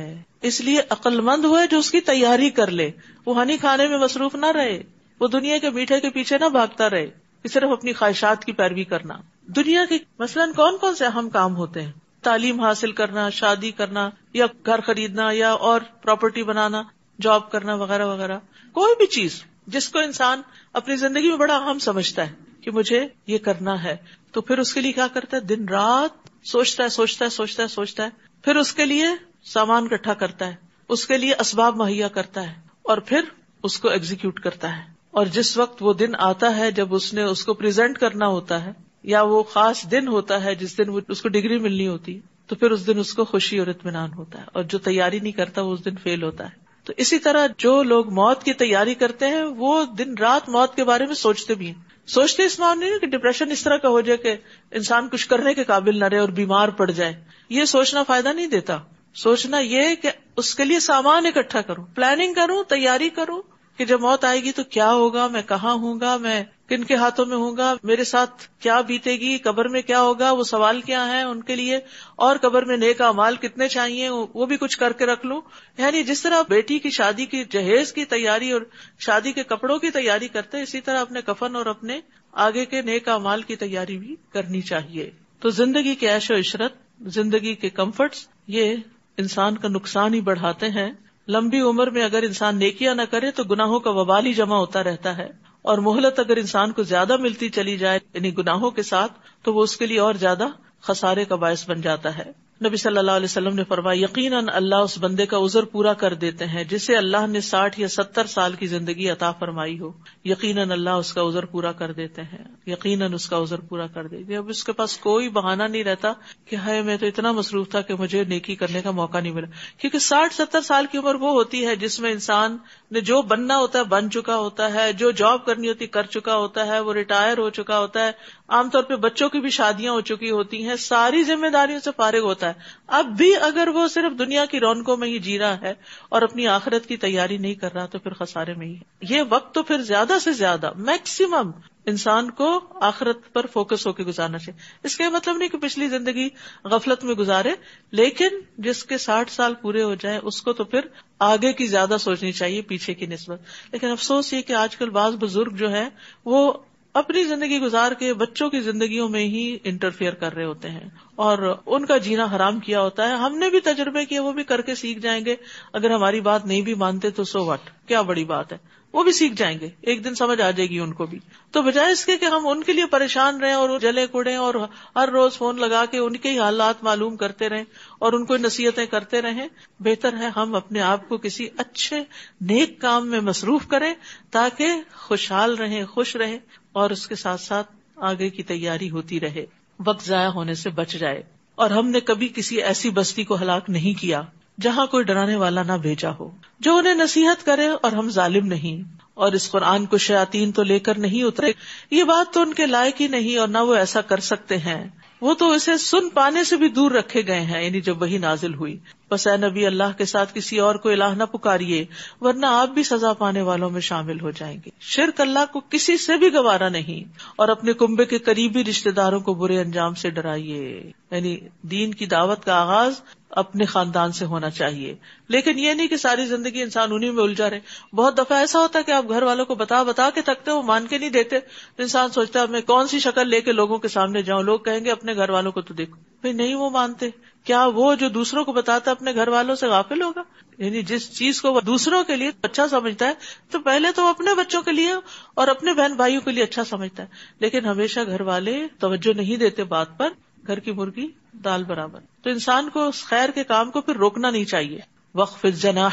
اس لیے عقل مند ہوئے جو اس کی تیاری کر لے وہ ہنی کھانے میں مصروف نہ رہے وہ دنیا کے میٹھے کے پیچھے نہ بھاگتا رہے کہ صرف اپنی خواہشات کی پیروی کرنا دنیا کے مثلاً کون کون سے اہم کام ہوتے ہیں تعلیم حاصل کرنا شادی کرنا یا گھر خریدنا یا اور پراپرٹی بنانا جاب کرنا وغیرہ وغیرہ کوئی بھی چیز جس کو انسان اپنی زندگی میں بڑا اہم سمجھتا ہے کہ مجھے یہ کرنا ہے تو پھر اس کے لیے کیا کرتا ہے دن رات سوچتا ہے سوچتا ہے سوچتا ہے سوچتا ہے پھر اس کے لیے سامان اکٹھا کرتا ہے اس کے لیے اسباب مہیا کرتا ہے اور پھر اس کو ایگزیکیوٹ کرتا ہے اور جس وقت وہ دن آتا ہے جب اس نے اس کو پریزنٹ کرنا ہوتا ہے یا وہ خاص دن ہوتا ہے جس دن وہ اس کو ڈگری ملنی ہوتی تو پھر اس دن اس کو خوشی اور اطمینان ہوتا ہے اور جو تیاری نہیں کرتا وہ اس دن فیل ہوتا ہے تو اسی طرح جو لوگ موت کی تیاری کرتے ہیں وہ دن رات موت کے بارے میں سوچتے بھی ہیں سوچتے اس معاملے میں کہ ڈپریشن اس طرح کا ہو جائے کہ انسان کچھ کرنے کے قابل نہ رہے اور بیمار پڑ جائے یہ سوچنا فائدہ نہیں دیتا سوچنا یہ کہ اس کے لیے سامان اکٹھا کروں پلاننگ کروں تیاری کروں کہ جب موت آئے گی تو کیا ہوگا میں کہاں ہوں گا میں کن کے ہاتھوں میں ہوں گا میرے ساتھ کیا بیتے گی قبر میں کیا ہوگا وہ سوال کیا ہے ان کے لیے اور قبر میں نیکا مال کتنے چاہیے وہ بھی کچھ کر کے رکھ لوں یعنی جس طرح بیٹی کی شادی کی جہیز کی تیاری اور شادی کے کپڑوں کی تیاری کرتے اسی طرح اپنے کفن اور اپنے آگے کے نیکا مال کی تیاری بھی کرنی چاہیے تو زندگی کے عیش و عشرت زندگی کے کمفرٹس یہ انسان کا نقصان ہی بڑھاتے ہیں لمبی عمر میں اگر انسان نیکیاں نہ کرے تو گناہوں کا وبال ہی جمع ہوتا رہتا ہے اور مہلت اگر انسان کو زیادہ ملتی چلی جائے یعنی گناہوں کے ساتھ تو وہ اس کے لیے اور زیادہ خسارے کا باعث بن جاتا ہے نبی صلی اللہ علیہ وسلم نے فرمایا یقیناً اللہ اس بندے کا عذر پورا کر دیتے ہیں جسے اللہ نے ساٹھ یا ستر سال کی زندگی عطا فرمائی ہو یقیناً اللہ اس کا عذر پورا کر دیتے ہیں یقیناً اس کا عذر پورا کر دیتے ہیں اب اس کے پاس کوئی بہانہ نہیں رہتا کہ ہائے میں تو اتنا مصروف تھا کہ مجھے نیکی کرنے کا موقع نہیں ملا کیونکہ ساٹھ ستر سال کی عمر وہ ہوتی ہے جس میں انسان نے جو بننا ہوتا ہے بن چکا ہوتا ہے جو جاب کرنی ہوتی کر چکا ہوتا ہے وہ ریٹائر ہو چکا ہوتا ہے عام طور پہ بچوں کی بھی شادیاں ہو چکی ہوتی ہیں ساری ذمہ داریوں سے فارغ ہوتا ہے اب بھی اگر وہ صرف دنیا کی رونقوں میں ہی جی رہا ہے اور اپنی آخرت کی تیاری نہیں کر رہا تو پھر خسارے میں ہی ہے یہ وقت تو پھر زیادہ سے زیادہ میکسیمم انسان کو آخرت پر فوکس ہو کے گزارنا چاہیے اس کا مطلب نہیں کہ پچھلی زندگی غفلت میں گزارے لیکن جس کے ساٹھ سال پورے ہو جائیں اس کو تو پھر آگے کی زیادہ سوچنی چاہیے پیچھے کی نسبت لیکن افسوس یہ کہ آج کل بعض بزرگ جو ہیں وہ اپنی زندگی گزار کے بچوں کی زندگیوں میں ہی انٹرفیئر کر رہے ہوتے ہیں اور ان کا جینا حرام کیا ہوتا ہے ہم نے بھی تجربے کیا وہ بھی کر کے سیکھ جائیں گے اگر ہماری بات نہیں بھی مانتے تو سو وٹ کیا بڑی بات ہے وہ بھی سیکھ جائیں گے ایک دن سمجھ آ جائے گی ان کو بھی تو بجائے اس کے کہ ہم ان کے لیے پریشان رہیں اور جلے کوڑے اور ہر روز فون لگا کے ان کے ہی حالات معلوم کرتے رہیں اور ان کو نصیحتیں کرتے رہیں بہتر ہے ہم اپنے آپ کو کسی اچھے نیک کام میں مصروف کریں تاکہ خوشحال رہیں خوش رہیں اور اس کے ساتھ ساتھ آگے کی تیاری ہوتی رہے وقت ضائع ہونے سے بچ جائے اور ہم نے کبھی کسی ایسی بستی کو ہلاک نہیں کیا جہاں کوئی ڈرانے والا نہ بھیجا ہو جو انہیں نصیحت کرے اور ہم ظالم نہیں اور اس قرآن کو شیاتین تو لے کر نہیں اترے یہ بات تو ان کے لائق ہی نہیں اور نہ وہ ایسا کر سکتے ہیں وہ تو اسے سن پانے سے بھی دور رکھے گئے ہیں یعنی جب وہی نازل ہوئی بس اے نبی اللہ کے ساتھ کسی اور کو الہ نہ پکاریے ورنہ آپ بھی سزا پانے والوں میں شامل ہو جائیں گے شرک اللہ کو کسی سے بھی گوارا نہیں اور اپنے کنبے کے قریبی رشتے داروں کو برے انجام سے ڈرائیے یعنی دین کی دعوت کا آغاز اپنے خاندان سے ہونا چاہیے لیکن یہ نہیں کہ ساری زندگی انسان انہیں میں الجھا رہے بہت دفعہ ایسا ہوتا ہے کہ آپ گھر والوں کو بتا بتا کے تھکتے وہ مان کے نہیں دیتے انسان سوچتا ہے میں کون سی شکل لے کے لوگوں کے سامنے جاؤں لوگ کہیں گے اپنے گھر والوں کو تو دیکھو نہیں وہ مانتے کیا وہ جو دوسروں کو بتاتا ہے اپنے گھر والوں سے غافل ہوگا یعنی جس چیز کو دوسروں کے لیے اچھا سمجھتا ہے تو پہلے تو اپنے بچوں کے لیے اور اپنے بہن بھائیوں کے لیے اچھا سمجھتا ہے لیکن ہمیشہ گھر والے توجہ نہیں دیتے بات پر گھر کی مرغی دال برابر تو انسان کو خیر کے کام کو پھر روکنا نہیں چاہیے وقف جنا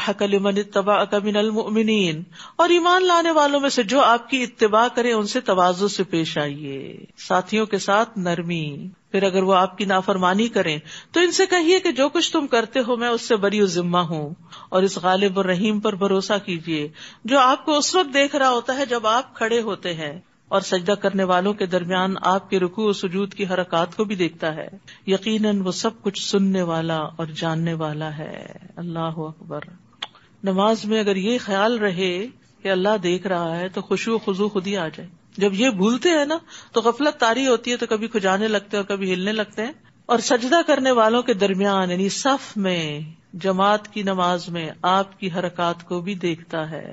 المؤمنین اور ایمان لانے والوں میں سے جو آپ کی اتباع کرے ان سے توازو سے پیش آئیے ساتھیوں کے ساتھ نرمی پھر اگر وہ آپ کی نافرمانی کریں تو ان سے کہیے کہ جو کچھ تم کرتے ہو میں اس سے و ذمہ ہوں اور اس غالب الرحیم پر بھروسہ کیجیے جو آپ کو اس وقت دیکھ رہا ہوتا ہے جب آپ کھڑے ہوتے ہیں اور سجدہ کرنے والوں کے درمیان آپ کے رکوع و سجود کی حرکات کو بھی دیکھتا ہے یقیناً وہ سب کچھ سننے والا اور جاننے والا ہے اللہ اکبر نماز میں اگر یہ خیال رہے کہ اللہ دیکھ رہا ہے تو خوشو خزو خود ہی آ جائے جب یہ بھولتے ہیں نا تو غفلت تاری ہوتی ہے تو کبھی کھجانے لگتے اور کبھی ہلنے لگتے ہیں اور سجدہ کرنے والوں کے درمیان یعنی صف میں جماعت کی نماز میں آپ کی حرکات کو بھی دیکھتا ہے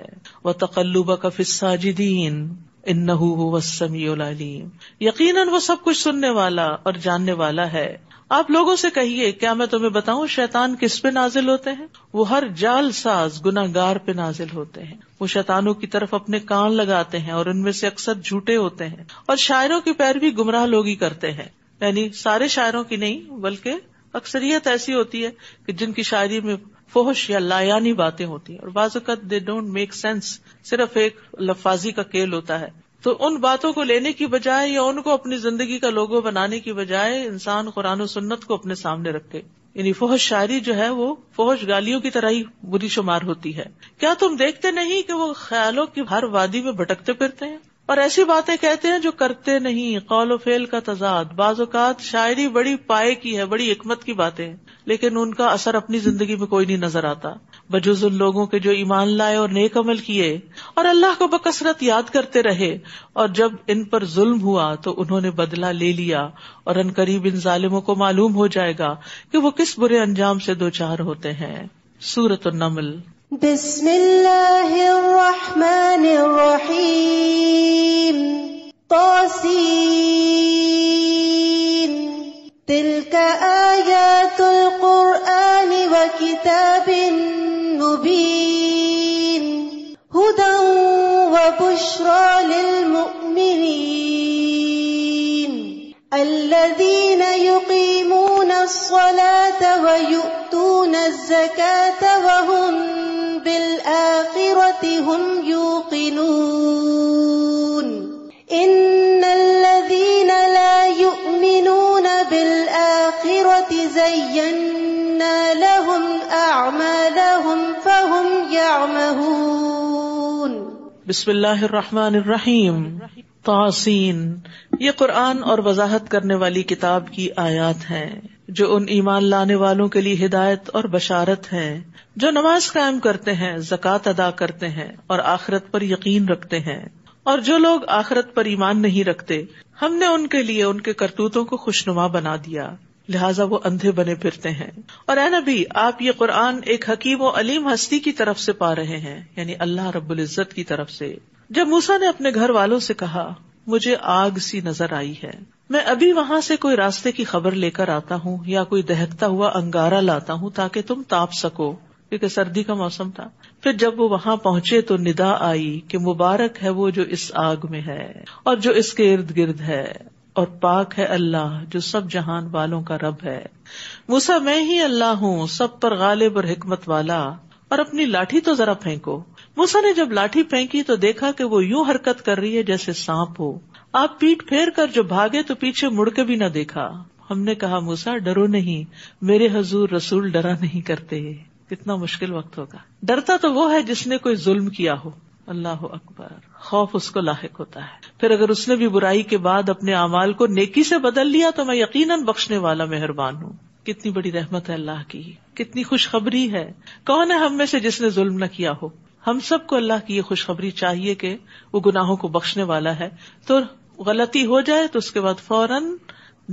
وہ تقلوبہ کا دین ان سمی العلیم یقیناً وہ سب کچھ سننے والا اور جاننے والا ہے آپ لوگوں سے کہیے کیا میں تمہیں بتاؤں شیتان کس پہ نازل ہوتے ہیں وہ ہر جال ساز گناگار پہ نازل ہوتے ہیں وہ شیتانوں کی طرف اپنے کان لگاتے ہیں اور ان میں سے اکثر جھوٹے ہوتے ہیں اور شاعروں کے پیر بھی گمراہ لوگ ہی کرتے ہیں یعنی سارے شاعروں کی نہیں بلکہ اکثریت ایسی ہوتی ہے کہ جن کی شاعری میں فوش یا لایانی باتیں ہوتی ہیں اور بعض اوقات دے ڈونٹ میک سینس صرف ایک لفاظی کا کیل ہوتا ہے تو ان باتوں کو لینے کی بجائے یا ان کو اپنی زندگی کا لوگو بنانے کی بجائے انسان قرآن و سنت کو اپنے سامنے رکھے یعنی فوہش شاعری جو ہے وہ فوہش گالیوں کی طرح ہی بری شمار ہوتی ہے کیا تم دیکھتے نہیں کہ وہ خیالوں کی ہر وادی میں بھٹکتے پھرتے ہیں اور ایسی باتیں کہتے ہیں جو کرتے نہیں قول و فیل کا تضاد بعض اوقات شاعری بڑی پائے کی ہے بڑی حکمت کی باتیں لیکن ان کا اثر اپنی زندگی میں کوئی نہیں نظر آتا بجز ان لوگوں کے جو ایمان لائے اور نیک عمل کیے اور اللہ کو بکثرت یاد کرتے رہے اور جب ان پر ظلم ہوا تو انہوں نے بدلا لے لیا اور ان قریب ان ظالموں کو معلوم ہو جائے گا کہ وہ کس برے انجام سے دو چار ہوتے ہیں سورت النمل بسم اللہ الرحمن اور تلک آیا مبين هدى وبشرى للمؤمنين الذين يقيمون الصلاة ويؤتون الزكاة وهم بالآخرة هم يوقنون إن الذين لا يؤمنون بالآخرة زينا لهم أعمالهم فهم یعمهون بسم اللہ الرحمن الرحیم توسین یہ قرآن اور وضاحت کرنے والی کتاب کی آیات ہیں جو ان ایمان لانے والوں کے لیے ہدایت اور بشارت ہیں جو نماز قائم کرتے ہیں زکوٰۃ ادا کرتے ہیں اور آخرت پر یقین رکھتے ہیں اور جو لوگ آخرت پر ایمان نہیں رکھتے ہم نے ان کے لیے ان کے کرتوتوں کو خوشنما بنا دیا لہٰذا وہ اندھے بنے پھرتے ہیں اور اے نبی آپ یہ قرآن ایک حکیم و علیم ہستی کی طرف سے پا رہے ہیں یعنی اللہ رب العزت کی طرف سے جب موسا نے اپنے گھر والوں سے کہا مجھے آگ سی نظر آئی ہے میں ابھی وہاں سے کوئی راستے کی خبر لے کر آتا ہوں یا کوئی دہکتا ہوا انگارا لاتا ہوں تاکہ تم تاپ سکو کیوں کہ سردی کا موسم تھا پھر جب وہ وہاں پہنچے تو ندا آئی کہ مبارک ہے وہ جو اس آگ میں ہے اور جو اس کے ارد گرد ہے اور پاک ہے اللہ جو سب جہان والوں کا رب ہے موسا میں ہی اللہ ہوں سب پر غالب اور حکمت والا اور اپنی لاٹھی تو ذرا پھینکو موسا نے جب لاٹھی پھینکی تو دیکھا کہ وہ یوں حرکت کر رہی ہے جیسے سانپ ہو آپ پیٹ پھیر کر جو بھاگے تو پیچھے مڑ کے بھی نہ دیکھا ہم نے کہا موسا ڈرو نہیں میرے حضور رسول ڈرا نہیں کرتے کتنا مشکل وقت ہوگا ڈرتا تو وہ ہے جس نے کوئی ظلم کیا ہو اللہ اکبر خوف اس کو لاحق ہوتا ہے پھر اگر اس نے بھی برائی کے بعد اپنے اعمال کو نیکی سے بدل لیا تو میں یقیناً بخشنے والا مہربان ہوں کتنی بڑی رحمت ہے اللہ کی کتنی خوشخبری ہے کون ہے ہم میں سے جس نے ظلم نہ کیا ہو ہم سب کو اللہ کی یہ خوشخبری چاہیے کہ وہ گناہوں کو بخشنے والا ہے تو غلطی ہو جائے تو اس کے بعد فوراً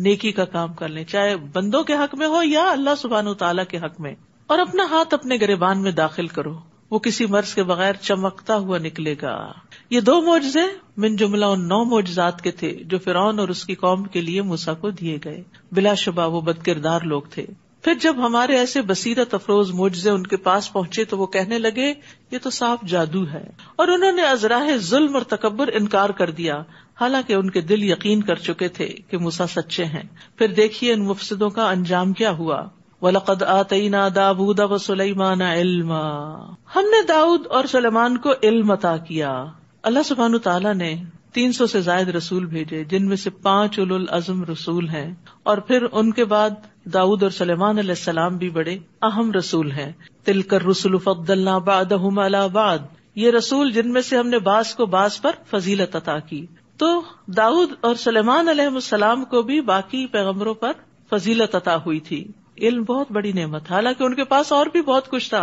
نیکی کا کام کر لیں چاہے بندوں کے حق میں ہو یا اللہ سبحان و تعالیٰ کے حق میں اور اپنا ہاتھ اپنے گریبان میں داخل کرو وہ کسی مرض کے بغیر چمکتا ہوا نکلے گا یہ دو معجزے من جملہ ان نو معجزات کے تھے جو فرعون اور اس کی قوم کے لیے موسا کو دیے گئے بلا شبہ وہ بد کردار لوگ تھے پھر جب ہمارے ایسے بصیرت افروز معجزے ان کے پاس پہنچے تو وہ کہنے لگے یہ تو صاف جادو ہے اور انہوں نے ازراہ ظلم اور تکبر انکار کر دیا حالانکہ ان کے دل یقین کر چکے تھے کہ موسا سچے ہیں پھر دیکھیے ان مفسدوں کا انجام کیا ہوا ولقد آتینا داود و سلیمان علما ہم نے داود اور سلیمان کو علم عطا کیا اللہ سبحان تعالیٰ نے تین سو سے زائد رسول بھیجے جن میں سے پانچ اول العزم رسول ہیں اور پھر ان کے بعد داود اور سلیمان علیہ السلام بھی بڑے اہم رسول ہیں تلکر رسول فقد اللہ باد آباد یہ رسول جن میں سے ہم نے باس کو باس پر فضیلت عطا کی تو داود اور سلیمان علیہ السلام کو بھی باقی پیغمبروں پر فضیلت عطا ہوئی تھی علم بہت بڑی نعمت حالانکہ ان کے پاس اور بھی بہت کچھ تھا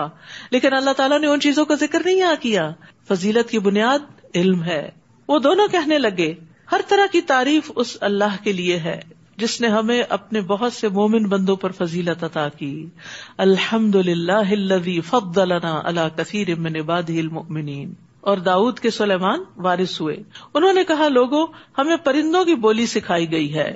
لیکن اللہ تعالیٰ نے ان چیزوں کا ذکر نہیں یہاں کیا فضیلت کی بنیاد علم ہے وہ دونوں کہنے لگے ہر طرح کی تعریف اس اللہ کے لیے ہے جس نے ہمیں اپنے بہت سے مومن بندوں پر فضیلت عطا کی الحمد للہ من فق اللہ اور داؤد کے سلیمان وارث ہوئے انہوں نے کہا لوگوں ہمیں پرندوں کی بولی سکھائی گئی ہے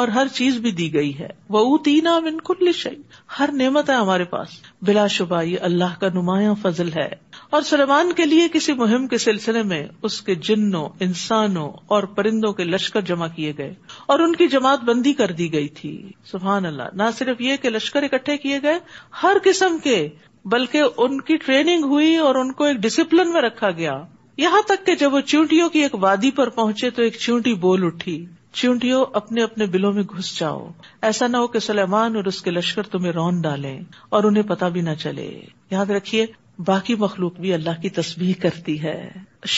اور ہر چیز بھی دی گئی ہے وہ تینا تین کل ان ہر نعمت ہے ہمارے پاس بلا شبہ یہ اللہ کا نمایاں فضل ہے اور سلیمان کے لیے کسی مہم کے سلسلے میں اس کے جنوں انسانوں اور پرندوں کے لشکر جمع کیے گئے اور ان کی جماعت بندی کر دی گئی تھی سبحان اللہ نہ صرف یہ کہ لشکر اکٹھے کیے گئے ہر قسم کے بلکہ ان کی ٹریننگ ہوئی اور ان کو ایک ڈسپلن میں رکھا گیا یہاں تک کہ جب وہ چیونٹیوں کی ایک وادی پر پہنچے تو ایک چیونٹی بول اٹھی چونٹیوں اپنے اپنے بلوں میں گھس جاؤ ایسا نہ ہو کہ سلیمان اور اس کے لشکر تمہیں رون ڈالے اور انہیں پتا بھی نہ چلے یاد رکھیے باقی مخلوق بھی اللہ کی تسبیح کرتی ہے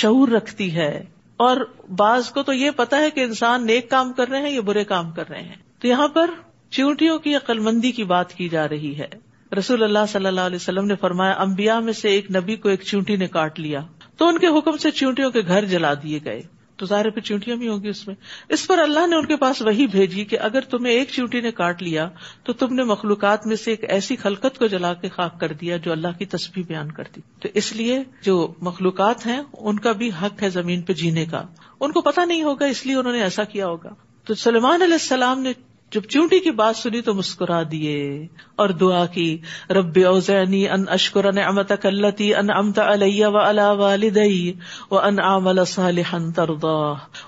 شعور رکھتی ہے اور بعض کو تو یہ پتا ہے کہ انسان نیک کام کر رہے ہیں یا برے کام کر رہے ہیں تو یہاں پر چیونٹیوں کی عقل مندی کی بات کی جا رہی ہے رسول اللہ صلی اللہ علیہ وسلم نے فرمایا امبیا میں سے ایک نبی کو ایک چیونٹی نے کاٹ لیا تو ان کے حکم سے چیونٹیوں کے گھر جلا دیے گئے تو ظاہر پہ چیونٹیاں بھی ہوں گی اس میں اس پر اللہ نے ان کے پاس وہی بھیجی کہ اگر تمہیں ایک چیونٹی نے کاٹ لیا تو تم نے مخلوقات میں سے ایک ایسی خلقت کو جلا کے خاک کر دیا جو اللہ کی تسبیح بیان کر دی تو اس لیے جو مخلوقات ہیں ان کا بھی حق ہے زمین پہ جینے کا ان کو پتا نہیں ہوگا اس لیے انہوں نے ایسا کیا ہوگا تو سلمان علیہ السلام نے جب چونٹی کی بات سنی تو مسکرا دیے اور دعا کی رب ان اشکر امت کلتی ان امتا علیہ ولا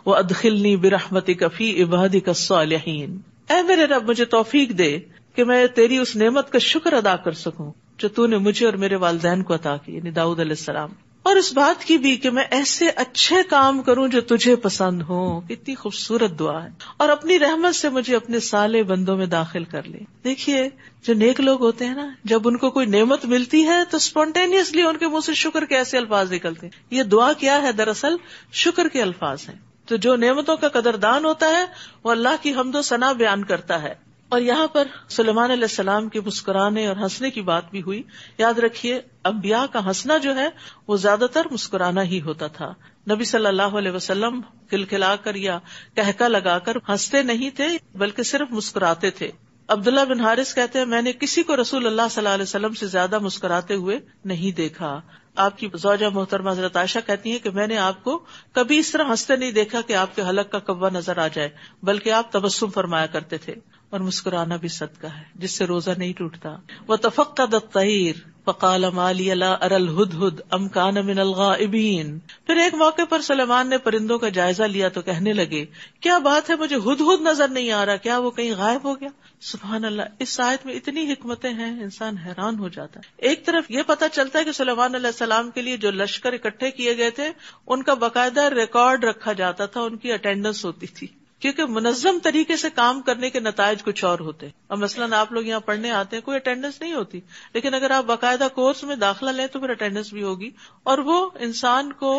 و ادخلنی برحمتی کفی کا کس اے میرے رب مجھے توفیق دے کہ میں تیری اس نعمت کا شکر ادا کر سکوں جو تون مجھے اور میرے والدین کو عطا کی یعنی داؤد علیہ السلام اور اس بات کی بھی کہ میں ایسے اچھے کام کروں جو تجھے پسند ہو کتنی خوبصورت دعا ہے اور اپنی رحمت سے مجھے اپنے سالے بندوں میں داخل کر لے دیکھیے جو نیک لوگ ہوتے ہیں نا جب ان کو کوئی نعمت ملتی ہے تو اسپونٹینیسلی ان کے منہ سے شکر کے ایسے الفاظ نکلتے ہیں یہ دعا کیا ہے دراصل شکر کے الفاظ ہیں تو جو نعمتوں کا قدردان ہوتا ہے وہ اللہ کی حمد و ثنا بیان کرتا ہے اور یہاں پر سلمان علیہ السلام کے مسکرانے اور ہنسنے کی بات بھی ہوئی یاد رکھیے امبیا کا ہنسنا جو ہے وہ زیادہ تر مسکرانا ہی ہوتا تھا نبی صلی اللہ علیہ وسلم کلکھلا کر یا کہکا لگا کر ہنستے نہیں تھے بلکہ صرف مسکراتے تھے عبداللہ بن حارث کہتے ہیں میں نے کسی کو رسول اللہ صلی اللہ علیہ وسلم سے زیادہ مسکراتے ہوئے نہیں دیکھا آپ کی زوجہ محترمہ حضرت عائشہ کہتی ہیں کہ میں نے آپ کو کبھی اس طرح ہنستے نہیں دیکھا کہ آپ کے حلق کا کبوا نظر آ جائے بلکہ آپ تبسم فرمایا کرتے تھے اور مسکرانا بھی صدقہ ہے جس سے روزہ نہیں ٹوٹتا وہ تفقتا دفتر فقال مالی اللہ ارل ہد ہد امکان ابین پھر ایک موقع پر سلیمان نے پرندوں کا جائزہ لیا تو کہنے لگے کیا بات ہے مجھے ہد ہد نظر نہیں آ رہا کیا وہ کہیں غائب ہو گیا سبحان اللہ اس سائد میں اتنی حکمتیں ہیں انسان حیران ہو جاتا ہے ایک طرف یہ پتا چلتا ہے کہ سلیمان علیہ السلام کے لیے جو لشکر اکٹھے کیے گئے تھے ان کا باقاعدہ ریکارڈ رکھا جاتا تھا ان کی اٹینڈنس ہوتی تھی کیونکہ منظم طریقے سے کام کرنے کے نتائج کچھ اور ہوتے ہیں اور مثلاً آپ لوگ یہاں پڑھنے آتے ہیں کوئی اٹینڈنس نہیں ہوتی لیکن اگر آپ باقاعدہ کورس میں داخلہ لیں تو پھر اٹینڈنس بھی ہوگی اور وہ انسان کو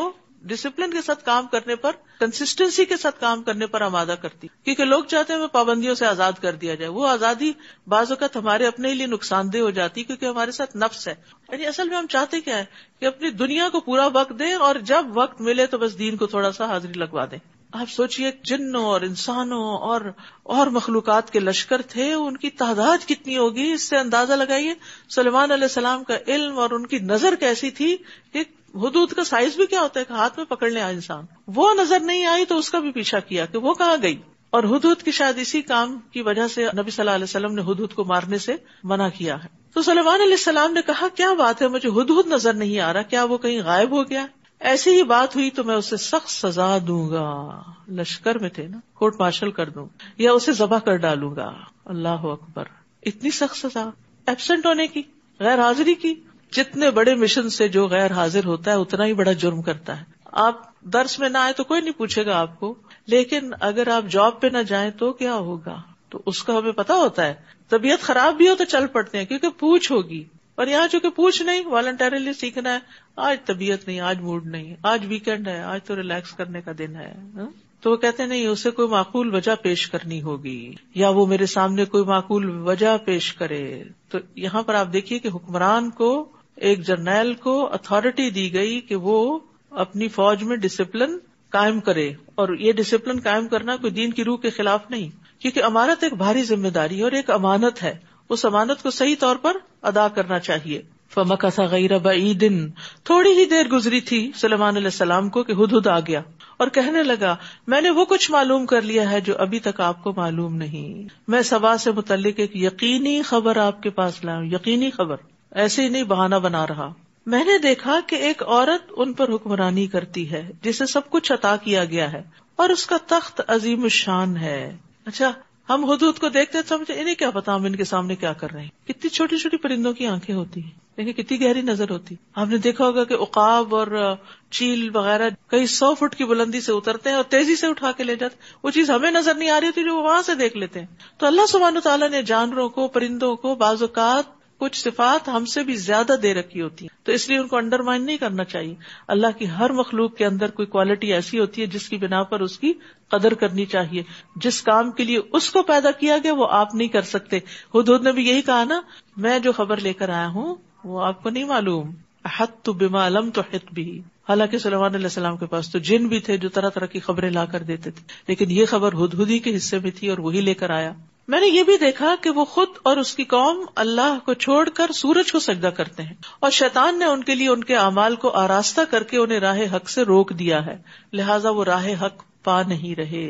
ڈسپلن کے ساتھ کام کرنے پر کنسٹینسی کے ساتھ کام کرنے پر آمادہ کرتی کیونکہ لوگ چاہتے ہیں وہ پابندیوں سے آزاد کر دیا جائے وہ آزادی بعض اوقات ہمارے اپنے لیے نقصان دہ ہو جاتی کیونکہ ہمارے ساتھ نفس ہے یعنی اصل میں ہم چاہتے کیا ہے کہ اپنی دنیا کو پورا وقت دیں اور جب وقت ملے تو بس دین کو تھوڑا سا حاضری لگوا دیں آپ سوچیے جنوں اور انسانوں اور اور مخلوقات کے لشکر تھے ان کی تعداد کتنی ہوگی اس سے اندازہ لگائیے سلمان علیہ السلام کا علم اور ان کی نظر کیسی تھی کہ حدود کا سائز بھی کیا ہوتا ہے کہ ہاتھ میں پکڑنے لیا انسان وہ نظر نہیں آئی تو اس کا بھی پیچھا کیا کہ وہ کہاں گئی اور حدود کی شاید اسی کام کی وجہ سے نبی صلی اللہ علیہ وسلم نے حدود کو مارنے سے منع کیا ہے تو سلمان علیہ السلام نے کہا کیا بات ہے مجھے حدود نظر نہیں آ رہا کیا وہ کہیں غائب ہو گیا ایسی ہی بات ہوئی تو میں اسے سخت سزا دوں گا لشکر میں تھے نا کوٹ مارشل کر دوں یا اسے ذبح کر ڈالوں گا اللہ اکبر اتنی سخت سزا ایبسینٹ ہونے کی غیر حاضری کی جتنے بڑے مشن سے جو غیر حاضر ہوتا ہے اتنا ہی بڑا جرم کرتا ہے آپ درس میں نہ آئے تو کوئی نہیں پوچھے گا آپ کو لیکن اگر آپ جاب پہ نہ جائیں تو کیا ہوگا تو اس کا ہمیں پتا ہوتا ہے طبیعت خراب بھی ہو تو چل پڑتے ہیں کیونکہ پوچھ ہوگی اور یہاں چونکہ پوچھ نہیں والنٹریلی سیکھنا ہے آج طبیعت نہیں آج موڈ نہیں آج ویکینڈ ہے آج تو ریلیکس کرنے کا دن ہے ہاں؟ تو وہ کہتے نہیں اسے کوئی معقول وجہ پیش کرنی ہوگی یا وہ میرے سامنے کوئی معقول وجہ پیش کرے تو یہاں پر آپ دیکھیے کہ حکمران کو ایک جرنیل کو اتارٹی دی گئی کہ وہ اپنی فوج میں ڈسپلن قائم کرے اور یہ ڈسپلن قائم کرنا کوئی دین کی روح کے خلاف نہیں کیونکہ امانت ایک بھاری ذمہ داری ہے اور ایک امانت ہے اس امانت کو صحیح طور پر ادا کرنا چاہیے فمک تھوڑی ہی دیر گزری تھی سلیمان علیہ السلام کو کہ ہد ہد آ گیا اور کہنے لگا میں نے وہ کچھ معلوم کر لیا ہے جو ابھی تک آپ کو معلوم نہیں میں سبا سے متعلق ایک یقینی خبر آپ کے پاس لاؤں یقینی خبر ایسے ہی نہیں بہانا بنا رہا میں نے دیکھا کہ ایک عورت ان پر حکمرانی کرتی ہے جسے سب کچھ عطا کیا گیا ہے اور اس کا تخت عظیم شان ہے اچھا ہم حدود کو دیکھتے انہیں کیا پتا ہم ان کے سامنے کیا کر رہے ہیں کتنی چھوٹی چھوٹی پرندوں کی آنکھیں ہوتی ہیں لیکن کتنی گہری نظر ہوتی آپ ہم نے دیکھا ہوگا کہ اقاب اور چیل وغیرہ کئی سو فٹ کی بلندی سے اترتے ہیں اور تیزی سے اٹھا کے لے جاتے وہ چیز ہمیں نظر نہیں آ رہی ہوتی جو وہاں سے دیکھ لیتے ہیں تو اللہ سبحانہ تعالیٰ نے جانوروں کو پرندوں کو بعض اوقات کچھ صفات ہم سے بھی زیادہ دے رکھی ہوتی ہیں تو اس لیے ان کو انڈر مائن نہیں کرنا چاہیے اللہ کی ہر مخلوق کے اندر کوئی کوالٹی ایسی ہوتی ہے جس کی بنا پر اس کی قدر کرنی چاہیے جس کام کے لیے اس کو پیدا کیا گیا وہ آپ نہیں کر سکتے ہد نے بھی یہی کہا نا میں جو خبر لے کر آیا ہوں وہ آپ کو نہیں معلوم حت تو بیما علم تو حت بھی حالانکہ سلیمان علیہ السلام کے پاس تو جن بھی تھے جو طرح طرح کی خبریں لا کر دیتے تھے لیکن یہ خبر حدودی کے حصے میں تھی اور وہی لے کر آیا میں نے یہ بھی دیکھا کہ وہ خود اور اس کی قوم اللہ کو چھوڑ کر سورج کو سجدہ کرتے ہیں اور شیطان نے ان کے لیے ان کے اعمال کو آراستہ کر کے انہیں راہ حق سے روک دیا ہے لہٰذا وہ راہ حق پا نہیں رہے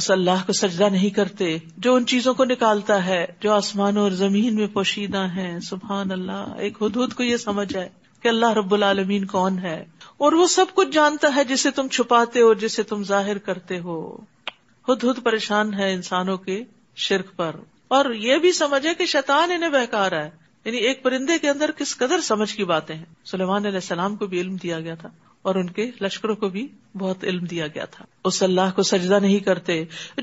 اس اللہ کو سجدہ نہیں کرتے جو ان چیزوں کو نکالتا ہے جو آسمانوں اور زمین میں پوشیدہ ہیں سبحان اللہ ایک حدود کو یہ سمجھ آئے کہ اللہ رب العالمین کون ہے اور وہ سب کچھ جانتا ہے جسے تم چھپاتے ہو جسے تم ظاہر کرتے ہو خد ہد پریشان ہے انسانوں کے شرک پر اور یہ بھی سمجھے کہ شیطان انہیں رہا ہے یعنی ایک پرندے کے اندر کس قدر سمجھ کی باتیں ہیں سلیمان علیہ السلام کو بھی علم دیا گیا تھا اور ان کے لشکروں کو بھی بہت علم دیا گیا تھا اس اللہ کو سجدہ نہیں کرتے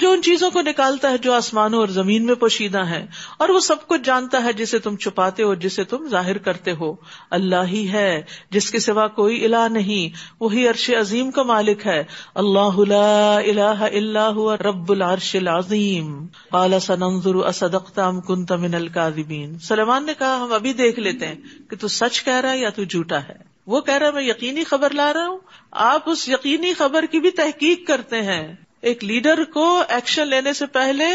جو ان چیزوں کو نکالتا ہے جو آسمانوں اور زمین میں پوشیدہ ہیں اور وہ سب کچھ جانتا ہے جسے تم چھپاتے ہو جسے تم ظاہر کرتے ہو اللہ ہی ہے جس کے سوا کوئی الہ نہیں وہی عرش عظیم کا مالک ہے اللہ لا الہ الا ہوا رب العرش العظیم قال سننظر اصدقت ام کنت من الكاذبین سلمان نے کہا ہم ابھی دیکھ لیتے ہیں کہ تو سچ کہہ رہا ہے یا تو جھوٹا ہے وہ کہہ ہے میں یقینی خبر لا رہا ہوں آپ اس یقینی خبر کی بھی تحقیق کرتے ہیں ایک لیڈر کو ایکشن لینے سے پہلے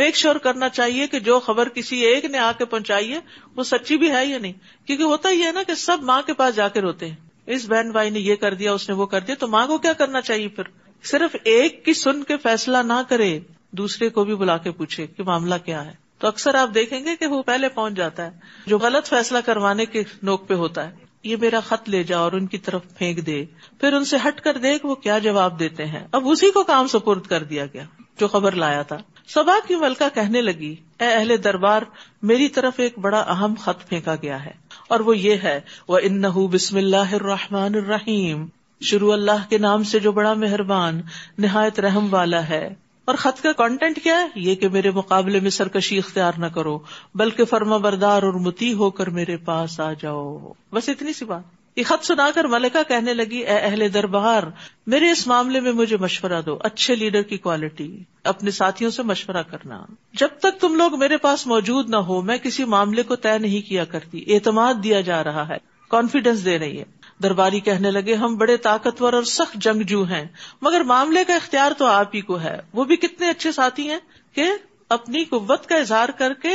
میک شیور کرنا چاہیے کہ جو خبر کسی ایک نے آ کے پہنچائی ہے وہ سچی بھی ہے یا نہیں کیونکہ ہوتا ہی ہے نا کہ سب ماں کے پاس جا کے روتے ہیں اس بہن بھائی نے یہ کر دیا اس نے وہ کر دیا تو ماں کو کیا کرنا چاہیے پھر صرف ایک کی سن کے فیصلہ نہ کرے دوسرے کو بھی بلا کے پوچھے کہ معاملہ کیا ہے تو اکثر آپ دیکھیں گے کہ وہ پہلے پہنچ جاتا ہے جو غلط فیصلہ کروانے کے نوک پہ ہوتا ہے یہ میرا خط لے جا اور ان کی طرف پھینک دے پھر ان سے ہٹ کر دیکھ وہ کیا جواب دیتے ہیں اب اسی کو کام سپرد کر دیا گیا جو خبر لایا تھا سبا کی ملکہ کہنے لگی اے اہل دربار میری طرف ایک بڑا اہم خط پھینکا گیا ہے اور وہ یہ ہے وہ نہ بسم اللہ الرحمن الرحیم شروع اللہ کے نام سے جو بڑا مہربان نہایت رحم والا ہے اور خط کا کانٹینٹ کیا ہے یہ کہ میرے مقابلے میں سرکشی اختیار نہ کرو بلکہ فرما بردار اور متی ہو کر میرے پاس آ جاؤ بس اتنی سی بات یہ خط سنا کر ملکہ کہنے لگی اے اہل دربار میرے اس معاملے میں مجھے مشورہ دو اچھے لیڈر کی کوالٹی اپنے ساتھیوں سے مشورہ کرنا جب تک تم لوگ میرے پاس موجود نہ ہو میں کسی معاملے کو طے نہیں کیا کرتی اعتماد دیا جا رہا ہے کانفیڈینس دے رہی ہے درباری کہنے لگے ہم بڑے طاقتور اور سخت جنگجو ہیں مگر معاملے کا اختیار تو آپ ہی کو ہے وہ بھی کتنے اچھے ساتھی ہیں کہ اپنی قوت کا اظہار کر کے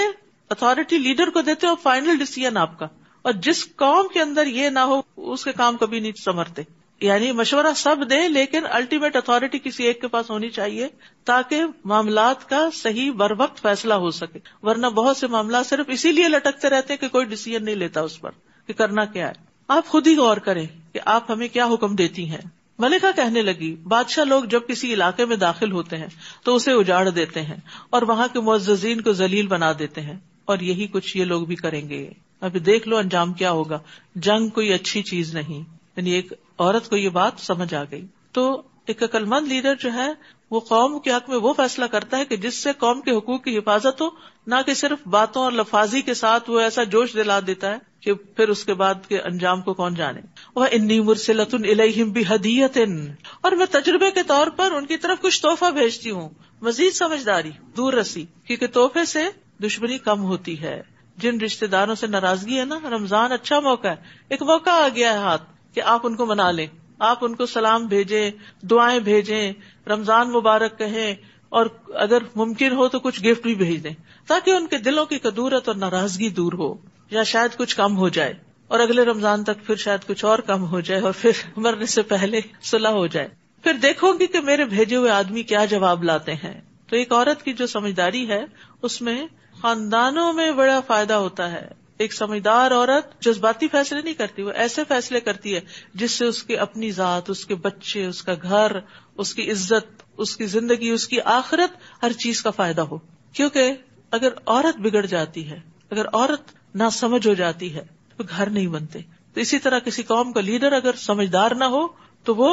اتارٹی لیڈر کو دیتے اور فائنل ڈیسیزن آپ کا اور جس قوم کے اندر یہ نہ ہو اس کے کام کبھی نہیں سمرتے یعنی مشورہ سب دیں لیکن الٹیمیٹ اتارٹی کسی ایک کے پاس ہونی چاہیے تاکہ معاملات کا صحیح بر وقت فیصلہ ہو سکے ورنہ بہت سے معاملات صرف اسی لیے لٹکتے رہتے ہیں کہ کوئی ڈیسیزن نہیں لیتا اس پر کہ کرنا کیا ہے آپ خود ہی غور کریں کہ آپ ہمیں کیا حکم دیتی ہیں ملکہ کہنے لگی بادشاہ لوگ جب کسی علاقے میں داخل ہوتے ہیں تو اسے اجاڑ دیتے ہیں اور وہاں کے معززین کو ذلیل بنا دیتے ہیں اور یہی کچھ یہ لوگ بھی کریں گے ابھی دیکھ لو انجام کیا ہوگا جنگ کوئی اچھی چیز نہیں یعنی ایک عورت کو یہ بات سمجھ آ گئی تو ایک عقل مند لیڈر جو ہے وہ قوم کے حق میں وہ فیصلہ کرتا ہے کہ جس سے قوم کے حقوق کی حفاظت ہو نہ کہ صرف باتوں اور لفاظی کے ساتھ وہ ایسا جوش دلا دیتا ہے کہ پھر اس کے بعد کے انجام کو کون جانے وہ انی مرسلت لتن الم بھی حدیت اور میں تجربے کے طور پر ان کی طرف کچھ تحفہ بھیجتی ہوں مزید سمجھداری دور رسی کیونکہ تحفے سے دشمنی کم ہوتی ہے جن رشتے داروں سے ناراضگی ہے نا رمضان اچھا موقع ہے ایک موقع آ گیا ہے ہاتھ کہ آپ ان کو منا لیں آپ ان کو سلام بھیجیں دعائیں بھیجیں رمضان مبارک کہیں اور اگر ممکن ہو تو کچھ گفٹ بھی بھیج دیں تاکہ ان کے دلوں کی قدورت اور ناراضگی دور ہو یا شاید کچھ کم ہو جائے اور اگلے رمضان تک پھر شاید کچھ اور کم ہو جائے اور پھر مرنے سے پہلے صلاح ہو جائے پھر دیکھو گی کہ میرے بھیجے ہوئے آدمی کیا جواب لاتے ہیں تو ایک عورت کی جو سمجھداری ہے اس میں خاندانوں میں بڑا فائدہ ہوتا ہے ایک سمجھدار عورت جذباتی فیصلے نہیں کرتی وہ ایسے فیصلے کرتی ہے جس سے اس کی اپنی ذات اس کے بچے اس کا گھر اس کی عزت اس کی زندگی اس کی آخرت ہر چیز کا فائدہ ہو کیونکہ اگر عورت بگڑ جاتی ہے اگر عورت نہ سمجھ ہو جاتی ہے تو گھر نہیں بنتے تو اسی طرح کسی قوم کا لیڈر اگر سمجھدار نہ ہو تو وہ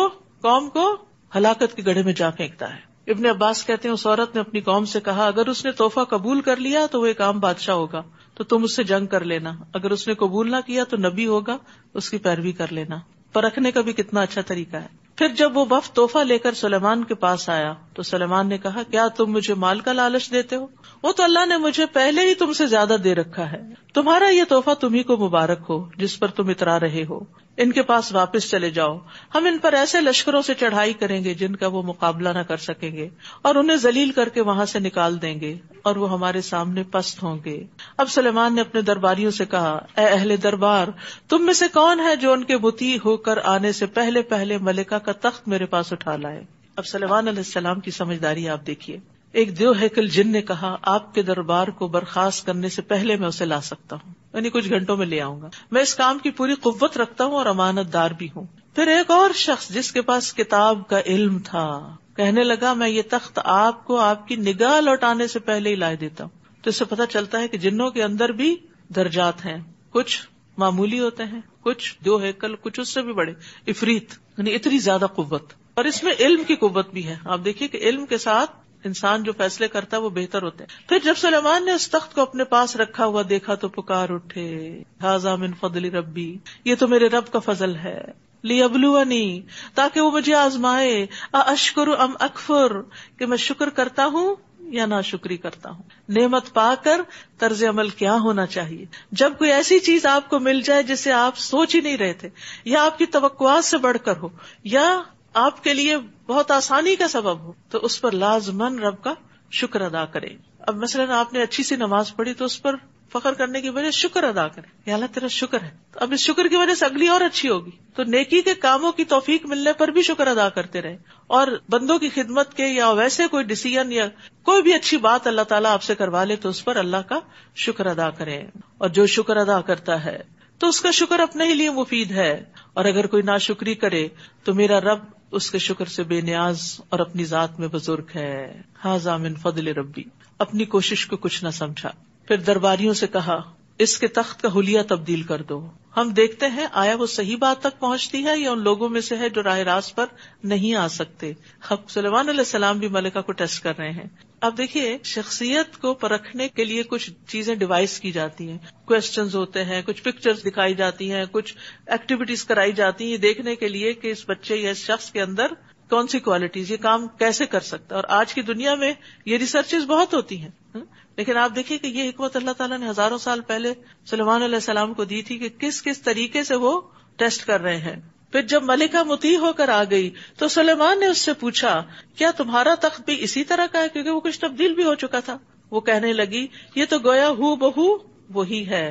قوم کو ہلاکت کے گڑھے میں جا پھینکتا ہے ابن عباس کہتے ہیں اس عورت نے اپنی قوم سے کہا اگر اس نے توحفہ قبول کر لیا تو وہ ایک عام بادشاہ ہوگا تو تم اس سے جنگ کر لینا اگر اس نے قبول نہ کیا تو نبی ہوگا اس کی پیروی کر لینا پر کا بھی کتنا اچھا طریقہ ہے پھر جب وہ وف توحفہ لے کر سلیمان کے پاس آیا تو سلیمان نے کہا کیا تم مجھے مال کا لالچ دیتے ہو وہ تو اللہ نے مجھے پہلے ہی تم سے زیادہ دے رکھا ہے تمہارا یہ توحفہ تمہیں کو مبارک ہو جس پر تم اترا رہے ہو ان کے پاس واپس چلے جاؤ ہم ان پر ایسے لشکروں سے چڑھائی کریں گے جن کا وہ مقابلہ نہ کر سکیں گے اور انہیں ذلیل کر کے وہاں سے نکال دیں گے اور وہ ہمارے سامنے پست ہوں گے اب سلیمان نے اپنے درباریوں سے کہا اے اہل دربار تم میں سے کون ہے جو ان کے بتی ہو کر آنے سے پہلے پہلے ملکہ کا تخت میرے پاس اٹھا لائے اب سلیمان علیہ السلام کی سمجھداری آپ دیکھیے ایک دیو ہیکل جن نے کہا آپ کے دربار کو برخاست کرنے سے پہلے میں اسے لا سکتا ہوں یعنی کچھ گھنٹوں میں لے آؤں گا میں اس کام کی پوری قوت رکھتا ہوں اور امانت دار بھی ہوں پھر ایک اور شخص جس کے پاس کتاب کا علم تھا کہنے لگا میں یہ تخت آپ کو آپ کی نگاہ لوٹانے سے پہلے ہی لائے دیتا ہوں تو اس سے پتا چلتا ہے کہ جنوں کے اندر بھی درجات ہیں کچھ معمولی ہوتے ہیں کچھ ہے کل کچھ اس سے بھی بڑے افریت یعنی اتنی زیادہ قوت اور اس میں علم کی قوت بھی ہے آپ دیکھیے کہ علم کے ساتھ انسان جو فیصلے کرتا ہے وہ بہتر ہوتے ہیں پھر جب سلیمان نے اس تخت کو اپنے پاس رکھا ہوا دیکھا تو پکار اٹھے من فضل ربی یہ تو میرے رب کا فضل ہے لی ابلونی تاکہ وہ مجھے آزمائے اشکر ام اکفر کہ میں شکر کرتا ہوں یا نہ شکری کرتا ہوں نعمت پا کر طرز عمل کیا ہونا چاہیے جب کوئی ایسی چیز آپ کو مل جائے جسے آپ سوچ ہی نہیں رہے تھے یا آپ کی توقعات سے بڑھ کر ہو یا آپ کے لیے بہت آسانی کا سبب ہو تو اس پر لازمن رب کا شکر ادا کریں اب مثلاً آپ نے اچھی سی نماز پڑھی تو اس پر فخر کرنے کی وجہ شکر ادا کریں اللہ تیرا شکر ہے اب اس شکر کی وجہ سے اگلی اور اچھی ہوگی تو نیکی کے کاموں کی توفیق ملنے پر بھی شکر ادا کرتے رہے اور بندوں کی خدمت کے یا ویسے کوئی ڈسیزن یا کوئی بھی اچھی بات اللہ تعالیٰ آپ سے کروا لے تو اس پر اللہ کا شکر ادا کرے اور جو شکر ادا کرتا ہے تو اس کا شکر اپنے ہی لیے مفید ہے اور اگر کوئی ناشکری شکری کرے تو میرا رب اس کے شکر سے بے نیاز اور اپنی ذات میں بزرگ ہے ہاضامن فضل ربی اپنی کوشش کو کچھ نہ سمجھا پھر درباریوں سے کہا اس کے تخت کا حلیہ تبدیل کر دو ہم دیکھتے ہیں آیا وہ صحیح بات تک پہنچتی ہے یا ان لوگوں میں سے ہے جو راہ راست پر نہیں آ سکتے سلیمان علیہ السلام بھی ملکہ کو ٹیسٹ کر رہے ہیں اب دیکھیے شخصیت کو پرکھنے کے لیے کچھ چیزیں ڈیوائز کی جاتی ہیں کوشچنز ہوتے ہیں کچھ پکچرز دکھائی جاتی ہیں کچھ ایکٹیویٹیز کرائی جاتی ہیں یہ دیکھنے کے لیے کہ اس بچے یا اس شخص کے اندر کون سی کوالٹیز یہ کام کیسے کر سکتا ہے اور آج کی دنیا میں یہ ریسرچز بہت ہوتی ہیں لیکن آپ دیکھیے کہ یہ حکمت اللہ تعالیٰ نے ہزاروں سال پہلے سلمان علیہ السلام کو دی تھی کہ کس کس طریقے سے وہ ٹیسٹ کر رہے ہیں پھر جب ملکہ متی ہو کر آ گئی تو سلیمان نے اس سے پوچھا کیا تمہارا تخت بھی اسی طرح کا ہے کیونکہ وہ کچھ تبدیل بھی ہو چکا تھا وہ کہنے لگی یہ تو گویا ہو بہ وہی ہے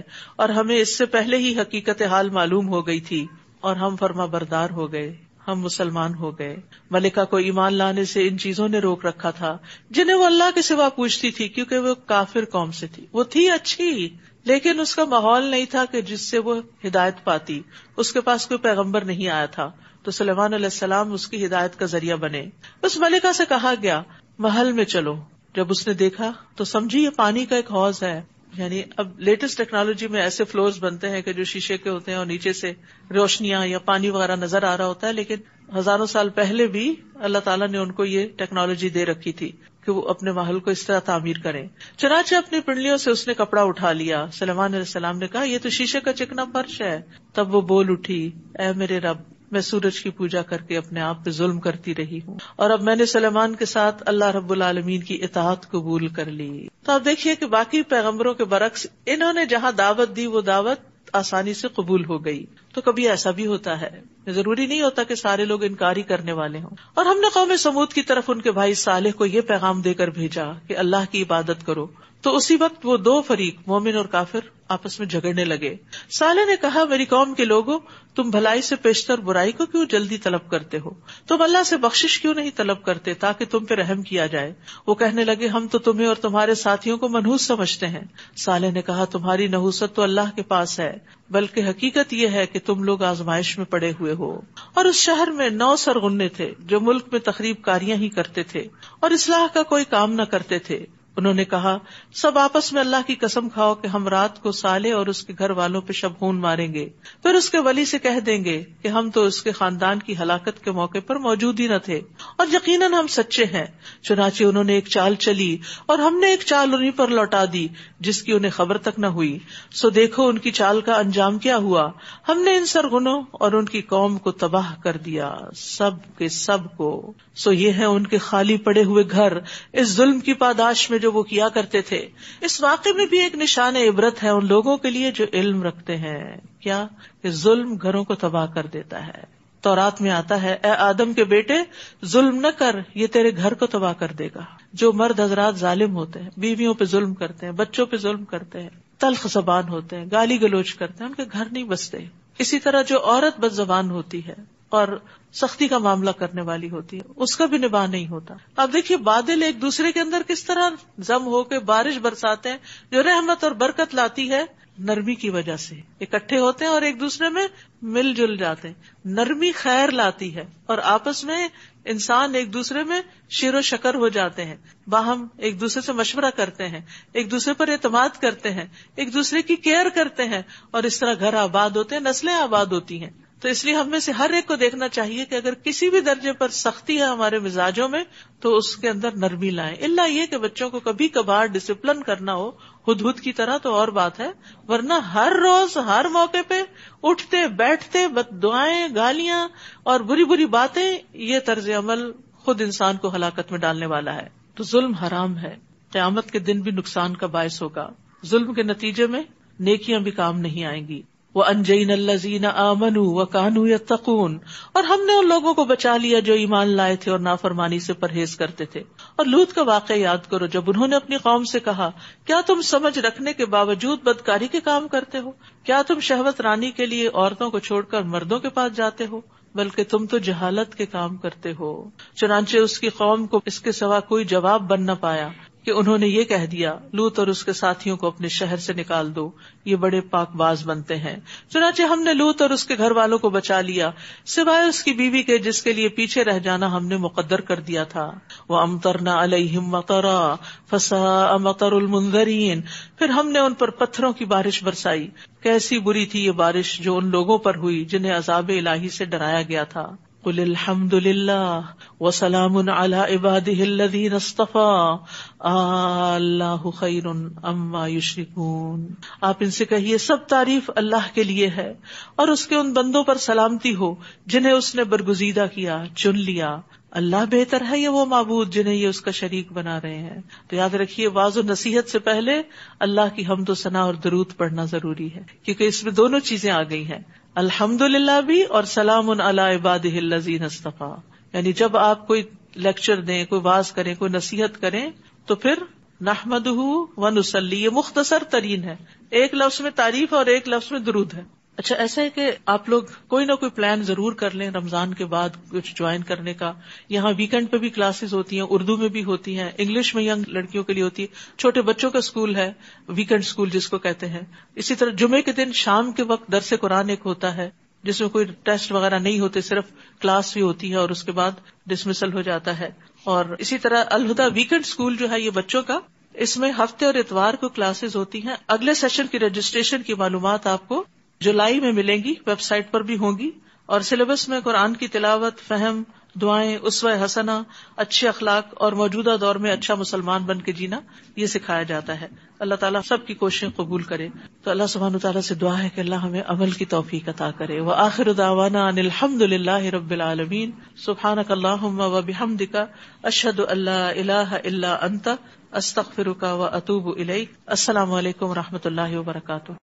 اور ہمیں اس سے پہلے ہی حقیقت حال معلوم ہو گئی تھی اور ہم فرما بردار ہو گئے ہم مسلمان ہو گئے ملکہ کو ایمان لانے سے ان چیزوں نے روک رکھا تھا جنہیں وہ اللہ کے سوا پوچھتی تھی کیونکہ وہ کافر قوم سے تھی وہ تھی اچھی لیکن اس کا ماحول نہیں تھا کہ جس سے وہ ہدایت پاتی اس کے پاس کوئی پیغمبر نہیں آیا تھا تو سلیمان علیہ السلام اس کی ہدایت کا ذریعہ بنے اس ملکہ سے کہا گیا محل میں چلو جب اس نے دیکھا تو سمجھی یہ پانی کا ایک حوض ہے یعنی اب لیٹسٹ ٹیکنالوجی میں ایسے فلورز بنتے ہیں کہ جو شیشے کے ہوتے ہیں اور نیچے سے روشنیاں یا پانی وغیرہ نظر آ رہا ہوتا ہے لیکن ہزاروں سال پہلے بھی اللہ تعالیٰ نے ان کو یہ ٹیکنالوجی دے رکھی تھی کہ وہ اپنے محل کو اس طرح تعمیر کرے چنانچہ اپنی پنڈلیوں سے اس نے کپڑا اٹھا لیا سلمان علیہ السلام نے کہا یہ تو شیشے کا چکنا فرش ہے تب وہ بول اٹھی اے میرے رب میں سورج کی پوجا کر کے اپنے آپ پہ ظلم کرتی رہی ہوں اور اب میں نے سلیمان کے ساتھ اللہ رب العالمین کی اطاعت قبول کر لی تو آپ دیکھیے کہ باقی پیغمبروں کے برعکس انہوں نے جہاں دعوت دی وہ دعوت آسانی سے قبول ہو گئی تو کبھی ایسا بھی ہوتا ہے ضروری نہیں ہوتا کہ سارے لوگ انکاری کرنے والے ہوں اور ہم نے قوم سمود کی طرف ان کے بھائی صالح کو یہ پیغام دے کر بھیجا کہ اللہ کی عبادت کرو تو اسی وقت وہ دو فریق مومن اور کافر آپس میں جھگڑنے لگے سالے نے کہا میری قوم کے لوگوں تم بھلائی سے پیشتر برائی کو کیوں جلدی طلب کرتے ہو تم اللہ سے بخشش کیوں نہیں طلب کرتے تاکہ تم پہ رحم کیا جائے وہ کہنے لگے ہم تو تمہیں اور تمہارے ساتھیوں کو منہوس سمجھتے ہیں سالے نے کہا تمہاری نحوست تو اللہ کے پاس ہے بلکہ حقیقت یہ ہے کہ تم لوگ آزمائش میں پڑے ہوئے ہو اور اس شہر میں نو سرگنے تھے جو ملک میں تقریب کاریاں ہی کرتے تھے اور اسلح کا کوئی کام نہ کرتے تھے انہوں نے کہا سب آپس میں اللہ کی قسم کھاؤ کہ ہم رات کو سالے اور اس کے گھر والوں پہ خون ماریں گے پھر اس کے ولی سے کہہ دیں گے کہ ہم تو اس کے خاندان کی ہلاکت کے موقع پر موجود ہی نہ تھے اور یقیناً ہم سچے ہیں چنانچہ انہوں نے ایک چال چلی اور ہم نے ایک چال انہیں پر لوٹا دی جس کی انہیں خبر تک نہ ہوئی سو دیکھو ان کی چال کا انجام کیا ہوا ہم نے ان سرگنوں اور ان کی قوم کو تباہ کر دیا سب کے سب کو سو یہ ہے ان کے خالی پڑے ہوئے گھر اس ظلم کی پاداش میں جو وہ کیا کرتے تھے اس واقعے میں بھی ایک نشان عبرت ہے ان لوگوں کے لیے جو علم رکھتے ہیں کیا کہ ظلم گھروں کو تباہ کر دیتا ہے تو رات میں آتا ہے اے آدم کے بیٹے ظلم نہ کر یہ تیرے گھر کو تباہ کر دے گا جو مرد حضرات ظالم ہوتے ہیں بیویوں پہ ظلم کرتے ہیں بچوں پہ ظلم کرتے ہیں تلخ زبان ہوتے ہیں گالی گلوچ کرتے ہیں ان کے گھر نہیں بستے اسی طرح جو عورت بد زبان ہوتی ہے اور سختی کا معاملہ کرنے والی ہوتی ہے اس کا بھی نباہ نہیں ہوتا اب دیکھیے بادل ایک دوسرے کے اندر کس طرح زم ہو کے بارش برساتے ہیں جو رحمت اور برکت لاتی ہے نرمی کی وجہ سے اکٹھے ہوتے ہیں اور ایک دوسرے میں مل جل جاتے ہیں نرمی خیر لاتی ہے اور آپس میں انسان ایک دوسرے میں شیر و شکر ہو جاتے ہیں باہم ایک دوسرے سے مشورہ کرتے ہیں ایک دوسرے پر اعتماد کرتے ہیں ایک دوسرے کی کیئر کرتے ہیں اور اس طرح گھر آباد ہوتے ہیں نسلیں آباد ہوتی ہیں تو اس لیے ہم میں سے ہر ایک کو دیکھنا چاہیے کہ اگر کسی بھی درجے پر سختی ہے ہمارے مزاجوں میں تو اس کے اندر نرمی لائیں اللہ یہ کہ بچوں کو کبھی کبھار ڈسپلن کرنا ہو ہد ہد کی طرح تو اور بات ہے ورنہ ہر روز ہر موقع پہ اٹھتے بیٹھتے بد دعائیں گالیاں اور بری بری باتیں یہ طرز عمل خود انسان کو ہلاکت میں ڈالنے والا ہے تو ظلم حرام ہے قیامت کے دن بھی نقصان کا باعث ہوگا ظلم کے نتیجے میں نیکیاں بھی کام نہیں آئیں گی وہ انجین اللہ و کانو یا تقون اور ہم نے ان لوگوں کو بچا لیا جو ایمان لائے تھے اور نافرمانی سے پرہیز کرتے تھے اور لوت کا واقعہ یاد کرو جب انہوں نے اپنی قوم سے کہا کیا تم سمجھ رکھنے کے باوجود بدکاری کے کام کرتے ہو کیا تم شہوت رانی کے لیے عورتوں کو چھوڑ کر مردوں کے پاس جاتے ہو بلکہ تم تو جہالت کے کام کرتے ہو چنانچہ اس کی قوم کو اس کے سوا کوئی جواب بن نہ پایا کہ انہوں نے یہ کہہ دیا لوت اور اس کے ساتھیوں کو اپنے شہر سے نکال دو یہ بڑے پاک باز بنتے ہیں چنانچہ ہم نے لوت اور اس کے گھر والوں کو بچا لیا سوائے اس کی بیوی کے جس کے لیے پیچھے رہ جانا ہم نے مقدر کر دیا تھا وہ امترنا فسا امتر المنظرین پھر ہم نے ان پر پتھروں کی بارش برسائی کیسی بری تھی یہ بارش جو ان لوگوں پر ہوئی جنہیں عذاب الہی سے ڈرایا گیا تھا الحمد الحمداللہ وہ سلام اما آخر آپ ان سے کہیے سب تعریف اللہ کے لیے ہے اور اس کے ان بندوں پر سلامتی ہو جنہیں اس نے برگزیدہ کیا چن لیا اللہ بہتر ہے یا وہ معبود جنہیں یہ اس کا شریک بنا رہے ہیں تو یاد رکھیے واض و نصیحت سے پہلے اللہ کی حمد و ثنا اور درود پڑھنا ضروری ہے کیونکہ اس میں دونوں چیزیں آ گئی ہیں الحمد للہ بھی اور سلام العلّۂ عباد الزین استفا یعنی جب آپ کوئی لیکچر دیں کوئی باز کریں کوئی نصیحت کریں تو پھر ہُو و نسلی یہ مختصر ترین ہے ایک لفظ میں تعریف اور ایک لفظ میں درود ہے اچھا ایسا ہے کہ آپ لوگ کوئی نہ کوئی پلان ضرور کر لیں رمضان کے بعد کچھ جوائن کرنے کا یہاں ویکینڈ پہ بھی کلاسز ہوتی ہیں اردو میں بھی ہوتی ہیں انگلش میں یگ لڑکیوں کے لیے ہوتی ہے چھوٹے بچوں کا اسکول ہے ویکینڈ اسکول جس کو کہتے ہیں اسی طرح جمعے کے دن شام کے وقت درس قرآن ایک ہوتا ہے جس میں کوئی ٹیسٹ وغیرہ نہیں ہوتے صرف کلاس بھی ہوتی ہے اور اس کے بعد ڈسمسل ہو جاتا ہے اور اسی طرح الہدا ویکینڈ اسکول جو ہے یہ بچوں کا اس میں ہفتے اور اتوار کو کلاسز ہوتی ہیں اگلے سیشن کی رجسٹریشن کی معلومات آپ کو جولائی میں ملیں گی ویب سائٹ پر بھی ہوں گی اور سلیبس میں قرآن کی تلاوت فہم دعائیں اسو حسنا اچھے اخلاق اور موجودہ دور میں اچھا مسلمان بن کے جینا یہ سکھایا جاتا ہے اللہ تعالیٰ سب کی کوششیں قبول کرے تو اللہ سبحان تعالیٰ سے دعا ہے کہ اللہ ہمیں عمل کی توفیق عطا کرے وہ آخر داوانا الحمد للہ رب العالمین سبحان اللہ و بحمد کا اشد اللہ اللہ اللہ انت استخ فرکا و اطوب السلام علیکم و رحمۃ اللہ وبرکاتہ